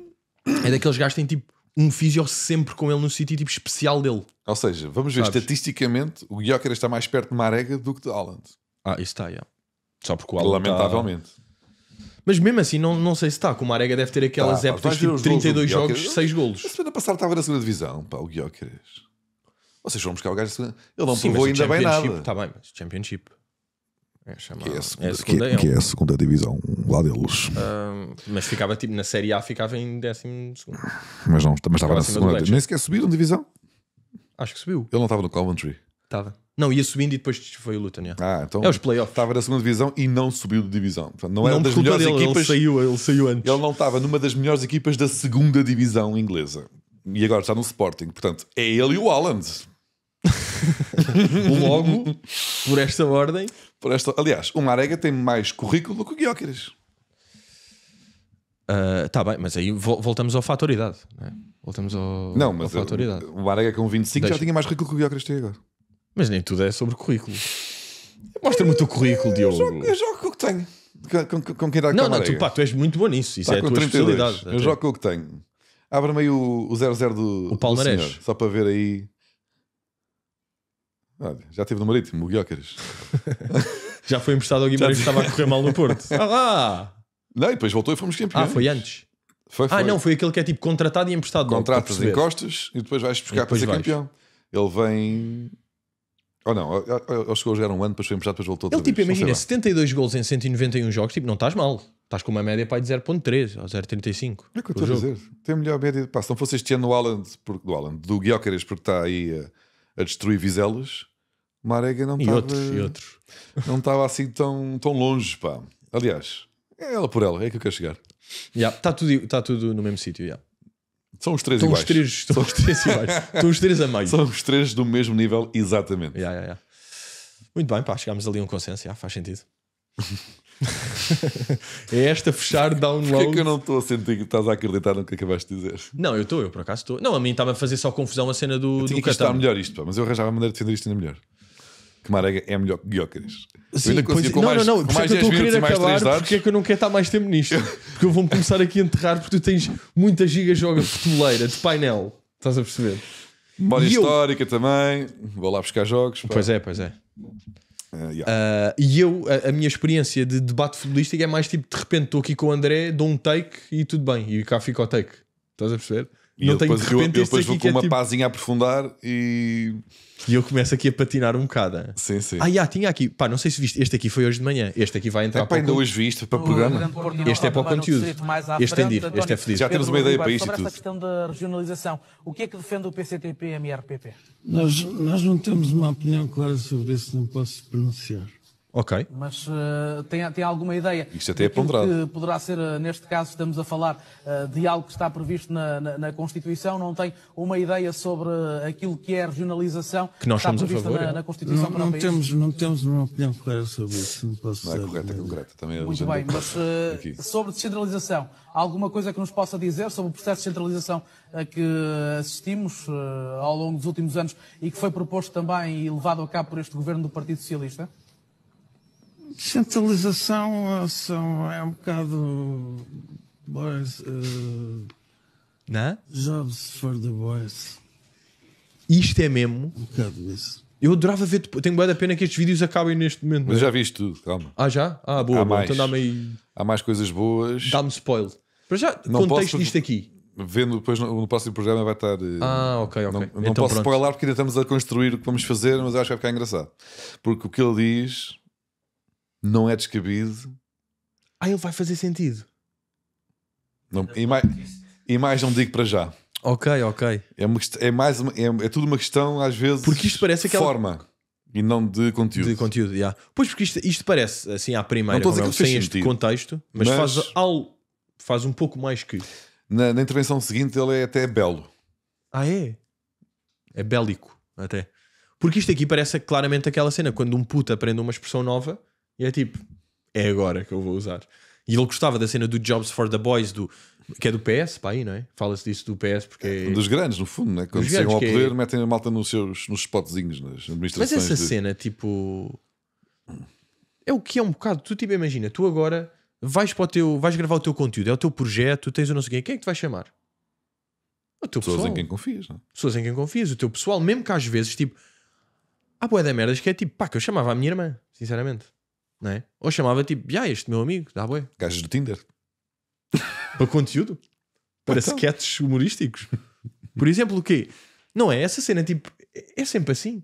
É daqueles gajos que têm tipo um físio sempre com ele no sítio tipo especial dele. Ou seja, vamos ver, Sabes? estatisticamente, o Guioqueira está mais perto de Marega do que de Haaland. Ah, isso está, yeah. Só porque o Haaland tá- Lamentavelmente. Mas mesmo assim, não, não sei se está. Como a Arega deve ter aquelas tá, épocas de tipo, 32 jogos, 6 golos. A semana passada estava na segunda divisão, pá, o Guioqueres. Vocês vão buscar o gajo Ele não Sim, provou ainda bem nada. Está bem, mas Championship. É chamado, que, é a é segunda, é- é a divisão lá deles. Uh, mas ficava tipo na Série A, ficava em décimo segundo. Mas não, mas estava na segunda. Nem sequer subiram divisão. Acho que subiu. Ele não estava no Coventry. Estava. Não, ia subindo e depois foi o Luton. Né? Yeah. Ah, então é os playoffs. Estava na segunda divisão e não subiu de divisão. Portanto, não, não era das melhores dele, equipas. Ele saiu, ele saiu antes. Ele não estava numa das melhores equipas da segunda divisão inglesa. E agora está no Sporting. Portanto, é ele e o Haaland. Logo, por esta ordem. Por esta... Aliás, o Marega tem mais currículo do que o Guióqueres. Está ah, uh, bem, mas aí voltamos ao fator idade. Né? Voltamos ao, não, mas ao fatoridade. O Marega com 25 Deixa. já tinha mais currículo que o Guióqueres tem agora. Mas nem tudo é sobre currículo. Mostra-me o teu currículo, Diogo. Eu jogo, com o que tenho. Com, com, com que Não, não, tu, pá, tu és muito bom nisso. Isso tá, é a tua 32. especialidade. Eu até. jogo com o que tenho. Abra-me aí o, o 00 do. O Palmarés. só para ver aí. Olha, já estive no Marítimo, o Guilherme já foi emprestado ao Guimarães que estava a correr mal no Porto. Ah lá! Não, e depois voltou e fomos campeões. Ah, foi antes. Foi, ah, foi. Ah, não, foi aquele que é tipo contratado e emprestado. Contratas, encostas e depois vais buscar depois para ser vais. campeão. Ele vem ou não, ele chegou a jogar um ano, depois foi emprestado, depois voltou Ele, tipo, vez. imagina, 72 gols em 191 jogos, tipo, não estás mal. Estás com uma média para de 0.3 ou 0.35. É o que eu estou a dizer. Tem a melhor média. Pá, se não fosse este ano do Alan, do, Alan, do porque está aí a, a destruir Vizelos, Marega não estava... E outros, e outros. Não estava assim tão, tão longe, pá. Aliás, é ela por ela, é que eu quero chegar. Está yeah, tá tudo, tá tudo no mesmo sítio, yeah. São os três estão iguais. Os três, estão os três iguais. Estão os três a meio. São os três do mesmo nível, exatamente. Yeah, yeah, yeah. Muito bem, pá, chegámos ali a um consenso, yeah, faz sentido. é esta fechar download. Porquê é que eu não estou a sentir que estás a acreditar no que acabaste de dizer? Não, eu estou, eu por acaso estou. Não, a mim estava a fazer só confusão a cena do. tinha do que estar melhor isto, pá, mas eu arranjava a maneira de defender isto ainda melhor que Marega é melhor que guiocres. Sim, ainda pois, é. não, mais, não, não, não, é mais 10 minutos mais 3 dados. Porque é que eu não quero estar mais tempo nisto? Porque eu vou-me começar aqui a enterrar porque tu tens muita giga joga futeleira, de painel. Estás a perceber? Memória e histórica eu... também. Vou lá buscar jogos. Pá. Pois é, pois é. Uh, yeah. uh, e eu, a, a, minha experiência de debate futebolístico é mais tipo de repente estou aqui com o André, dou um take e tudo bem, e cá fica o take. Estás a perceber? E não eu tenho depois, de repente eu, eu depois vou com é uma tipo... pazinha a aprofundar e. E eu começo aqui a patinar um bocado. Sim, sim. Ah, já, tinha aqui. Pá, não sei se viste. Este aqui foi hoje de manhã. Este aqui vai entrar é, para. Ainda hoje visto, para o programa. Este é para o conteúdo. Este é dir. Este é Já temos uma ideia para isto. Sobre esta questão da regionalização, o que é que defende o PCTP e a MRPP? Nós, nós não temos uma opinião clara sobre isso, não posso pronunciar. Ok. Mas uh, tem, tem alguma ideia. Isto até é ponderado. Que poderá ser, eh, neste caso, estamos a falar uh, de algo que está previsto na, na, na, Constituição, não tem uma ideia sobre aquilo que é a regionalização que nós que está prevista a favor, na, é? na Constituição não, para não o país? Temos, não temos uma opinião clara sobre isso, não posso Não é correta, é concreta. Também é Muito bem, mas uh, sobre descentralização, alguma coisa que nos possa dizer sobre o processo de centralização a que assistimos ao longo dos últimos anos e que foi proposto também e levado a cabo por este governo do Partido Socialista? Descentralização são, é um bocado. Boys. Uh, é? Jobs for the boys. Isto é mesmo. Um bocado isso. Eu adorava ver. Tenho boa da pena que estes vídeos acabem neste momento. Mas já viste tudo, calma. Ah, já? Ah, boa. Há boa. Mais, então dá-me aí. Há mais coisas boas. Dá-me spoil. Para já, não contexto posso... disto aqui. Vendo depois no, no, próximo programa vai estar. Eh, ah, ok, ok. Não, então, não posso pronto. spoiler porque ainda estamos a construir o que vamos fazer, mas acho que vai ficar engraçado. Porque o que ele diz não é descabido. Ah, ele vai fazer sentido. Não, e, mais, e mais não digo para já. Ok, ok. É, uma, é mais uma, é, é, tudo uma questão, às vezes, porque isto parece aquela... forma e não de conteúdo. De conteúdo, yeah. Pois, porque isto, isto parece, assim, à primeira, não não, é sem este contexto, mas, mas, faz, ao, faz um pouco mais que. Na, na intervenção seguinte, ele é até belo. Ah, é? É bélico, até. Porque isto aqui parece claramente aquela cena quando um puto aprende uma expressão nova e é tipo, é agora que eu vou usar. E ele gostava da cena do Jobs for the Boys, do, que é do PS, pá, aí, não é? Fala-se disso do PS porque é... Um dos grandes, no fundo, né? Quando chegam ao é poder, é... metem a malta nos seus nos spotzinhos, nas administrações. Mas essa de... cena, tipo. É o que é um bocado. Tu, tipo, imagina, tu agora vais para o teu. vais gravar o teu conteúdo, é o teu projeto, tens o não sei quem. Quem é que te vai chamar? O teu Pessoas pessoal. em quem confias, não é? Pessoas em quem confias, o teu pessoal, mesmo que às vezes, tipo. Há boé da merdas que é tipo, pá, que eu chamava a minha irmã, sinceramente. Né? Ou chamava tipo, ah, este meu amigo, dá boi. Gajos do Tinder. para conteúdo. para então. sketches humorísticos. Por exemplo, o quê? Não é? Essa cena, tipo, é, é sempre assim.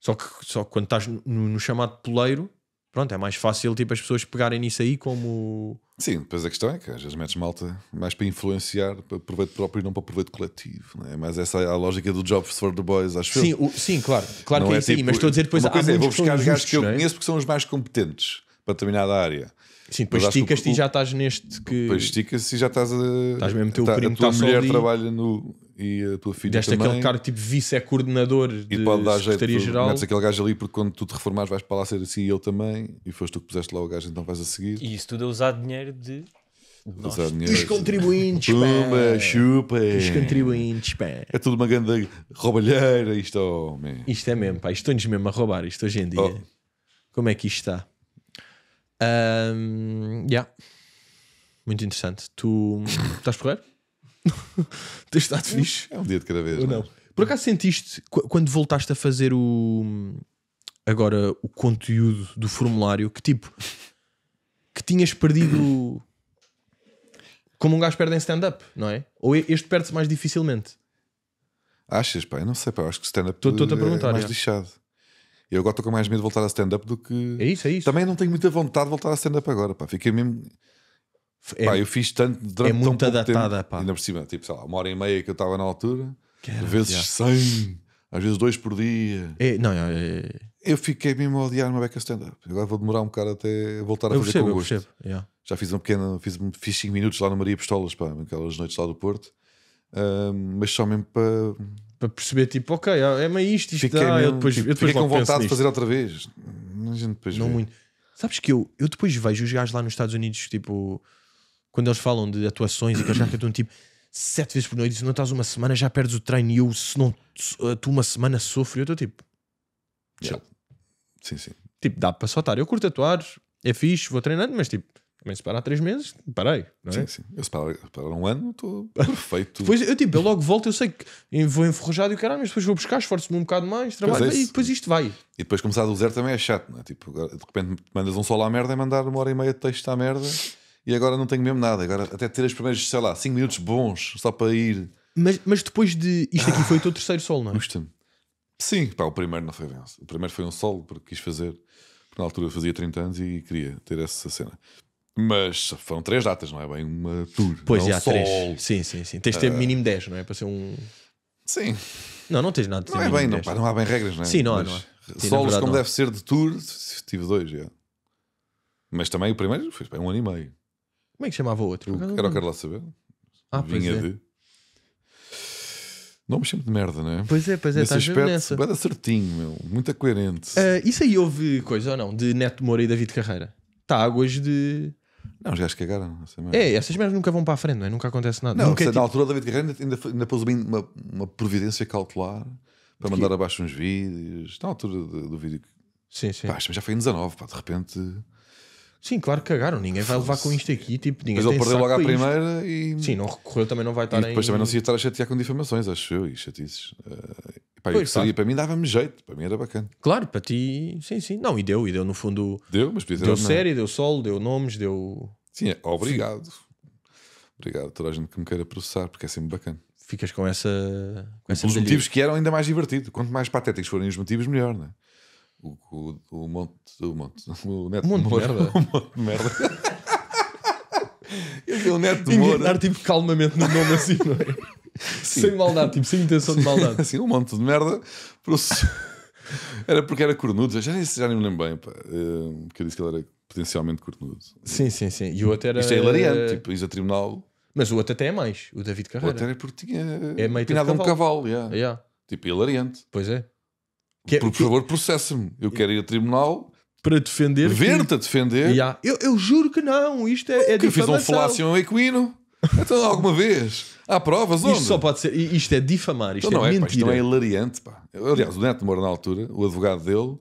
Só que, só que quando estás no, no chamado poleiro, pronto, é mais fácil tipo, as pessoas pegarem nisso aí como. Sim, depois a questão é que às vezes metes malta mais para influenciar para proveito próprio e não para proveito coletivo. né é? Mas essa é a lógica do Jobs for the Boys, acho sim, eu. O, sim, claro, claro não que é, é isso tipo, aí, mas tipo estou a dizer depois a coisa é, há é, vou buscar os gajos que eu é? conheço porque são os mais competentes para determinada área. Sim, depois esticas-te e já estás neste que. Depois esticas-te e já estás a. Estás mesmo teu tá, primo, a tua mulher trabalha no. E a tua filha deste também. aquele cara tipo vice-coordenador e de pode dar Secretaria-Geral. Metes aquele gajo ali porque quando tu te reformares vais para lá ser assim e ele também. E foste tu que puseste lá o gajo, então vais a seguir. E isso tudo é usar dinheiro de. dinheiro os contribuintes, Puma, chupa. Os contribuintes, pé. É tudo uma grande roubalheira, isto, oh, Isto é mesmo, pá. Isto estão-nos mesmo a roubar, isto hoje em dia. Oh. Como é que isto está? Um, yeah. Muito interessante. Tu estás porreiro? Tens estado é fixe? É um dia de cada vez. Ou não. Mas... É? Por acaso sentiste, quando voltaste a fazer o. Agora, o conteúdo do formulário, que tipo. que tinhas perdido. Como um gajo perde em stand-up, não é? Ou este perde-se mais dificilmente? Achas, pá? Eu não sei, pá. Eu acho que stand-up é, te a perguntar, é mais é. lixado. Eu agora estou com mais medo de voltar a stand-up do que. É isso, é isso. Também não tenho muita vontade de voltar a stand-up agora, pá. Fiquei mesmo. É, pá, eu fiz tanto durante É muito tão adaptada, tempo, pá. Ainda por cima, tipo, sei lá, uma hora e meia que eu estava na altura, Quero vezes odiar. 100, às vezes dois por dia. É, não, é, é, Eu fiquei mesmo a odiar uma beca stand-up. Agora vou demorar um bocado até voltar a eu fazer percebo, com eu gosto. percebo. Yeah. Já fiz um pequeno, fiz, 5 minutos lá no Maria Pistolas, pá, aquelas noites lá do Porto, mas só mesmo para para perceber, tipo, ok, ah, é mais isto, isto fiquei dá. Mesmo, eu depois, tipo, eu depois fiquei com vontade de fazer outra vez. A gente depois não vê. muito. Sabes que eu, eu depois vejo os gajos lá nos Estados Unidos, tipo, quando eles falam de atuações e que eles já cantam tipo sete vezes por noite, se não estás uma semana já perdes o treino e eu, se não tu uma semana sofro, eu estou tipo. Yeah. Sim, sim. Tipo, dá para soltar. Eu curto atuar, é fixe, vou treinando, mas tipo, mas se parar três meses, parei. Não é? Sim, sim. Eu se parar, parar um ano, estou perfeito. depois eu, tipo, eu logo volto, eu sei que vou enferrujado e o caralho, mas depois vou buscar, esforço-me um bocado mais, trabalho é e depois isto vai. E depois começar do zero também é chato, não é? Tipo, de repente mandas um solo à merda e mandar uma hora e meia de texto à merda e agora não tenho mesmo nada. Agora até ter as primeiras, sei lá, cinco minutos bons só para ir. Mas, mas depois de. Isto aqui foi o teu terceiro solo, não é? Custa-me. Sim, pá, o primeiro não foi bem. O primeiro foi um solo porque quis fazer. Porque na altura eu fazia 30 anos e queria ter essa cena. Mas foram três datas, não é bem uma tour. Pois é, há três. Sim, sim, sim. Tens de ter ah. mínimo 10, não é? Para ser um. Sim. Não, não tens nada de ter Não é bem, não, pá, não há bem regras, não é? Sim, não, não Solos, verdade, como não. deve ser de tour, tive dois, já. Mas também o primeiro foi bem um ano e meio. Como é que chamava o outro? Eu o acaso quero, quero lá saber. Ah, pois Vinha é. de. Nomes sempre de merda, não é? Pois é, pois é, Nesse estás mesmo aspecto, nessa. bada certinho, meu. Muito coerente. Ah, isso aí houve coisa ou não? De Neto Moura e David Carreira. Tá, águas de. Não, os gajos cagaram. é, essas merdas nunca vão para a frente, não é? Nunca acontece nada. Não, nunca é na tipo- altura da David Guerreiro ainda, ainda pôs uma, uma providência cautelar para mandar abaixo uns vídeos. Na altura do, do vídeo. que- Sim, sim. Pá, já foi em 19, pá, de repente. Sim, claro que cagaram. Ninguém vai levar com isto aqui. Tipo, ninguém Mas ele perdeu logo à isto. primeira e. Sim, não recorreu, também não vai estar E depois em- também não se ia estar a chatear com difamações, acho eu, e chatices. Eh, Pá, pois, seria, para mim dava-me jeito, para mim era bacana. Claro, para ti, sim, sim. Não, e deu, e deu no fundo. Deu, mas Deu série, deu solo, deu nomes, deu. Sim, é, obrigado. Sim. Obrigado a toda a gente que me queira processar, porque é sempre bacana. Ficas com essa. Com essa os motivos que eram ainda mais divertido. Quanto mais patéticos forem os motivos, melhor, não é? O, o, o monte. O monte. O neto. monte de merda. O monte de merda. Eu vi o neto de Moura. Enganar tipo calmamente no nome assim, não é? Sem maldade, tipo, sem intenção de maldade. Assim, um monte de merda. Era porque era cornudo, já nem, já nem me lembro bem, pá. Porque eh, eu disse que ele era potencialmente cornudo. Sim, sim, sim. E o outro era. Isto é hilariante, eh, tipo, isso a tribunal. Mas o outro até é mais, o David Carreira. O outro era porque tinha é meio pinado um cavalo, yeah. Yeah. tipo hilariante. Pois é. Que, é- por, por favor, processa-me. Eu quero ir a tribunal para defender. Ver-te que... a defender. Yeah. Eu, eu, juro que não, isto é. é Nunca é eu fiz um falácio um equino. Então, alguma vez. Há provas onde? Isto só pode ser. Isto é difamar, isto então é, é mentira. Pá, isto não é hilariante, pá. Aliás, o Neto Moura, na altura, o advogado dele,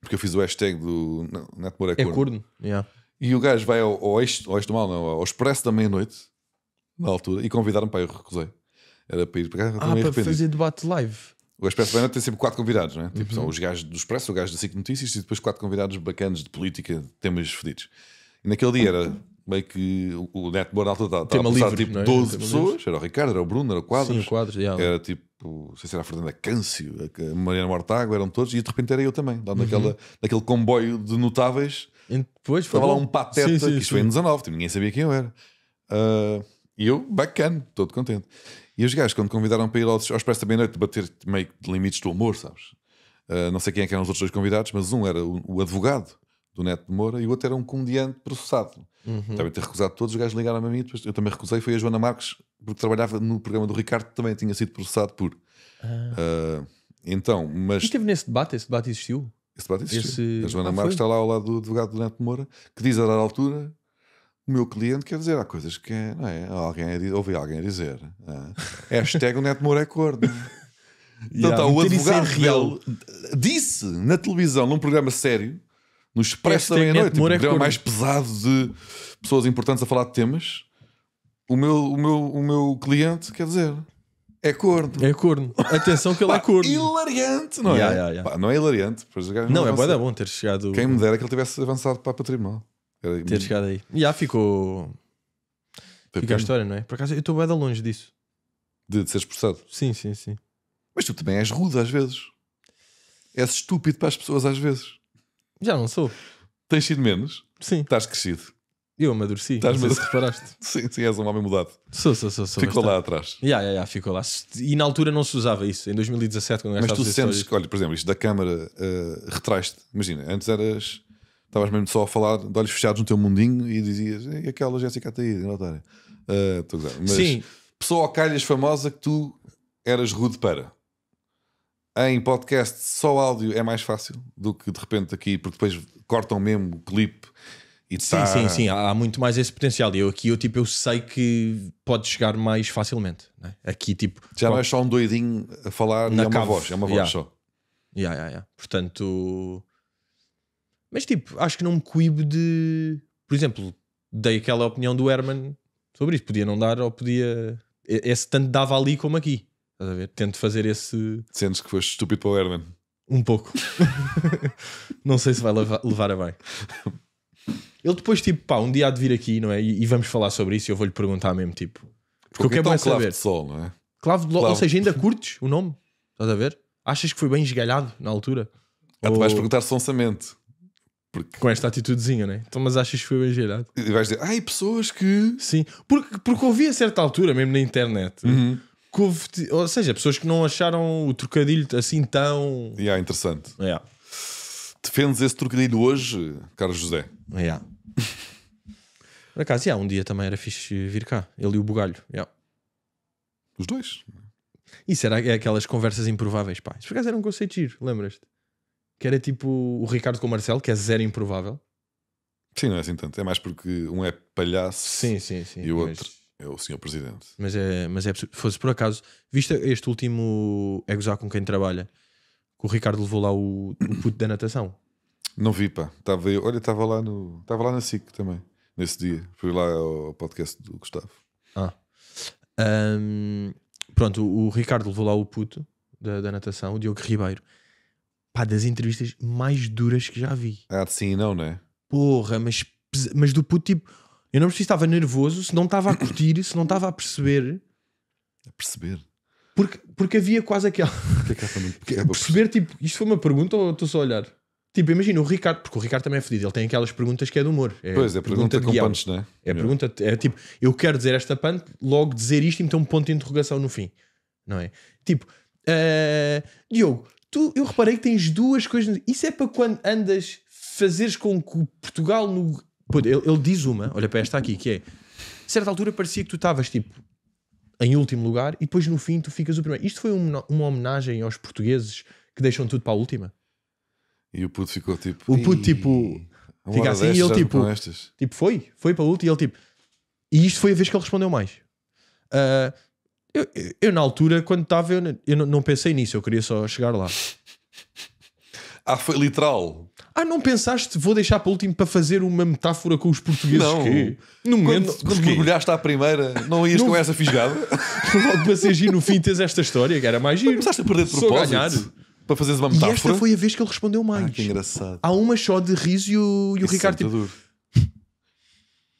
porque eu fiz o hashtag do Neto Moura é, é corno. É corno, yeah. E o gajo vai ao, ao, ex, ao, mal, não, ao expresso da meia-noite, na altura, e convidaram-me para eu recusei. Era para ir ah, para casa, ah, para fazer debate live. O Expresso da Meia-Noite tem sempre quatro convidados, né? Tipo, uhum. são os gajos do Expresso, o gajo da 5 Notícias e depois quatro convidados bacanas de política, temas fedidos. E naquele dia era meio que o netboard alta estava está a passar tipo 12 é? pessoas. Livre. Era o Ricardo, era o Bruno, era o Quadros. Sim, o Quadros, yeah. Era tipo, não sei se era a Fernanda Câncio, a Mariana Mortágua, eram todos. E de repente era eu também, lá uhum. naquele comboio de notáveis. depois foi Estava lá um pateta, sim, sim, que isto foi em 19, tipo, ninguém sabia quem eu era. Uh, e eu, bacana, todo contente. E os gajos, quando convidaram para ir aos, ao Expresso da Meia-Noite, bater tipo, meio de limites do humor sabes? Uh, não sei quem é que eram os outros dois convidados, mas um era o, o advogado do Neto de Moura, e o outro era um comediante processado. Uhum. Também ter recusado todos, os gajos ligaram a mim, depois eu também recusei, foi a Joana Marques, porque trabalhava no programa do Ricardo, também tinha sido processado por. Ah. Uh, então, mas... esteve nesse debate? Esse debate existiu? Esse debate existiu. Esse... A Joana ah, Marques está lá ao lado do advogado do Neto de Moura, que diz a dada altura o meu cliente quer dizer, há coisas que é, não é, alguém ouvi alguém dizer. É hashtag o Neto Moura é corno. Então yeah, o advogado real disse na televisão, num programa sério, no Expresso da Meia-Noite, tipo, um é programa mais pesado de pessoas importantes a falar de temas. O meu, o meu, o meu cliente, quer dizer, é corno. É corno. Atenção que ele é corno. Hilariante, não é? Yeah, yeah. Pá, não é hilariante. Não, é boa, bom ter chegado. Quem me dera que ele tivesse avançado para, a o Era... Ter chegado aí. E já ficou. Fica a história, não é? Por acaso eu estou bem longe disso. De, de ser expulsado? Sim, sim, sim. Mas tu também és rude às vezes. És estúpido para as pessoas às vezes. Já não sou. Tens sido menos? Sim. Estás crescido. Eu amadureci. Estás não sei se reparaste. sim, sim, és um homem mudado. Sou, sou, sou. sou ficou lá atrás. Yeah, yeah, yeah, ficou lá. E na altura não se usava isso. Em 2017, quando Mas tu sentes que, olha, por exemplo, isto da câmara uh, Imagina, antes eras. Estavas mesmo só a falar de olhos fechados no teu mundinho e dizias e aquela Jéssica está aí, notária. Uh, mas Sim. pessoa ou calhas famosa que tu eras rude para em podcast só áudio é mais fácil do que de repente aqui, porque depois cortam mesmo o clipe e Sim, tá... sim, sim, há muito mais esse potencial. E eu aqui eu, tipo, eu sei que pode chegar mais facilmente. Né? Aqui, tipo. Já não é só um doidinho a falar na é uma voz, é uma voz yeah. só. Yeah, yeah, yeah. Portanto. Mas tipo, acho que não me cuido de. Por exemplo, dei aquela opinião do Herman sobre isso. Podia não dar ou podia. Esse tanto dava ali como aqui. Estás a ver? Tento fazer esse. Sentes que foste estúpido para o Herman? Um pouco. não sei se vai levar a bem. Ele depois, tipo, pá, um dia há de vir aqui, não é? E, e vamos falar sobre isso e eu vou-lhe perguntar mesmo, tipo. Porque, Porque eu quero então é mais clavo De sol, não é? Clavo de Sol, ou seja, ainda curtes o nome? Estás a ver? Achas que foi bem esgalhado na altura? Ah, ou... tu vais perguntar sonsamente. Porque... Com esta atitudezinha, é? Então, mas achas que foi bem gerado? E vais dizer, ai, pessoas que. Sim, porque, porque ouvi a certa altura, mesmo na internet, uhum. Couve, ou seja, pessoas que não acharam o trocadilho assim tão. Yeah, é interessante. Yeah. É. Defendes esse trocadilho hoje, Carlos José? Yeah. É. Por acaso, yeah, um dia também era fixe vir cá. Ele e o Bugalho. Yeah. Os dois? Isso era aquelas conversas improváveis, pá. Isso por acaso era um conceito giro, lembras-te? Que era tipo o Ricardo com o Marcelo, que é zero improvável. Sim, não é assim tanto. É mais porque um é palhaço sim, sim, sim, e o outro. Mas... É o senhor presidente. Mas é, mas é Fosse por acaso, viste este último é gozar com quem trabalha, que o Ricardo levou lá o, o puto da natação. Não vi, pá. Tava, eu, olha, estava lá no. Estava lá na SIC também, nesse dia. Fui lá ao podcast do Gustavo. Ah. Um, pronto, o, Ricardo levou lá o puto da, da natação, o Diogo Ribeiro. Pá, das entrevistas mais duras que já vi. Ah, sim, não, né? Porra, mas, mas do puto tipo eu não preciso estava nervoso, se não estava a curtir, se não estava a perceber. A perceber? Porque, porque havia quase aquela. Que é que é que é perceber, tipo, isto foi uma pergunta ou estou só a olhar? Tipo, imagina o Ricardo, porque o Ricardo também é fedido, ele tem aquelas perguntas que é do humor. É pois, é pergunta, pergunta com punch, não é? é? É pergunta, é tipo, eu quero dizer esta punch, logo dizer isto e meter um ponto de interrogação no fim, não é? Tipo, uh, Diogo, tu, eu reparei que tens duas coisas. Isso é para quando andas, fazeres com que o Portugal no Puta, ele, ele, diz uma, olha para esta aqui, que é. A certa altura parecia que tu estavas tipo em último lugar e depois no fim tu ficas o primeiro. Isto foi uma homenagem aos portugueses que deixam tudo para a última. E o puto ficou tipo. O puto tipo. Fica assim e ele tipo. Tipo, foi, foi para a última e ele tipo. E isto foi a vez que ele respondeu mais. Uh, ah, eu, eu, eu, na altura, quando estava, eu, eu não pensei nisso, eu queria só chegar lá. Ah, foi literal. Ah, não pensaste, vou deixar para o último para fazer uma metáfora com os portugueses não. que no momento quando, quando mergulhaste à primeira, não ias com essa fisgada? Logo para ser giro, no fim tens esta história que era mais giro. começaste a perder de propósito. Ganhar. Para fazeres uma metáfora. E esta foi a vez que ele respondeu mais. Ah, que engraçado. Há uma só de riso e o, e o é Ricardo tipo,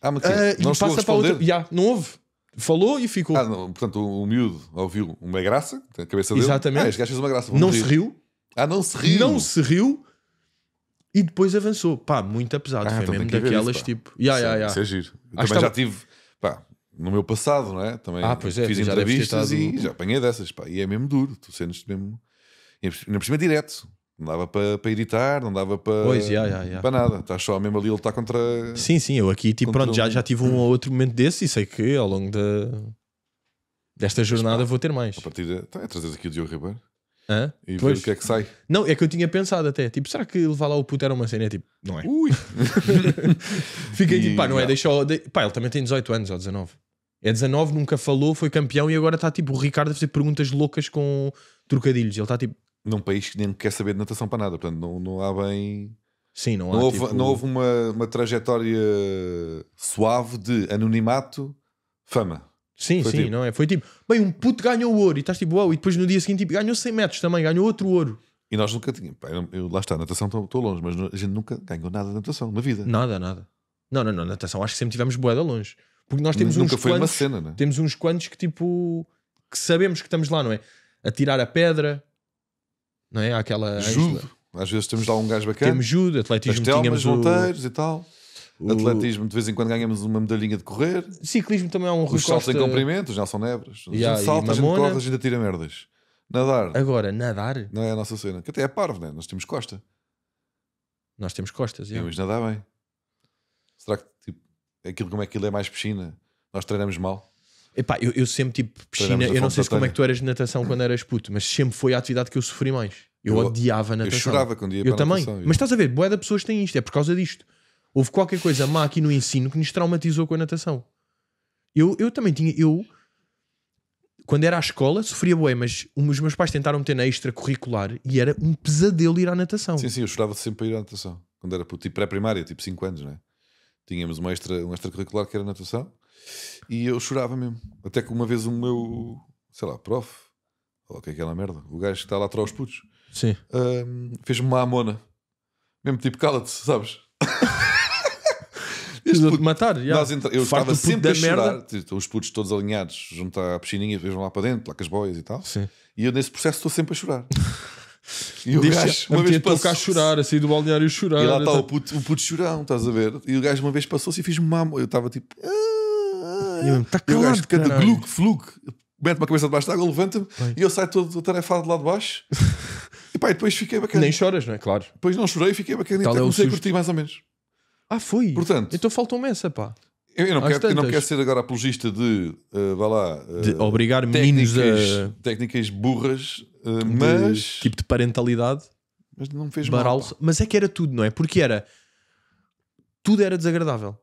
ah, mas uh, ah, não passa para outra. Yeah, não houve. Falou e ficou. Ah, não, portanto, o, miúdo ouviu uma graça, a cabeça dele. Exatamente. Ah, este gajo fez uma graça. Não rir. se riu. Ah, não se riu. Não se riu. E depois avançou. Pá, muito pesado Ah, Foi então mesmo daquelas tipo, isso, tipo. É- yeah, yeah, yeah. Isso é giro. também já tive, pá, no meu passado, não é? Também Ah, pois é, fiz já entrevistas estado- e já apanhei dessas, pá. E é mesmo duro, tu sentes mesmo. e na por é direto. Não dava para para editar, não dava para. Pois, já, já, já. Para nada. Estás só mesmo ali, ele está contra. Sim, sim, eu aqui tipo, pronto, já, um- já tive um ou outro momento desse e sei que ao longo da... desta jornada vou ter mais. A partir de. Então, é trazer aqui o Diogo Ribeiro. Hã? E pois. ver o que é que sai. Não, é que eu tinha pensado até, tipo, será que levar lá o puto era uma cena? É tipo, não é. Ui! Fiquei e... tipo, pá, não é, deixa De... Pá, ele também tem 18 anos ou 19. É 19, nunca falou, foi campeão e agora está tipo o Ricardo a fazer perguntas loucas com trocadilhos. Ele está tipo. Num país que nem quer saber de natação para nada, portanto não, não há bem. Sim, não há. Não houve, tipo... não houve uma, uma trajetória suave de anonimato, fama. Sim, foi sim, tipo... não é? Foi tipo, bem, um puto ganhou ouro e estás tipo, uau, e depois no dia seguinte tipo, ganhou 100 metros também, ganhou outro ouro. E nós nunca tínhamos, eu, lá está, natação estou longe, mas a gente nunca ganhou nada de natação na vida. Nada, nada. Não, não, não, natação acho que sempre tivemos boeda longe. Porque nós temos nunca uns foi quantos, uma cena, né? temos uns quantos que tipo, que sabemos que estamos lá, não é? A tirar a pedra, não é? Aquela. Judo. Às vezes temos lá um gajo bacana. Temos judo, atletismo, As telmas, tínhamos o... e tal. Atletismo, de vez em quando ganhamos uma medalhinha de correr. Ciclismo também é um recorde. Os saltos em eh, comprimento, já são nebras. A gente salta, a gente corre, a gente tira merdas. Nadar. Agora, nadar? Não é a nossa cena. Que até é parvo, né? Nós temos costa. Nós temos costas, yeah. Temos nadar bem. Será que, tipo, é aquilo, como é que aquilo é mais piscina? Nós treinamos mal? Epá, eu, eu sempre, tipo, piscina... Eu não sei se como é que tu eras de natação quando eras puto, mas sempre foi a atividade que eu sofri mais. Eu, eu odiava natação. Eu chorava quando ia eu para a Natação, eu... também Mas estás a ver, boa da pessoas têm isto, é por causa disto. Houve qualquer coisa má aqui no ensino que nos traumatizou com a natação. Eu, eu também tinha. Eu, quando era à escola, sofria bué, mas os meus pais tentaram meter na extracurricular e era um pesadelo ir à natação. Sim, sim, eu chorava sempre para ir à natação. Quando era tipo pré-primária, tipo 5 anos, né? Tínhamos uma extra, um extracurricular que era natação e eu chorava mesmo. Até que uma vez o meu, sei lá, prof, ou o é que é aquela merda, o gajo que está lá atrás os putos, um, fez-me uma amona. Mesmo tipo, cala-te, sabes? Este puto, matar. Yeah. Nós entra... Eu Farto estava sempre a chorar. Tipo, os putos todos alinhados junto à piscininha, vejam lá para dentro, lá com as boias e tal. Sim. E eu nesse processo estou sempre a chorar. E o Deixa, gajo uma vez passou. cá a chorar, a sair do balneário chorar. E lá está né, o puto, o puto chorão, estás a ver? E o gajo uma vez passou-se e fiz me mamo. Eu estava tipo. Ah, ah, ah. Está calado. E o gajo canta gluc, mete-me a cabeça debaixo da água, levanta-me e eu saio todo atarefado de lá de baixo. e pá, e depois fiquei bacana. Nem choras, não é? Claro. Depois não chorei, e fiquei bacana. Tal é o comecei a curtir mais ou menos. Ah, foi? Portanto, então faltou uma essa, pá. Eu, eu, não quero, eu, não, quero, ser agora apologista de, uh, vá lá, uh, de obrigar meninos a... técnicas burras, uh, mas. tipo de parentalidade. Mas não fez mal. Pá. Mas é que era tudo, não é? Porque era. Tudo era desagradável.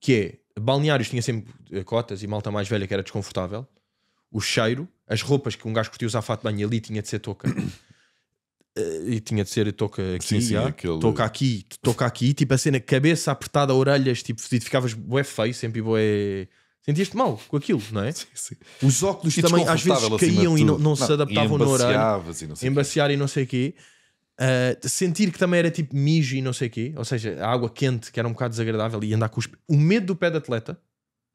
Que é. Balneários tinha sempre cotas e malta mais velha que era desconfortável. O cheiro, as roupas que um gajo curtia usar fato de banho ali tinha de ser touca. Eh, e tinha de ser toca aqui, Sim, aquele... toca aqui, toca aqui, tipo a cena, cabeça apertada, orelhas, tipo, e ficavas bué feio, sempre bué. Sentiste mal com aquilo, não é? Sim, sim. Os óculos e também às vezes caíam e não, não, não, se adaptavam no horário. embaciar e não sei o quê. Uh, sentir que também era tipo mijo e não sei o quê, ou seja, a água quente que era um bocado desagradável e andar com os... O medo do pé de atleta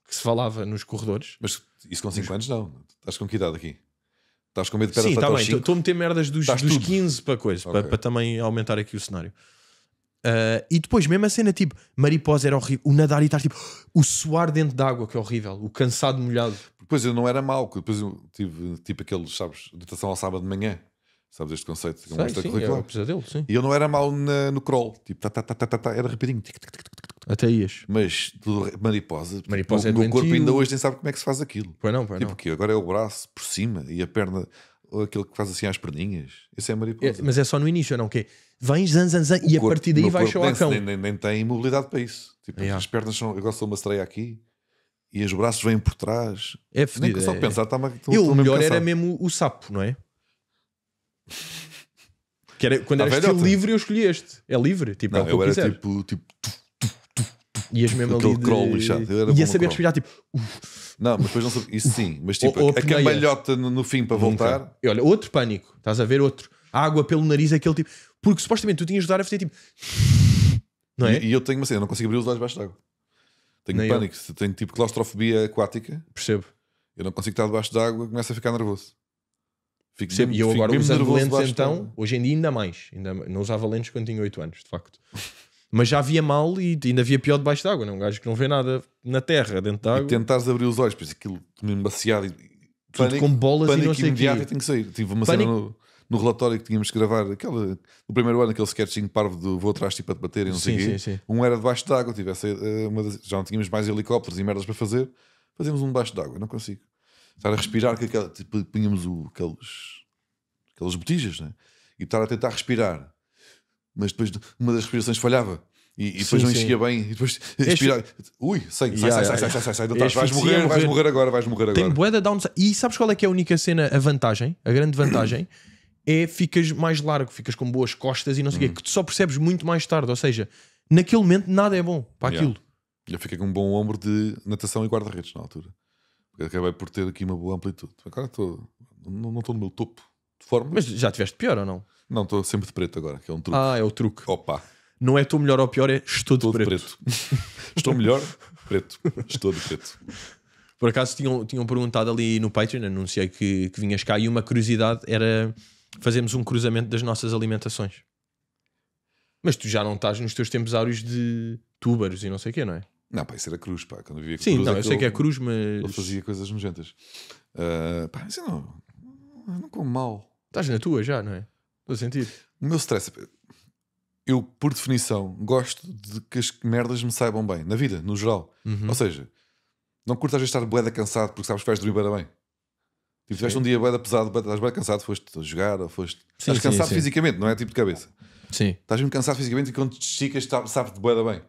que se falava nos corredores. Mas isso com 5 anos não. Estás com que idade aqui? Estás com medo de perder Sim, está bem. Estou a meter merdas dos, dos 15 para coisa, para, também aumentar aqui o cenário. Ah, e depois, mesmo a cena, tipo, mariposa era horrível. O nadar e estar tipo, o suar dentro d'água, que é horrível. O cansado molhado. Depois eu não era mau, depois eu tive tipo aqueles, sabes, natação ao sábado de manhã. Sabes este conceito? que é um Sei, sim, é um pesadelo, sim. E eu não era mau na- no crawl, tipo, ta, tá, ta, tá, ta, tá, ta, ta, era rapidinho. Tic, tic, tic, tic, tic, tic. Até ias. Mas mariposa, tipo, mariposa o, é o corpo ainda hoje nem sabe como é que se faz aquilo. Pois não, pois tipo não. Que agora é o braço por cima e a perna, ou aquele que faz assim às perninhas. Isso é, é mariposa. É, mas é só no início, não? Que vens, zan, zan, zan, e a partir daí vais ao acão. Nem, nem, nem tem mobilidade para isso. Tipo, as pernas são. gosto de uma estreia aqui e os braços vêm por trás. É fedido, Nem que eu só é, é. pensar, tá, eu, O melhor cansado. era mesmo o sapo, não é? que era, quando tá era estilo livre, eu escolhi este. É livre, tipo, não, é o que eu, eu era quiser. tipo, tipo Ias mesmo Aquele ali. crawl lixado. Eu era Ia saber crawl. respirar tipo. Não, mas depois não sabia. Isso sim, mas tipo, Ou- ou a, a cambalhota no, no fim para voltar. E olha, outro pânico. Estás a ver outro. Água pelo nariz, aquele tipo. Porque supostamente tu tinhas de ajudar a fazer tipo. Não é? E, e eu tenho uma cena, eu não consigo abrir os olhos debaixo d'água. Tenho Nem pânico, se tenho tipo claustrofobia aquática, Percebo. eu não consigo estar debaixo d'água, começo a ficar nervoso. Fico Percebo. E eu fico agora usando lentes então, hoje em dia ainda mais. Ainda, não usava lentes quando tinha 8 anos, de facto mas já via mal e ainda via pior debaixo d'água, de não? É? Um gajo que não vê nada na terra, dentro d'água água. E tentares abrir os olhos, pois aquilo mesmo e. Tudo pânico, com bolas pânico e não sei imediato e tenho que sair. Tive uma pânico... cena no, no, relatório que tínhamos que gravar, aquela, no primeiro ano, aquele sketching parvo do vou atrás tipo a bater e não sei sim, quê. Sim. Um era debaixo d'água, de tivesse, eh, já não tínhamos mais helicópteros e merdas para fazer, fazíamos um debaixo d'água, de não consigo. Estar a respirar, que aquela, tipo, punhamos o, aqueles, aquelas botijas, né? e estar a tentar respirar mas depois uma das respirações falhava. E, e depois sim, não enchia bem, e depois expirava. Este... Ui, sai, yeah, sai, yeah. sai, sai, sai, sai, sai, vais morrer, vais é morrer agora, vais morrer agora. Tem boeda downside. E sabes qual é que é a única cena, a vantagem, a grande vantagem? Hum. é ficas mais largo, ficas com boas costas e não sei o uhum. quê, hum. que tu só percebes muito mais tarde. Ou seja, naquele momento nada é bom para yeah. aquilo. Eu fiquei com um bom ombro de natação e guarda-redes na altura. Porque acabei por ter aqui uma boa amplitude. Agora estou. Não estou no meu topo de forma. Mas já tiveste pior ou não? Não, estou sempre de preto agora, que é um truque. Ah, é o truque. Opa! Não é estou melhor ou pior, é estou de, estou preto. preto. estou melhor, preto. Estou de preto. Por acaso tinham, tinham perguntado ali no Patreon, anunciei que, que vinhas cá, e uma curiosidade era fazermos um cruzamento das nossas alimentações. Mas tu já não estás nos teus tempos áureos de túbaros e não sei o quê, não é? Não, pá, isso era cruz, pá. Quando eu vivia com Sim, cruz, não, é eu sei que é cruz, mas. Ele fazia coisas nojentas. Uh, pá, mas eu não. Eu não é como mal. Estás na tua já, não é? Estou a sentir. O meu stress. Eu, por definição, gosto de que as merdas me saibam bem, na vida, no geral. Uhum. Ou seja, não curtas estar boeda cansado porque sabes que vais dormir bem. Tipo, tiveste um dia boeda pesado, estás bem cansado, foste a jogar ou foste. Sim, estás cansado sim. fisicamente, não é? Tipo de cabeça. Sim. Estás mesmo cansado fisicamente e quando te esticas, sabes de boeda bem.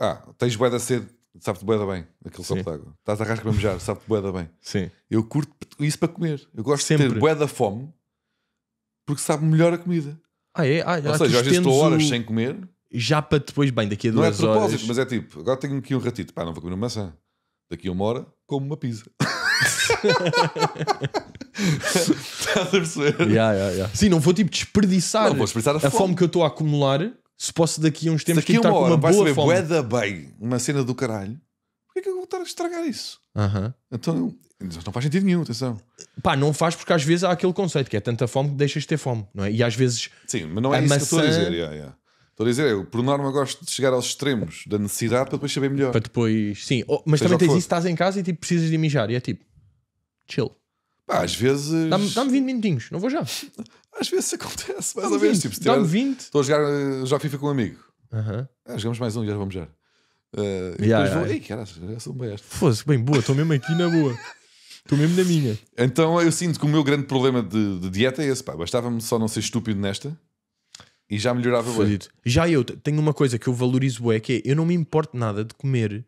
Ah, tens boeda cedo, sabes de boeda bem. Aquele sim. copo d'água. Estás a rasca para mejar, sabes de boeda bem. Sim. Eu curto isso para comer. Eu gosto Sempre. de ter boeda fome porque sabe melhor a comida. Ah, é? Ah, Ou seja, às vezes estou horas o... sem comer. Já para depois, bem, daqui a duas horas. Não é propósito, horas... mas é tipo, agora tenho aqui um ratito, pá, não vou comer uma maçã. Daqui a uma hora, como uma pizza. Estás a perceber? Yeah, yeah, yeah. Sim, não vou tipo desperdiçar, não vou desperdiçar a, a fome. que eu estou a acumular. Se posso daqui a uns tempos daqui a tipo, tá uma hora, boa saber, fome. bem, uma cena do caralho é que eu vou estar a estragar isso? Uhum. Então, não faz sentido nenhum, atenção. Pá, não faz porque às vezes há aquele conceito que é tanta fome que deixas de ter fome, não é? E às vezes. Sim, mas não é isso maçã... que estou a dizer. Yeah, yeah. Estou a dizer, eu, por norma, gosto de chegar aos extremos da necessidade para depois saber melhor. Para depois. Sim, oh, mas Seja também tens isso, estás em casa e tipo, precisas de mijar e é tipo. Chill. Pá, às vezes. Dá-me dá 20 minutinhos, não vou já. Às vezes acontece, mais ou menos. Tipo, Dá-me 20. Estou a jogar, eh, já FIFA com um amigo. Uhum. Ah, jogamos mais um e já vamos já. Uh, e yeah, depois yeah. vou, ei, cara, já sou bem Foda-se, bem boa, estou mesmo aqui na boa. Estou mesmo na minha. Então eu sinto que o meu grande problema de, de dieta é esse, pá. Bastava-me só não ser estúpido nesta e já melhorava Fudido. bem. Já eu tenho uma coisa que eu valorizo bem, que é eu não me importo nada de comer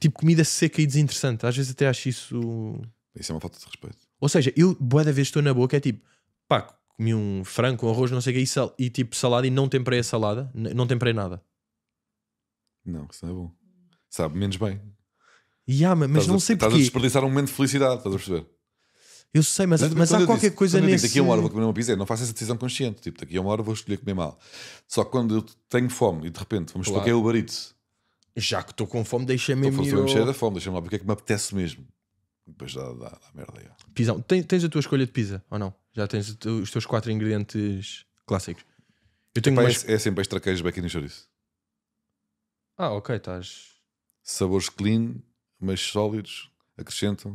tipo comida seca e desinteressante. Às vezes até acho isso. Isso é uma falta de respeito. Ou seja, eu boa da vez estou na boca, é tipo, pá, comi um frango, um arroz, não sei o que, e, sal, e tipo salada e não temperei a salada, não temperei nada. Não, isso não é bom. Sabe menos bem. Yeah, mas Estás não a, sei Estás a porquê. desperdiçar um momento de felicidade, estás a perceber? Eu sei, mas, mas, há qualquer coisa nesse. Daqui a uma hora vou comer uma pizza, não faço essa decisão consciente. Tipo, daqui a uma hora vou escolher comer mal. Só que quando eu tenho fome e de repente vamos claro. para o Uber Eats. Já que estou com fome, deixa-me ir. Estou mesmo cheio da fome, deixa-me lá, porque é que me apetece mesmo. Depois dá, dá, dá merda. aí pizza tens, tens, a tua escolha de pizza ou não? Já tens os teus quatro ingredientes clássicos? Eu tenho Epá, mais... é, é sempre extra queijo, bacon e chouriço. Ah, ok, estás. Sabores clean, mas sólidos, acrescentam.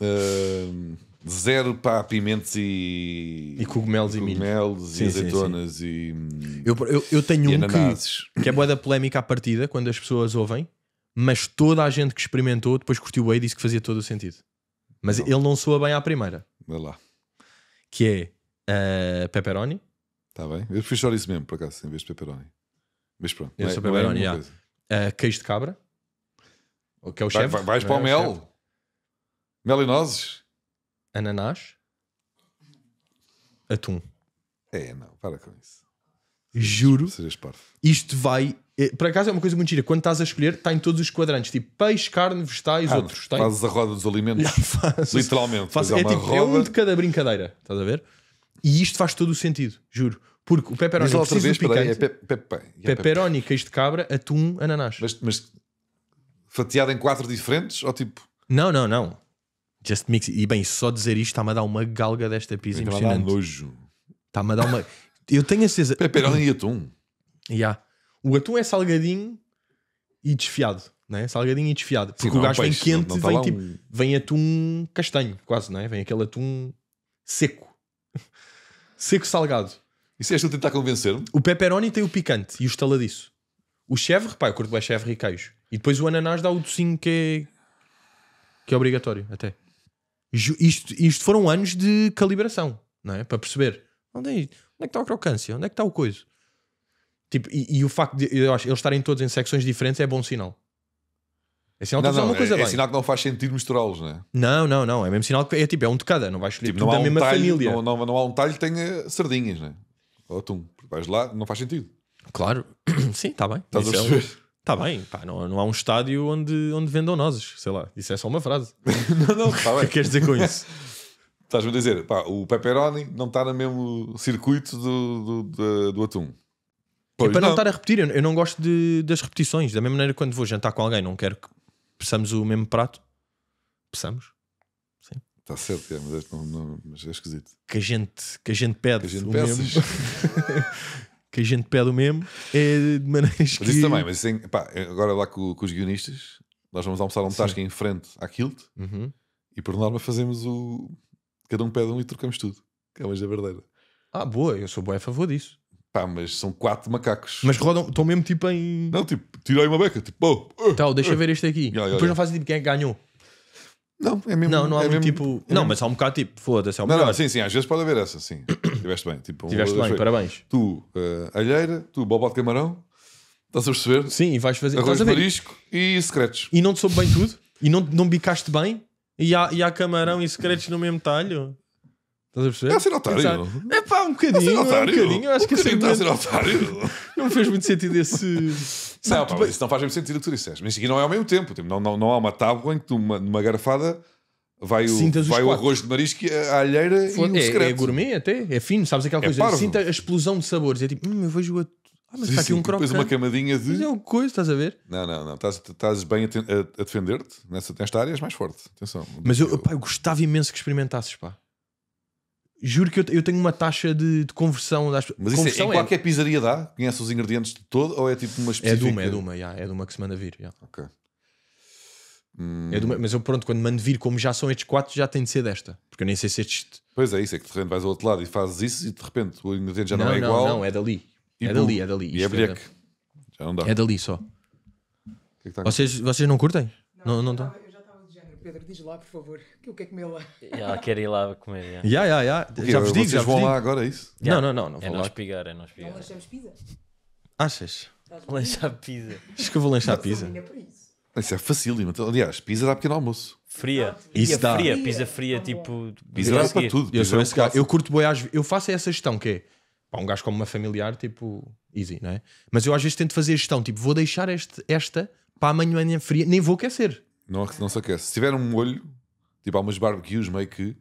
Uh, zero para pimentos e, e cogumelos e, cogumelos e, sim, e azeitonas sim, sim. e. Eu, eu, eu tenho um que, que é boa da polémica à partida, quando as pessoas ouvem, mas toda a gente que experimentou depois curtiu e disse que fazia todo o sentido. Mas não. ele não soa bem à primeira. Vai lá. Que é uh, pepperoni. Está bem. Eu fiz só isso mesmo, por acaso, em vez de pepperoni. Mas pronto, eu é- sou não é, não yeah. uh, Queijo de cabra, que é o chefe. Vai, vais ah, para o é mel, mel e nozes, ananás, atum. É, não, para com isso. Juro. Isto vai. Eh, por acaso é uma coisa muito gira. Quando estás a escolher, está em todos os quadrantes. Tipo peixe, carne, vegetais, ah, outros. Tem... Fazes a roda dos alimentos. faz, Literalmente. Faz, é, tipo, é, tipo, roda... é um de cada brincadeira. Estás a ver? E isto faz todo o sentido. Juro. Porque o pepperoni Diz é outra vez, de peraí, é pe- pe- pe- é Pepperoni, queijo de cabra, atum, ananás. Mas, mas fatiado em quatro diferentes? Ou tipo. Não, não, não. Just mix. E bem, só dizer isto está-me a dar uma galga desta pizza dar impressionante. nojo. Está-me a dar uma. Eu tenho a certeza. Pepperoni e atum. Ya. O atum é salgadinho e desfiado, não é? Salgadinho e desfiado. Porque não o é gajo vem quente, não- não tá vem, tipo, um- vem atum castanho, quase, não é? Vem aquele atum seco. seco salgado. Isso és tu tentar convencer-me? O pepperoni tem o picante e o estaladiço. O chevre, pá, eu curto bem chevre e queijo. E depois o ananás dá o docinho que é... Que é obrigatório, até. Isto, isto foram anos de calibração, não é? Para perceber. Onde é, onde é que está a crocância? Onde é que está o coisa? Tipo, e, e, o facto de eu acho, eles estarem todos em secções diferentes é bom sinal. É sinal que não, não, uma coisa é, é bem. É sinal que não faz sentido misturá-los, não é? Não, não, não. É mesmo sinal que é tipo, é um de cada, não vais escolher tipo, tudo da um mesma talho, família. Não, não, não, há um talho que tenha sardinhas, não é? ou atum. Vais lá, não faz sentido. Claro, sim, está bem. Está é tá bem, pá, não, não há um estádio onde, onde vendam nozes, sei lá. Isso é só uma frase. não, não, tá é bem. O que queres dizer com isso? Estás-me a dizer, pá, o pepperoni não está no mesmo circuito do, do, do, do atum. É pois para não. não. estar a repetir, eu, eu não gosto de, das repetições. Da mesma maneira, quando vou jantar com alguém, não quero que peçamos o mesmo prato. Peçamos. Está certo, é, mas, não, não, mas, é esquisito. Que a gente, que a gente pede que a gente o mesmo. que a gente pede o mesmo é de maneiras mas que... isso também, mas assim, pá, é, agora lá com, com, os guionistas, nós vamos almoçar um tasca em frente à Kilt uhum. e por norma fazemos o... Cada um pede um e trocamos tudo. Que é uma verdadeira. Ah, boa, eu sou bom a favor disso. Pá, mas são quatro macacos. Mas rodam, estão mesmo tipo em. Não, tipo, tirei uma beca, tipo, oh, uh, Tal, deixa uh, ver este aqui. Yeah, yeah, Depois yeah. não fazem tipo quem é que ganhou. Não, é mesmo. Não, não há é muito mesmo, tipo-, tipo. É não, mesmo. mas há um bocado tipo, foda-se, é o melhor. Não, sim, sim, às vezes pode haver essa, sim. tiveste bem. Tipo, tiveste bem, parabéns. Tu, uh, alheira, tu, bobó de camarão, estás a perceber? Sim, e vais fazer. Arroz de marisco e secretos. E não te soube bem tudo? E não, não bicaste bem? E há, e há camarão e secretos no mesmo talho? Estás a perceber? É a ser otário. É pá, um é bocadinho. É um bocadinho. Eu acho que é tá muito ser otário. não fez muito sentido esse. Não, não, pá, isso não faz muito sentido o que tu disseste. Mas aqui não é ao mesmo tempo. Tipo, não, não, não há uma tábua em que tu, numa, garrafada vai o, vai o arroz de marisco, a alheira e o é, secreto. É gourmet até. É fino, sabes aquela é coisa. Parvo. Sinta a explosão de sabores. É tipo, hum, eu vejo a. Ah, mas está aqui um tipo, crocante. uma camadinha de. Mas é uma coisa, estás a ver? Não, não, não. Estás, estás bem a, a defender-te nesta, nesta área, és mais forte. Atenção. Mas eu, eu... Pá, eu gostava imenso que experimentasses, pá. Juro que eu, eu tenho uma taxa de, de conversão das Mas isso é- conversão é, em qualquer pizzaria dá? Conhece os ingredientes de todo ou é tipo uma específica? É de uma, é de uma, yeah, é de uma que se manda vir. Yeah. Ok. Hum. É uma, mas eu pronto, quando mando vir, como já são estes quatro, já tem de ser desta. Porque eu nem sei se estes. Pois é, isso é que de repente vais ao outro lado e fazes isso e de repente o ingrediente já não, não é não, igual. Não, é dali. E é dali, é dali. E é breque. É da... Já não dá. É dali só. Que é que tá vocês, vocês não curtem? Não, não, não, não tá? Pedro, diz lá, por favor, que eu quero comer lá. Yeah, quero ir lá comer. Yeah. Yeah, yeah, yeah. já vos digo, já vos vão digo. lá agora, é isso? Yeah. Não, não, não. não é vou nós lá. pigar, é nós pigar. Não lanchamos pizza? Achas? Lanchar pizza. Acho que eu vou lanchar pizza. É isso é facílimo. Aliás, pizza dá pequeno almoço. Fria. Isso dá. Fria, pizza fria, tá tipo. Pizza dá para tudo. Eu sou é esse Eu curto boi Eu faço essa gestão que é. Pá, um gajo como uma familiar, tipo, easy, não é? Mas eu às vezes tento fazer a gestão, tipo, vou deixar este, esta para amanhã fria, nem vou aquecer. Não, não se aquece. Se tiver um molho, tipo há umas barbecues meio que.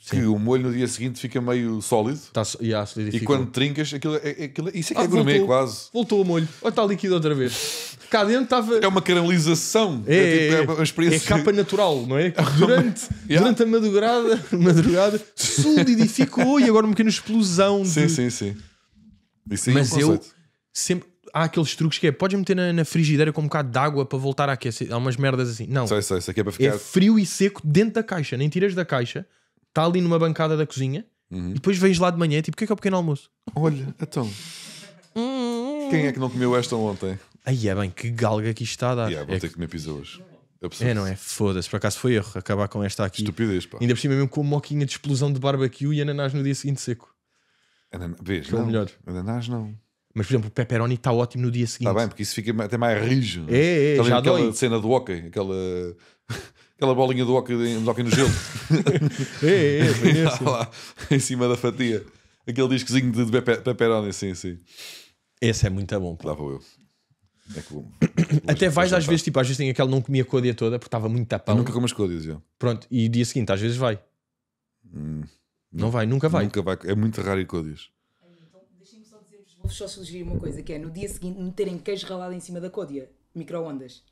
Sim. Que o molho no dia seguinte fica meio sólido. Tá, yeah, e quando trincas, aquilo, é, é, aquilo é, isso é que ah, é gourmet voltou, quase. Voltou o molho. Olha, está líquido outra vez. Cá dentro estava. É uma caramelização. É, é, tipo, é uma experiência. É capa natural, não é? Durante, yeah. durante a madrugada, madrugada solidificou e agora um pequeno explosão. De... Sim, sim, sim. Isso é Mas um eu sempre há aqueles truques que é podes meter na, na frigideira com um bocado de água para voltar a aquecer. Há umas merdas assim. Não. Sei, sei, é para é ficar. É frio e seco dentro da caixa. Nem tiras da caixa, está ali numa bancada da cozinha uhum. e depois vens lá de manhã e tipo, o que é que é o pequeno almoço? Olha, então. Quem é que não comeu esta ontem? Aí é bem, que galga que isto está a dar. Yeah, é, vou é ter que comer pizza hoje. É, não é? Foda-se, por acaso foi erro acabar com esta aqui. Estupidez, pá. Ainda por cima mesmo com uma moquinha de explosão de barbecue e ananás no dia seguinte seco. Vês, é não. melhor. Ananás não. Mas, por exemplo, o pepperoni está ótimo no dia seguinte. Está bem, porque isso fica até mais rijo É, é, tá já aquela dói. cena do hockey, aquela, aquela bolinha do hockey, do hockey no gelo. é, é, é lá, lá, em cima da fatia. Aquele discozinho de, pepperoni, sim, sim. Esse é muito bom. Lá vou eu. É que, vou, Até vais às vezes, tipo, às vezes tem aquele não comia códia toda porque estava muito tapão. Eu nunca como as códias, eu. Pronto, e dia seguinte às vezes vai. Hum, não, não vai, nunca vai. Nunca vai, é muito raro ir códias vou só sugerir uma coisa, que é no dia seguinte meterem queijo ralado em cima da côdea, micro-ondas.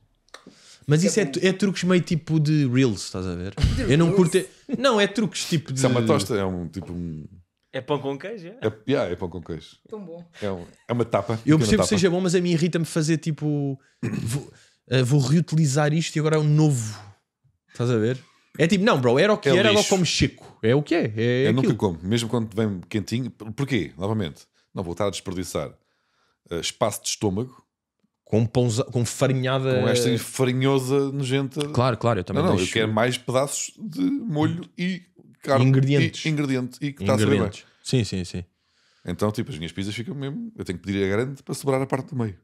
Mas isso é, é truques meio tipo de Reels, estás a ver? De eu não curto. É, não, é truques tipo de. Isso é uma tosta, é um tipo um. É pão com queijo? É, é, yeah, é pão com queijo. Tão bom. É, um, é uma tapa. Eu percebo que seja bom, mas a mim irrita-me fazer tipo. Vou, uh, vou, reutilizar isto e agora é um novo. Estás a ver? É tipo, não, bro, era o que é era, lixo. agora como chico. É o que é. é eu aquilo. nunca como, mesmo quando vem quentinho. Porquê? Novamente. Não vou estar a desperdiçar uh, espaço de estômago. Com, pãoza, com farinhada. Com esta farinhosa nojenta. Claro, claro, eu também Não, não, deixo... eu quero mais pedaços de molho e carne. Ingredientes. E, ingrediente. E que está a bem. Sim, sim, sim. Então, tipo, as minhas pizzas ficam mesmo. Eu tenho que pedir a grande para sobrar a parte do meio.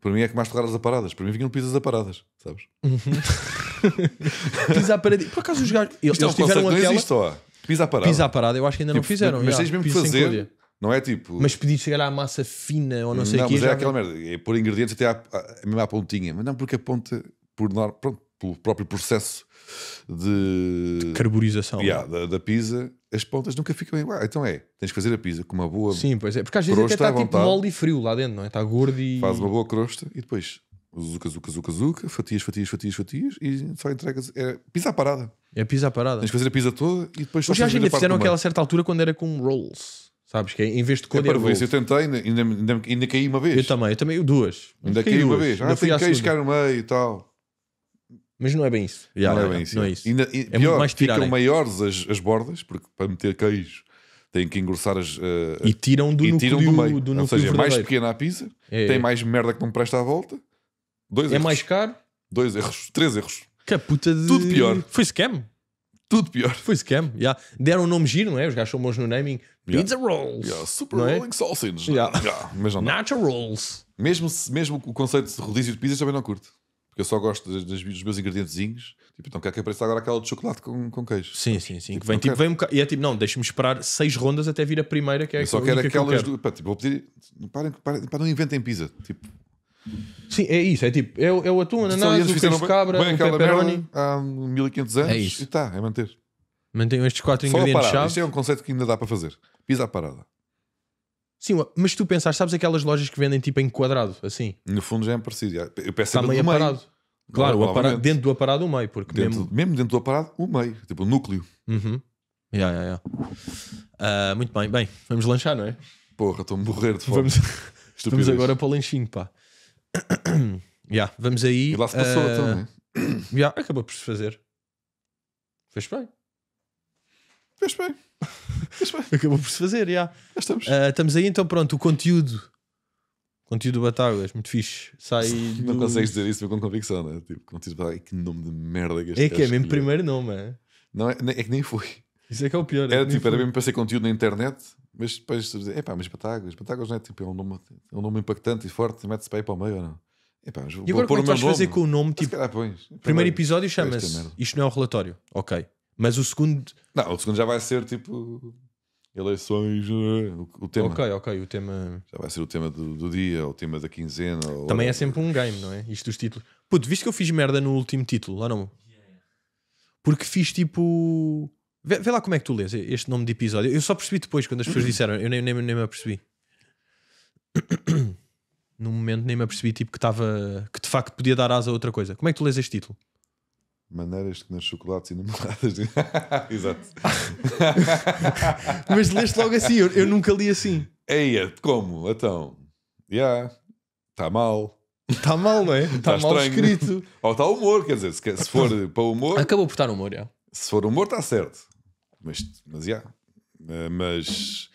Para mim é que mais as aparadas. Para mim vinham pizzas aparadas, sabes uhum. pizza parada Por acaso os gajos. É eles, eles tiveram aquela. Existe, ó. Pizza parada Pizza parada eu acho que ainda não tipo, fizeram. Mas tens mesmo que fazer não é tipo. Mas pedir chegar à massa fina ou não sei o é que. Não, mas é aquela merda. É pôr ingredientes até à, à, mesmo à pontinha. Mas não, porque a ponta, por, pronto, pelo próprio processo de. de carburização. Yeah, da, da pizza, as pontas nunca ficam igual. Então é, tens que fazer a pizza com uma boa. Sim, pois é. Porque às vezes até está tipo mole e frio lá dentro, não é? Está gordo e. Faz uma boa crosta e depois zuca, zuca, zuca, zuca, fatias, fatias, fatias, fatias e só entregas. É pizza à parada. É pizza à parada. Tens que fazer a pizza toda e depois só Os gajos ainda fizeram aquela certa altura quando era com rolls. Sabes que é, em vez de quando. É, é eu tentei, ainda, ainda, ainda, caí uma vez. Eu também, eu também, duas. Ainda caí, caí uma vez. Ah, tem que cá no meio e tal. Mas não é bem isso. não, é, é bem isso. Não é isso. Ainda, e, é pior, mais ficam né? maiores as, as bordas, porque para meter queijo têm que engrossar as. Uh, e tiram do, e núcleo, tiram do meio. Do Ou seja, é mais pequena a pizza, é, tem é. mais merda que não presta à volta. Dois é erros. mais caro. Dois erros, três erros. Que puta de... Tudo pior. Foi scam tudo pior. Foi scam, yeah. deram um nome giro, não é? Os gajos são bons no naming. Yeah. Pizza Rolls. Yeah. Super não é? Rolling é? Sausage. Yeah. Yeah. Mas não Rolls. Mesmo, mesmo o conceito de rodízio de pizza também não curto. Porque eu só gosto dos, dos meus ingredientezinhos. Tipo, então quer que é apareça agora aquela de chocolate com, com queijo. Sim, sim, sim. Tipo, vem, tipo, vem um E é tipo, não, deixa-me esperar seis rondas até vir a primeira que é eu só quero aquelas. Que eu quero. Do, pá, tipo, vou pedir. Parem, parem, não inventem pizza. Tipo, Sim, é isso. É tipo, é, o- é o atum, São ananás, o queijo de cabra, o aquela pepperoni. merda há 1500 anos É isso. e está, é manter. Mantenham estes quatro ingredientes a Isto ingredientes é um conceito que ainda dá para fazer. Pisa a parada. Sim, mas se tu pensares, sabes aquelas lojas que vendem tipo em quadrado, assim? No fundo já é parecido. Eu peço Está sempre meio do meio. aparado. Claro, aparado, dentro do aparado o meio, porque Dentro- mesmo... mesmo... dentro do aparado, o meio, tipo o núcleo. Uhum. Ya, ya, ah, muito bem, bem, vamos lanchar, não é? Porra, estou a morrer de fome. Vamos, agora para o lanchinho, pá. yeah, vamos aí. E lá se passou uh, eh, também. Então, yeah, acabou por se fazer. Fez bem. Fez bem. Fez bem. acabou por se fazer, yeah. já. Estamos. Uh, estamos aí então, pronto, o conteúdo. conteúdo Batáguas, muito fixe. Sai Não consegues dizer isso com convicção, né? Tipo, conteúdo Batáguas, que nome de merda que este É que é mesmo primeiro nome, é? Não, é, é que nem foi. Isso é que é o pior. É era tipo, era mesmo para ser conteúdo na internet, mas depois tu é epá, mas Batáguas, Batáguas não é tipo, é um nome, é um nome impactante e forte, mete-se para aí para o meio ou não? É mas vou, e agora vou como é que vais fazer com o nome? Tipo, calhar, primeiro episódio chama-se Isto não é um relatório, ok. Mas o segundo. Não, o segundo já vai ser tipo. Eleições, eh, o, o tema. Ok, ok, o tema. Já vai ser o tema do, do dia, o tema da quinzena. Também é sempre um game, não é? Isto dos títulos. Puto, viste que eu fiz merda no último título, lá não? Porque fiz tipo Vê, vê, lá como é que tu lês este nome de episódio. Eu só percebi depois quando as pessoas disseram, eu nem, nem, nem me apercebi. Num momento nem me apercebi tipo, que estava que de facto podia dar asa a outra coisa. Como é que tu lês este título? Maneiras que nas chocolates e namoradas. Exato. Mas leste logo assim, eu, eu nunca li assim. Eia, é, como? Então, já, yeah, está mal. Está mal, não é? Está tá mal estranho. escrito. Ou está humor, quer dizer, se, se for então, para o humor. Acabou por estar humor, já. Se for humor, está certo. Mas, mas, yeah. Eh, mas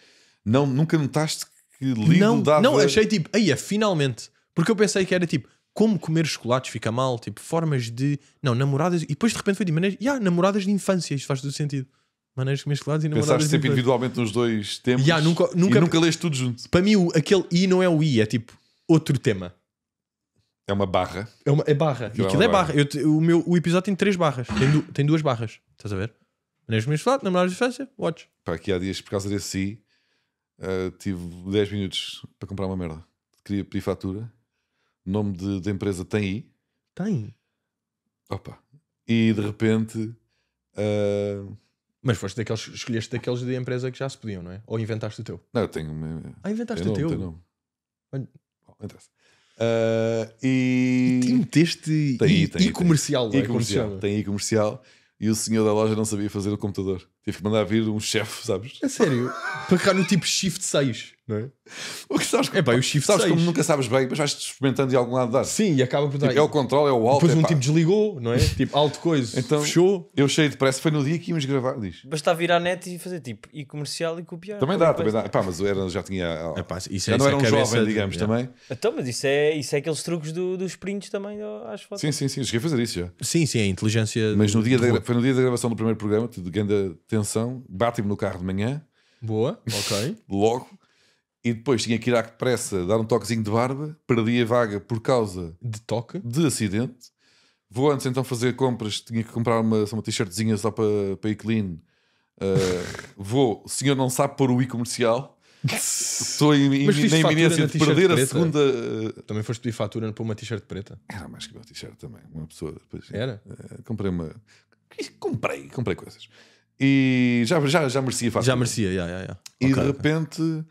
não, nunca notaste que Lidl não, dava... Não, achei tipo, aí finalmente. Porque eu pensei que era tipo, como comer chocolates fica mal, tipo, formas de. Não, namoradas. E depois de repente foi de tipo, maneiras. Yeah, namoradas de infância, isto faz todo sentido. Maneiras de comer chocolates e namoradas. Pensaste sempre individualmente nos dois temas. Yeah, nunca, nunca, e nunca leste tudo junto. Para mim, aquele I não é o I, é tipo outro tema. É uma barra. É, uma, é barra. Aquilo, é, é, barra. barra. Eu, o, meu, o episódio tem três barras. Tem, du tem duas barras. Estás a ver? Maneiras comidas de namorados de infância, watch. Pá, aqui há dias, por causa desse si, uh, eh, tive 10 minutos para comprar uma merda. Queria pedir fatura. Nome de, de empresa tem I. Tem. Opa. E de repente. Uh... Mas foste daqueles, escolheste daqueles de empresa que já se podiam, não é? Ou inventaste o teu? Não, eu tenho. Uma... Ah, inventaste o teu? Tem nome. Olha. Uh, e. e tem, comercial, tem, I comercial. É? Tem I comercial e o senhor da loja não sabia fazer o computador. Tive que mandar vir um chefe, sabes? É sério? Para cá no tipo Shift 6 não é? O que sabes, é pá, o shift sabes 6. como nunca sabes bem, mas vais experimentando de algum lado dar. Sim, e acaba por dar. Tipo, é o controle, é o alto. Depois um pá. tipo desligou, não é? tipo, alto coisa, então, fechou. Eu cheio de pressa, foi no dia que íamos gravar, diz. Basta a à net e fazer tipo, e comercial e copiar. Também dá, também dá. Pá, mas era, já tinha. isso já é, não era é um jovem, digamos, é. também. Então, mas isso é, isso é aqueles truques do, dos prints também às fotos. Sim, sim, sim, cheguei a fazer isso já. Sim, sim, a inteligência. Mas no dia da, foi no dia da gravação do primeiro programa, de grande atenção bate-me no carro de manhã. Boa, ok. Logo, e depois tinha que ir à pressa dar um toquezinho de barba, perdi a vaga por causa de toque, de acidente. Vou antes então fazer compras, tinha que comprar uma, uma t-shirtzinha só para, para ir clean. Uh, ah, vou, o senhor não sabe pôr o i comercial. Estou em, em, na iminência de perder preta. a segunda. Ah, também foste pedir fatura para uma t-shirt preta? Era mais que uma t-shirt também. Uma pessoa depois. Era? Uh, comprei uma. Comprei, comprei coisas. E já, já, já merecia fatura. Já merecia, já, já, já. E okay, de repente. Okay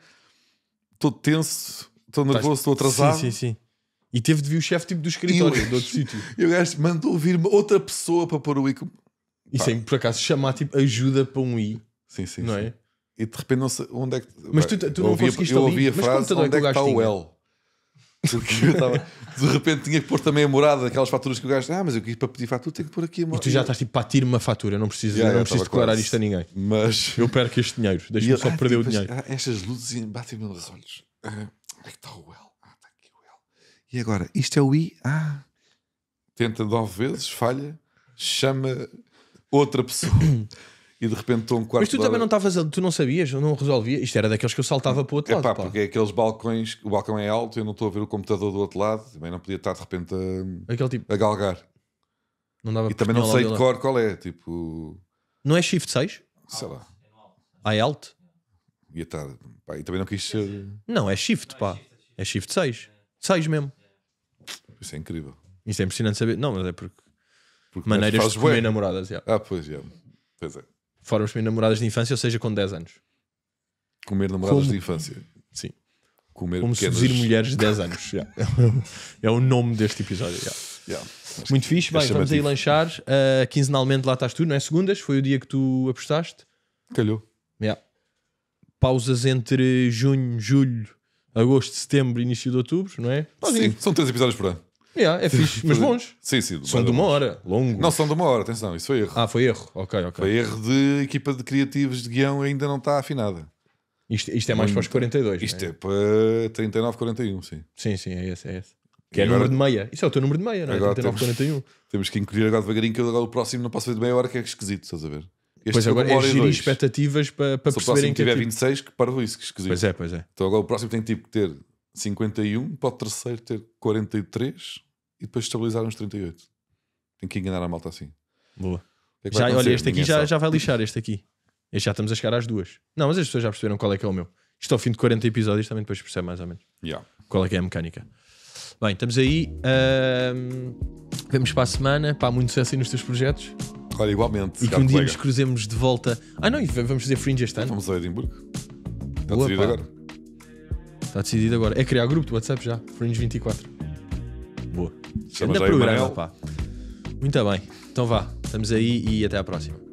Estou tenso, estou nervoso, estou atrasado. Sim, sim, sim. E teve de vir o chefe tipo do escritório, de outro sítio. E o gajo mandou vir outra pessoa para pôr o i. E sem por acaso chamar tipo ajuda para um i. Sim, sim. Não sim. é? E de repente não sei onde é que. Mas tu, tu não ouvia, conseguiste eu ouvi a frase é onde é que está o L. Porque eu estava, de repente tinha que pôr também a morada daquelas faturas que o gajo. Ah, mas eu quis para pedir fatura, tenho que pôr aqui a morada. E tu já estás tipo para tirar uma fatura, não preciso, yeah, não preciso declarar quase. isto a ninguém. Mas eu perco este dinheiro, deixa-me só ah, perder tipo, o dinheiro. Ah, estas luzes batem-me nos olhos. Ah, onde é que está o L? Ah, está aqui o L. E agora, isto é o I? Ah. Tenta nove vezes, falha, chama outra pessoa. e de repente estou um quarto Mas tu também hora... não estavas, tu não sabias, não resolvia. Isto era daqueles que eu saltava para o outro é lado. Pá, pá. porque é aqueles balcões, o balcão é alto, eu não estou a ver o computador do outro lado, também não podia estar de repente a, Aquele tipo... a galgar. Não dava e também não sei de cor qual é, tipo. Não é Shift 6? Sei lá. Ah, é alto? Ia estar. Pá, e também não quis ser. Não, é Shift, pá. É Shift 6. 6 mesmo. Isso é incrível. Isso é impressionante saber. Não, mas é porque. porque maneiras de comer namoradas. Yeah. Ah, pois, é pois é foram as minhas namoradas de infância, ou seja, com 10 anos. Comer namoradas Como? de infância. Sim. Comer Como pequenas... seduzir mulheres de 10 anos. É o nome deste episódio. Yeah. Yeah. Muito fixe, bem, vamos aí lanchar. Uh, quinzenalmente lá estás tu, não é? Segundas, foi o dia que tu apostaste. Calhou. Yeah. Pausas entre junho, julho, agosto, setembro início de outubro, não é? Ah, sim, são três episódios por ano. Yeah, é fixe, mas bons. Sim, sim. São de uma hora, longo. Não, são de uma hora, atenção, isso foi erro. Ah, foi erro, ok, ok. Foi erro de equipa de criativos de guião ainda não está afinada. Isto, isto é mais para os 42. Hum, isto é? é para 39, 41, sim. Sim, sim, é esse, é esse. Que e é o número de meia. Isso é o teu número de meia, não é? 39, temos, 41. Temos que incluir agora devagarinho, que eu agora o próximo não posso ver de meia hora, que é esquisito, estás a ver? Este pois agora é gerir expectativas para, para perceberem que. Se o é tiver é tipo- 26, que para isso, que esquisito. Pois é, pois é. Então agora o próximo tem tipo que ter 51, para o terceiro ter 43 e depois estabilizar uns 38. Tenho que enganar a malta assim. Boa. É já, olha, este aqui já, já vai lixar. Este aqui. Este já estamos a chegar às duas. Não, mas as pessoas já perceberam qual é que é o meu. Isto ao fim de 40 episódios também depois percebe mais ou menos yeah. qual é que é a mecânica. Bem, estamos aí. Uh, vemos para a semana. Pá, muito sucesso aí nos teus projetos. Olha, igualmente. E que um dia colega. nos cruzemos de volta. Ah, não, e vamos fazer Fringe este ano. Vamos a Edimburgo. Está decidido pá. agora. Está decidido agora. É criar grupo do WhatsApp já. Fringe 24. Chama Ainda programa, pá. Muito bem. Então vá. Estamos aí e até à próxima.